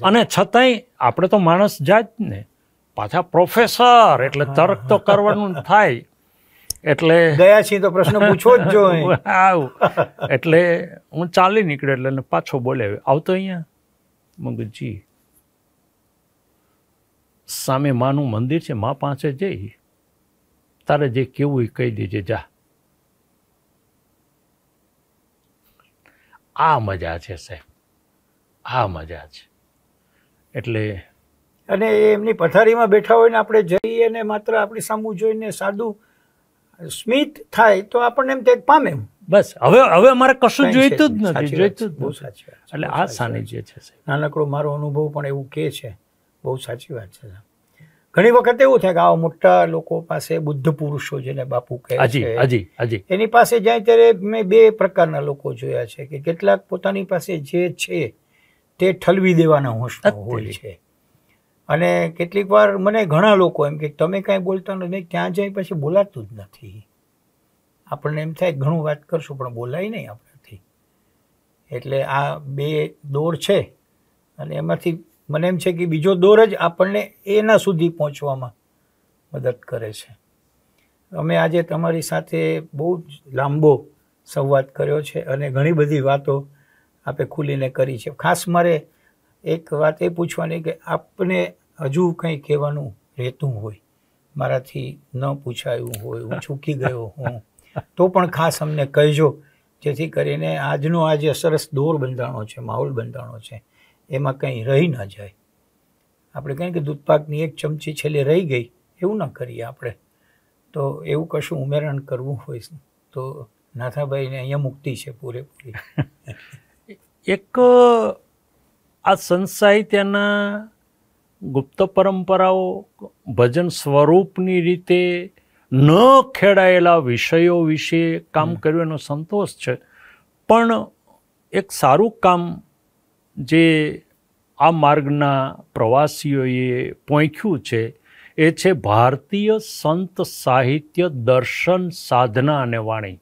અને છતાંય આપણે તો માણસ જાત ને પાછા પ્રોફેસર એટલે તર્ક તો કરવાનું થાય એટલે ગયા છીએ તો પ્રશ્ન પૂછો જ જો (laughs) આવું એટલે હું ચાલી નીકળે એટલે પાછો બોલે આવતો અહીંયા મગજી સામે માનું મંદિર છે મા પાસે જઈ તારે જે કેવું એ કહી દેજે જા આ મજા છે સાહેબ આ મજા છે એટલે અને એ એમની પથારીમાં બેઠા હોય ને આપણે જઈએ ને માત્ર આપણી સામુ જોઈને સાદું સ્મિત થાય તો આપણને એમ તે પામે બસ હવે હવે અમારે કશું જોઈતું જ નથી જોઈતું જ બહુ સાચી વાત એટલે આ સાનિધ્ય છે નાનકડો મારો અનુભવ પણ એવું કે છે બહુ સાચી વાત છે ઘણી વખત એવું થાય કે આવા મોટા લોકો પાસે બુદ્ધ પુરુષો જેને બાપુ કહે છે એની પાસે જાય ત્યારે મેં બે પ્રકારના લોકો જોયા છે કે કેટલાક પોતાની પાસે જે છે તે ઠલવી દેવાના હોશ હોય છે અને કેટલીક વાર મને ઘણા લોકો એમ કે તમે કાંઈ બોલતા નથી ક્યાં જાય પછી બોલાતું જ નથી આપણને એમ થાય ઘણું વાત કરશું પણ બોલાય નહીં આપણાથી એટલે આ બે દોર છે અને એમાંથી મને એમ છે કે બીજો દોર જ આપણને એના સુધી પહોંચવામાં મદદ કરે છે અમે આજે તમારી સાથે બહુ જ લાંબો સંવાદ કર્યો છે અને ઘણી બધી વાતો આપે ખુલીને કરી છે ખાસ મારે એક વાત એ પૂછવાની કે આપને હજુ કંઈ કહેવાનું રહેતું હોય મારાથી ન પૂછાયું હોય હું ચૂકી ગયો હું તો પણ ખાસ અમને કહેજો જેથી કરીને આજનો આ જે સરસ દોર બંધાણો છે માહોલ બંધાણો છે એમાં કંઈ રહી ન જાય આપણે કંઈ કે દૂધપાકની એક ચમચી છેલ્લે રહી ગઈ એવું ન કરીએ આપણે તો એવું કશું ઉમેરણ કરવું હોય તો નાથાભાઈને અહીંયા મુક્તિ છે પૂરેપૂરી (laughs) એક આ સંત સાહિત્યના ગુપ્ત પરંપરાઓ ભજન સ્વરૂપની રીતે ન ખેડાયેલા વિષયો વિશે કામ કર્યું એનો સંતોષ છે પણ એક સારું કામ જે આ માર્ગના પ્રવાસીઓએ પહોંચ્યું છે એ છે ભારતીય સંત સાહિત્ય દર્શન સાધના અને વાણી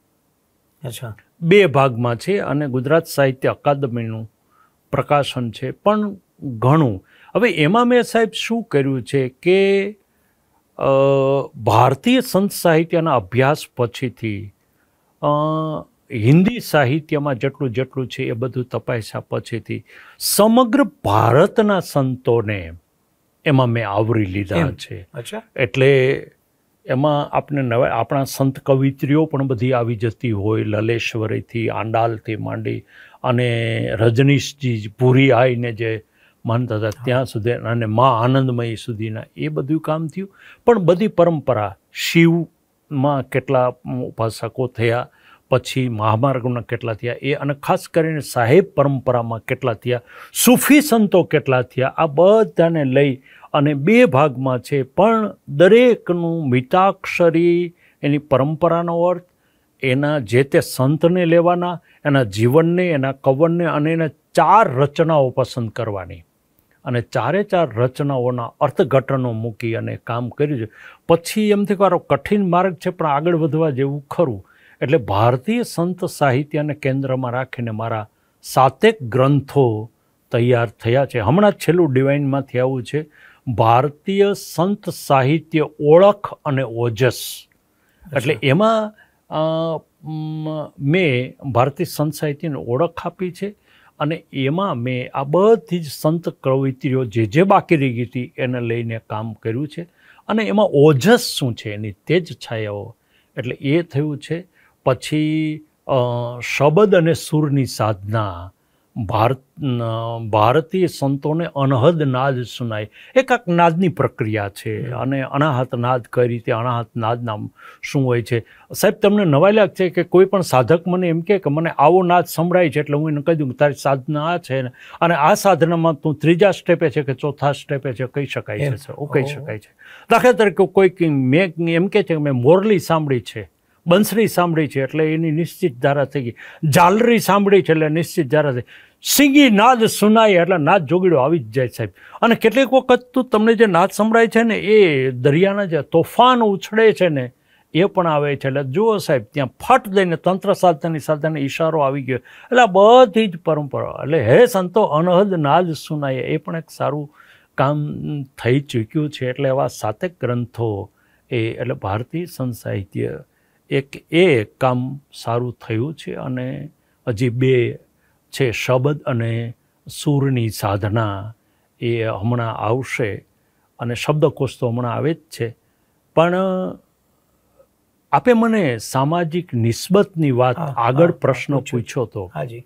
અચ્છા બે ભાગમાં છે અને ગુજરાત સાહિત્ય અકાદમીનું પ્રકાશન છે પણ ઘણું હવે એમાં મેં સાહેબ શું કર્યું છે કે ભારતીય સંત સાહિત્યના અભ્યાસ પછીથી હિન્દી સાહિત્યમાં જેટલું જેટલું છે એ બધું તપાસ્યા પછીથી સમગ્ર ભારતના સંતોને એમાં મેં આવરી લીધા છે એટલે એમાં આપણે નવા આપણા સંત કવિત્રીઓ પણ બધી આવી જતી હોય લલેશ્વરીથી આંડાલથી માંડી અને રજનીશજી પૂરી આવીને જે માનતા હતા ત્યાં સુધી અને મા આનંદમય સુધીના એ બધું કામ થયું પણ બધી પરંપરા શિવમાં કેટલા ઉપાસકો થયા પછી મહામાર્ગોના કેટલા થયા એ અને ખાસ કરીને સાહેબ પરંપરામાં કેટલા થયા સૂફી સંતો કેટલા થયા આ બધાને લઈ અને બે ભાગમાં છે પણ દરેકનું મિતાક્ષરી એની પરંપરાનો અર્થ એના જે તે સંતને લેવાના એના જીવનને એના કવનને અને એના ચાર રચનાઓ પસંદ કરવાની અને ચારે ચાર રચનાઓના અર્થઘટનો મૂકી અને કામ કર્યું છે પછી એમથી થયું કઠિન માર્ગ છે પણ આગળ વધવા જેવું ખરું એટલે ભારતીય સંત સાહિત્યને કેન્દ્રમાં રાખીને મારા સાતેક ગ્રંથો તૈયાર થયા છે હમણાં છેલ્લું ડિવાઇનમાંથી આવું છે ભારતીય સંત સાહિત્ય ઓળખ અને ઓજસ એટલે એમાં મેં ભારતીય સંત સાહિત્યને ઓળખ આપી છે અને એમાં મેં આ બધી જ સંત પ્રવૃત્તિઓ જે જે બાકી રહી ગઈ હતી એને લઈને કામ કર્યું છે અને એમાં ઓજસ શું છે એની તેજ છાયાઓ એટલે એ થયું છે પછી શબદ અને સૂરની સાધના ભારત ભારતીય સંતોને અનહદ નાદ સુનાય એકાક નાદની પ્રક્રિયા છે અને અનાહત નાદ કઈ રીતે અનાહત નાદના શું હોય છે સાહેબ તમને નવાઈ લાગશે કે કોઈ પણ સાધક મને એમ કે મને આવો નાદ સંભળાય છે એટલે હું એને કહી દઉં તારી સાધના આ છે અને આ સાધનામાં તું ત્રીજા સ્ટેપે છે કે ચોથા સ્ટેપે છે કહી શકાય છે કહી શકાય છે દાખલા તરીકે કોઈક મેં એમ કે છે કે મેં મોરલી સાંભળી છે બંસરી સાંભળી છે એટલે એની નિશ્ચિત ધારા થઈ ગઈ ઝાલરી સાંભળી છે એટલે નિશ્ચિત ધારા થઈ સિંગી નાદ સુનાય એટલે નાદ જોગીડો આવી જ જાય સાહેબ અને કેટલીક વખત તો તમને જે નાદ સંભળાય છે ને એ દરિયાના જે તોફાન ઉછળે છે ને એ પણ આવે છે એટલે જુઓ સાહેબ ત્યાં ફટ દઈને તંત્ર સાધતાની સાધતાને ઈશારો આવી ગયો એટલે આ બધી જ પરંપરા એટલે હે સંતો અનહદ નાદ સુનાય એ પણ એક સારું કામ થઈ ચૂક્યું છે એટલે એવા સાતેક ગ્રંથો એ એટલે ભારતીય સંસાહિત્ય એક એ કામ સારું થયું છે અને હજી બે છે શબ્દ અને સૂરની સાધના એ હમણાં આવશે અને શબ્દકોશ તો હમણાં આવે જ છે પણ આપે મને સામાજિક નિસ્બતની વાત આગળ પ્રશ્ન પૂછ્યો તો હાજી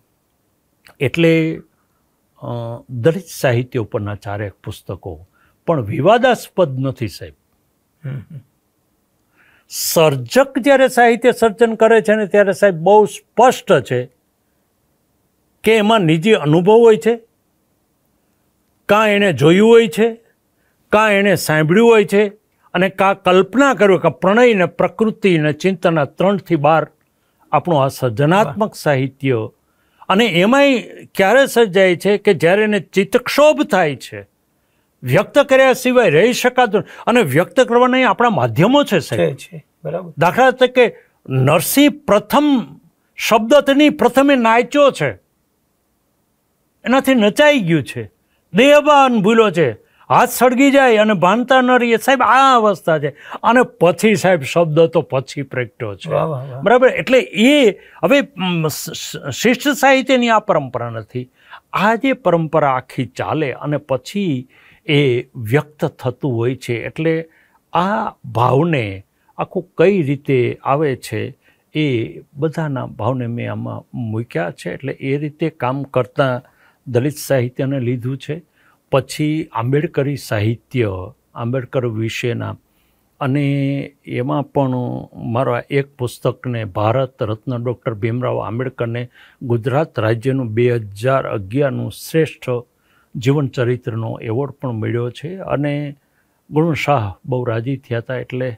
એટલે દરેક સાહિત્ય ઉપરના ચારેક પુસ્તકો પણ વિવાદાસ્પદ નથી સાહેબ સર્જક જ્યારે સાહિત્ય સર્જન કરે છે ને ત્યારે સાહેબ બહુ સ્પષ્ટ છે કે એમાં નિજી અનુભવ હોય છે કાં એણે જોયું હોય છે કાં એણે સાંભળ્યું હોય છે અને કાં કલ્પના કર્યું કે પ્રણય ને પ્રકૃતિ ને ચિંતન ત્રણથી બાર આપણું આ સર્જનાત્મક સાહિત્ય અને એમાંય ક્યારે સર્જાય છે કે જ્યારે એને ચિત્તક્ષોભ થાય છે વ્યક્ત કર્યા સિવાય રહી શકાતું અને વ્યક્ત કરવાના આપણા માધ્યમો છે સાહેબ બરાબર દાખલા તરીકે નરસિંહ પ્રથમ શબ્દ તેની પ્રથમે નાચ્યો છે એનાથી નચાઈ ગયું છે દેહબાન ભૂલો છે હાથ સળગી જાય અને ભાનતા ન રહીએ સાહેબ આ અવસ્થા છે અને પછી સાહેબ શબ્દ તો પછી પ્રગટ્યો છે બરાબર એટલે એ હવે શિષ્ટ સાહિત્યની આ પરંપરા નથી આ જે પરંપરા આખી ચાલે અને પછી એ વ્યક્ત થતું હોય છે એટલે આ ભાવને આખું કઈ રીતે આવે છે એ બધાના ભાવને મેં આમાં મૂક્યા છે એટલે એ રીતે કામ કરતાં દલિત સાહિત્યને લીધું છે પછી આંબેડકરી સાહિત્ય આંબેડકર વિશેના અને એમાં પણ મારા એક પુસ્તકને ભારત રત્ન ડૉક્ટર ભીમરાવ આંબેડકરને ગુજરાત રાજ્યનું બે હજાર અગિયારનું શ્રેષ્ઠ જીવન ચરિત્રનો એવોર્ડ પણ મળ્યો છે અને ગુણ શાહ બહુ રાજી થયા હતા એટલે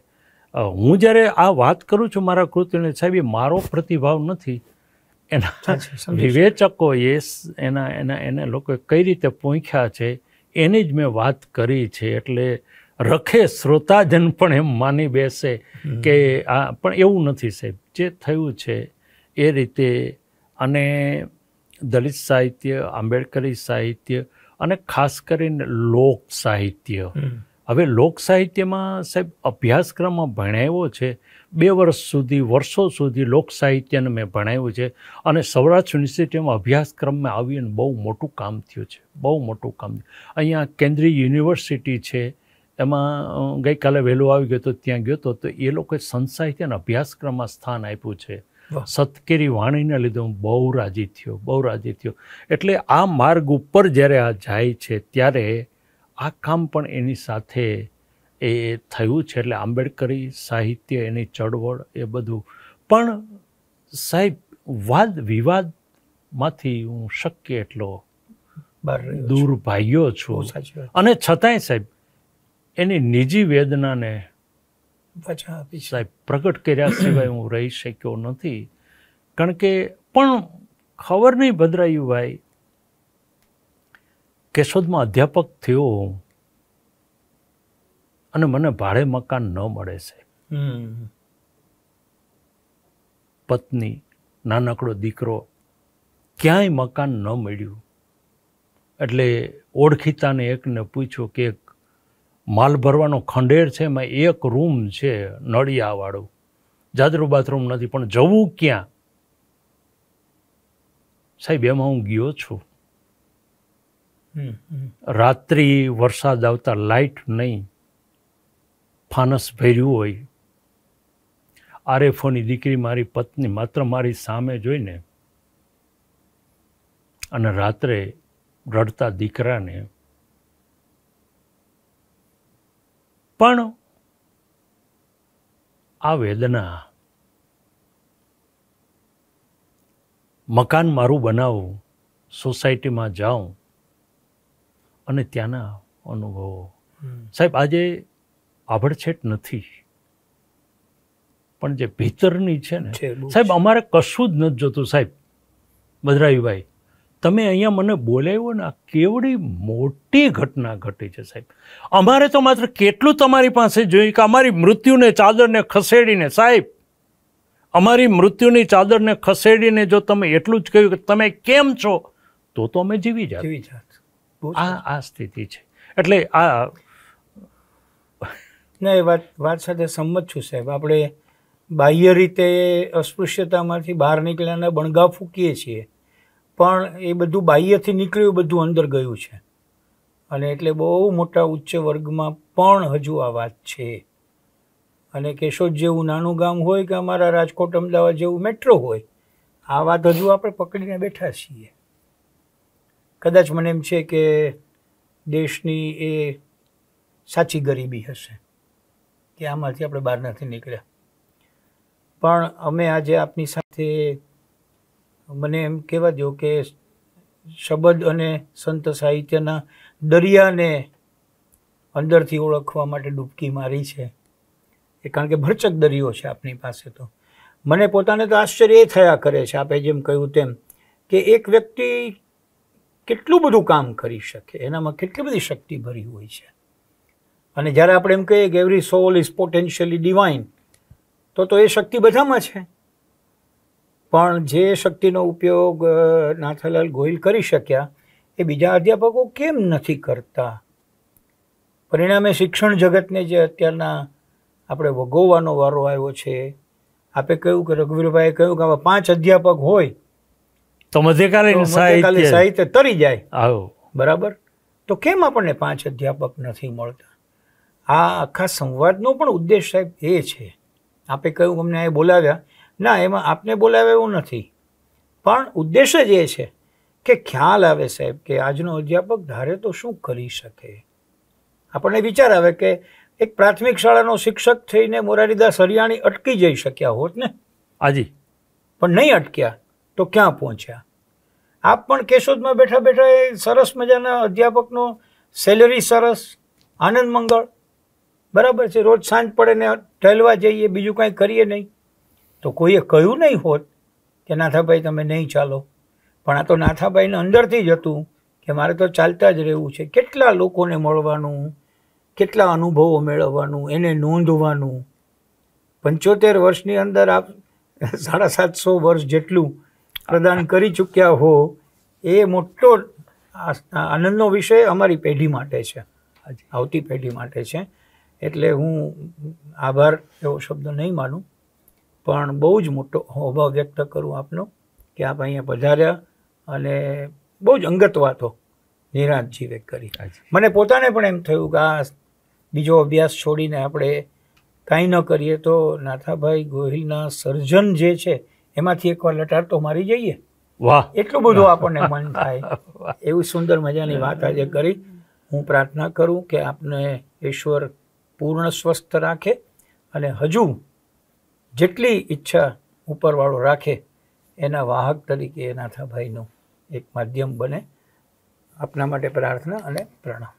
હું જ્યારે આ વાત કરું છું મારા કૃતિને સાહેબ એ મારો પ્રતિભાવ નથી એના વિવેચકો વિવેચકોએ એના એના એને લોકોએ કઈ રીતે પોંખ્યા છે એની જ મેં વાત કરી છે એટલે રખે શ્રોતાજન પણ એમ માની બેસે કે આ પણ એવું નથી સાહેબ જે થયું છે એ રીતે અને દલિત સાહિત્ય આંબેડકરી સાહિત્ય અને ખાસ કરીને લોક સાહિત્ય હવે લોક સાહિત્યમાં સાહેબ અભ્યાસક્રમમાં ભણાવ્યો છે બે વર્ષ સુધી વર્ષો સુધી લોક સાહિત્યને મેં ભણાવ્યું છે અને સૌરાષ્ટ્ર યુનિવર્સિટીમાં અભ્યાસક્રમમાં આવીને બહુ મોટું કામ થયું છે બહુ મોટું કામ અહીંયા કેન્દ્રીય યુનિવર્સિટી છે એમાં ગઈકાલે વહેલો આવી ગયો તો ત્યાં ગયો તો એ લોકોએ સંત સાહિત્યના અભ્યાસક્રમમાં સ્થાન આપ્યું છે સતકેરી વાણીને લીધે હું બહુ રાજી થયો બહુ રાજી થયો એટલે આ માર્ગ ઉપર જ્યારે આ જાય છે ત્યારે આ કામ પણ એની સાથે એ થયું છે એટલે આંબેડકરી સાહિત્ય એની ચળવળ એ બધું પણ સાહેબ વાદ વિવાદમાંથી હું શક્ય એટલો દૂર ભાગ્યો છું અને છતાંય સાહેબ એની નિજી વેદનાને વચન આપી સાહેબ પ્રગટ કર્યા સિવાય હું રહી શક્યો નથી કારણ કે પણ ખબર નહીં ભદ્રાયુભાઈ કેશોદમાં અધ્યાપક થયો અને મને ભાડે મકાન ન મળે છે પત્ની નાનકડો દીકરો ક્યાંય મકાન ન મળ્યું એટલે ઓળખીતાને એકને પૂછ્યું કે એક માલ ભરવાનો ખંડેર છે એમાં એક રૂમ છે નળિયાવાળું જાદરું બાથરૂમ નથી પણ જવું ક્યાં સાહેબ એમાં હું ગયો છું રાત્રિ વરસાદ આવતા લાઇટ નહીં ફાનસ ભર્યું હોય આરએફઓની દીકરી મારી પત્ની માત્ર મારી સામે જોઈને અને રાત્રે રડતા દીકરાને પણ આ વેદના મકાન મારું બનાવું સોસાયટીમાં જાઉં અને ત્યાંના અનુભવો સાહેબ આજે આભડછેટ નથી પણ જે ભીતરની છે ને સાહેબ અમારે કશું જ નથી જોતું સાહેબ મધરાયુભાઈ તમે અહીંયા મને બોલાવ્યો ને આ કેવડી મોટી ઘટના ઘટી છે સાહેબ અમારે તો માત્ર કેટલું તમારી પાસે જોયું કે અમારી મૃત્યુને ચાદરને ખસેડીને સાહેબ અમારી મૃત્યુની ચાદરને ખસેડીને જો તમે એટલું જ કહ્યું કે તમે કેમ છો તો તો અમે જીવી જાત જીવી જાત આ આ સ્થિતિ છે એટલે આ ના એ વાત વાત સાથે સંમત છું સાહેબ આપણે બાહ્ય રીતે અસ્પૃશ્યતામાંથી બહાર નીકળ્યાના બણગા ફૂંકીએ છીએ પણ એ બધું બાહ્યથી નીકળ્યું બધું અંદર ગયું છે અને એટલે બહુ મોટા ઉચ્ચ વર્ગમાં પણ હજુ આ વાત છે અને કેશોદ જેવું નાનું ગામ હોય કે અમારા રાજકોટ અમદાવાદ જેવું મેટ્રો હોય આ વાત હજુ આપણે પકડીને બેઠા છીએ કદાચ મને એમ છે કે દેશની એ સાચી ગરીબી હશે કે આમાંથી આપણે બહાર નથી નીકળ્યા પણ અમે આજે આપની સાથે મને એમ કહેવા દો કે શબ્દ અને સંત સાહિત્યના દરિયાને અંદરથી ઓળખવા માટે ડૂબકી મારી છે એ કારણ કે ભરચક દરિયો છે આપની પાસે તો મને પોતાને તો આશ્ચર્ય એ થયા કરે છે આપે જેમ કહ્યું તેમ કે એક વ્યક્તિ કેટલું બધું કામ કરી શકે એનામાં કેટલી બધી શક્તિ ભરી હોય છે અને જ્યારે આપણે એમ કહીએ કે every soul is potentially divine તો તો એ શક્તિ બધામાં છે પણ જે શક્તિનો ઉપયોગ નાથાલાલ ગોહિલ કરી શક્યા એ બીજા અધ્યાપકો કેમ નથી કરતા પરિણામે શિક્ષણ જગતને જે અત્યારના આપણે વગોવાનો વારો આવ્યો છે આપે કહ્યું કે રઘુવીરભાઈએ કહ્યું કે આવા પાંચ અધ્યાપક હોય તો મધ્યકાલીન સાહિત્ય તરી જાય બરાબર તો કેમ આપણને પાંચ અધ્યાપક નથી મળતા આ આખા સંવાદનો પણ ઉદ્દેશ સાહેબ એ છે આપે કહ્યું અમને એ બોલાવ્યા ના એમાં આપને બોલાવે એવું નથી પણ ઉદ્દેશ જ એ છે કે ખ્યાલ આવે સાહેબ કે આજનો અધ્યાપક ધારે તો શું કરી શકે આપણને વિચાર આવે કે એક પ્રાથમિક શાળાનો શિક્ષક થઈને મોરારીદાસ હરિયાણી અટકી જઈ શક્યા હોત ને હાજી પણ નહીં અટક્યા તો ક્યાં પહોંચ્યા આપ પણ કેશોદમાં બેઠા બેઠા એ સરસ મજાના અધ્યાપકનો સેલરી સરસ આનંદ મંગળ બરાબર છે રોજ સાંજ પડે ને ટેલવા જઈએ બીજું કાંઈ કરીએ નહીં તો કોઈએ કહ્યું નહીં હોત કે નાથાભાઈ તમે નહીં ચાલો પણ આ તો નાથાભાઈને અંદરથી જ હતું કે મારે તો ચાલતા જ રહેવું છે કેટલા લોકોને મળવાનું કેટલા અનુભવો મેળવવાનું એને નોંધવાનું પંચોતેર વર્ષની અંદર આપ સાડા સાતસો વર્ષ જેટલું પ્રદાન કરી ચૂક્યા હો એ મોટો આનંદનો વિષય અમારી પેઢી માટે છે આવતી પેઢી માટે છે એટલે હું આભાર એવો શબ્દ નહીં માનું પણ બહુ જ મોટો અભાવ વ્યક્ત કરું આપનો કે આપ અહીંયા પધાર્યા અને બહુ જ અંગત વાતો જીવે કરી મને પોતાને પણ એમ થયું કે આ બીજો અભ્યાસ છોડીને આપણે કાંઈ ન કરીએ તો નાથાભાઈ ગોહિલના સર્જન જે છે એમાંથી એકવાર લટાર તો મારી જઈએ વાહ એટલું બધું આપણને મન થાય એવી સુંદર મજાની વાત આજે કરી હું પ્રાર્થના કરું કે આપને ઈશ્વર પૂર્ણ સ્વસ્થ રાખે અને હજુ જેટલી ઈચ્છા ઉપરવાળો રાખે એના વાહક તરીકે એનાથાભાઈનું એક માધ્યમ બને આપના માટે પ્રાર્થના અને પ્રણામ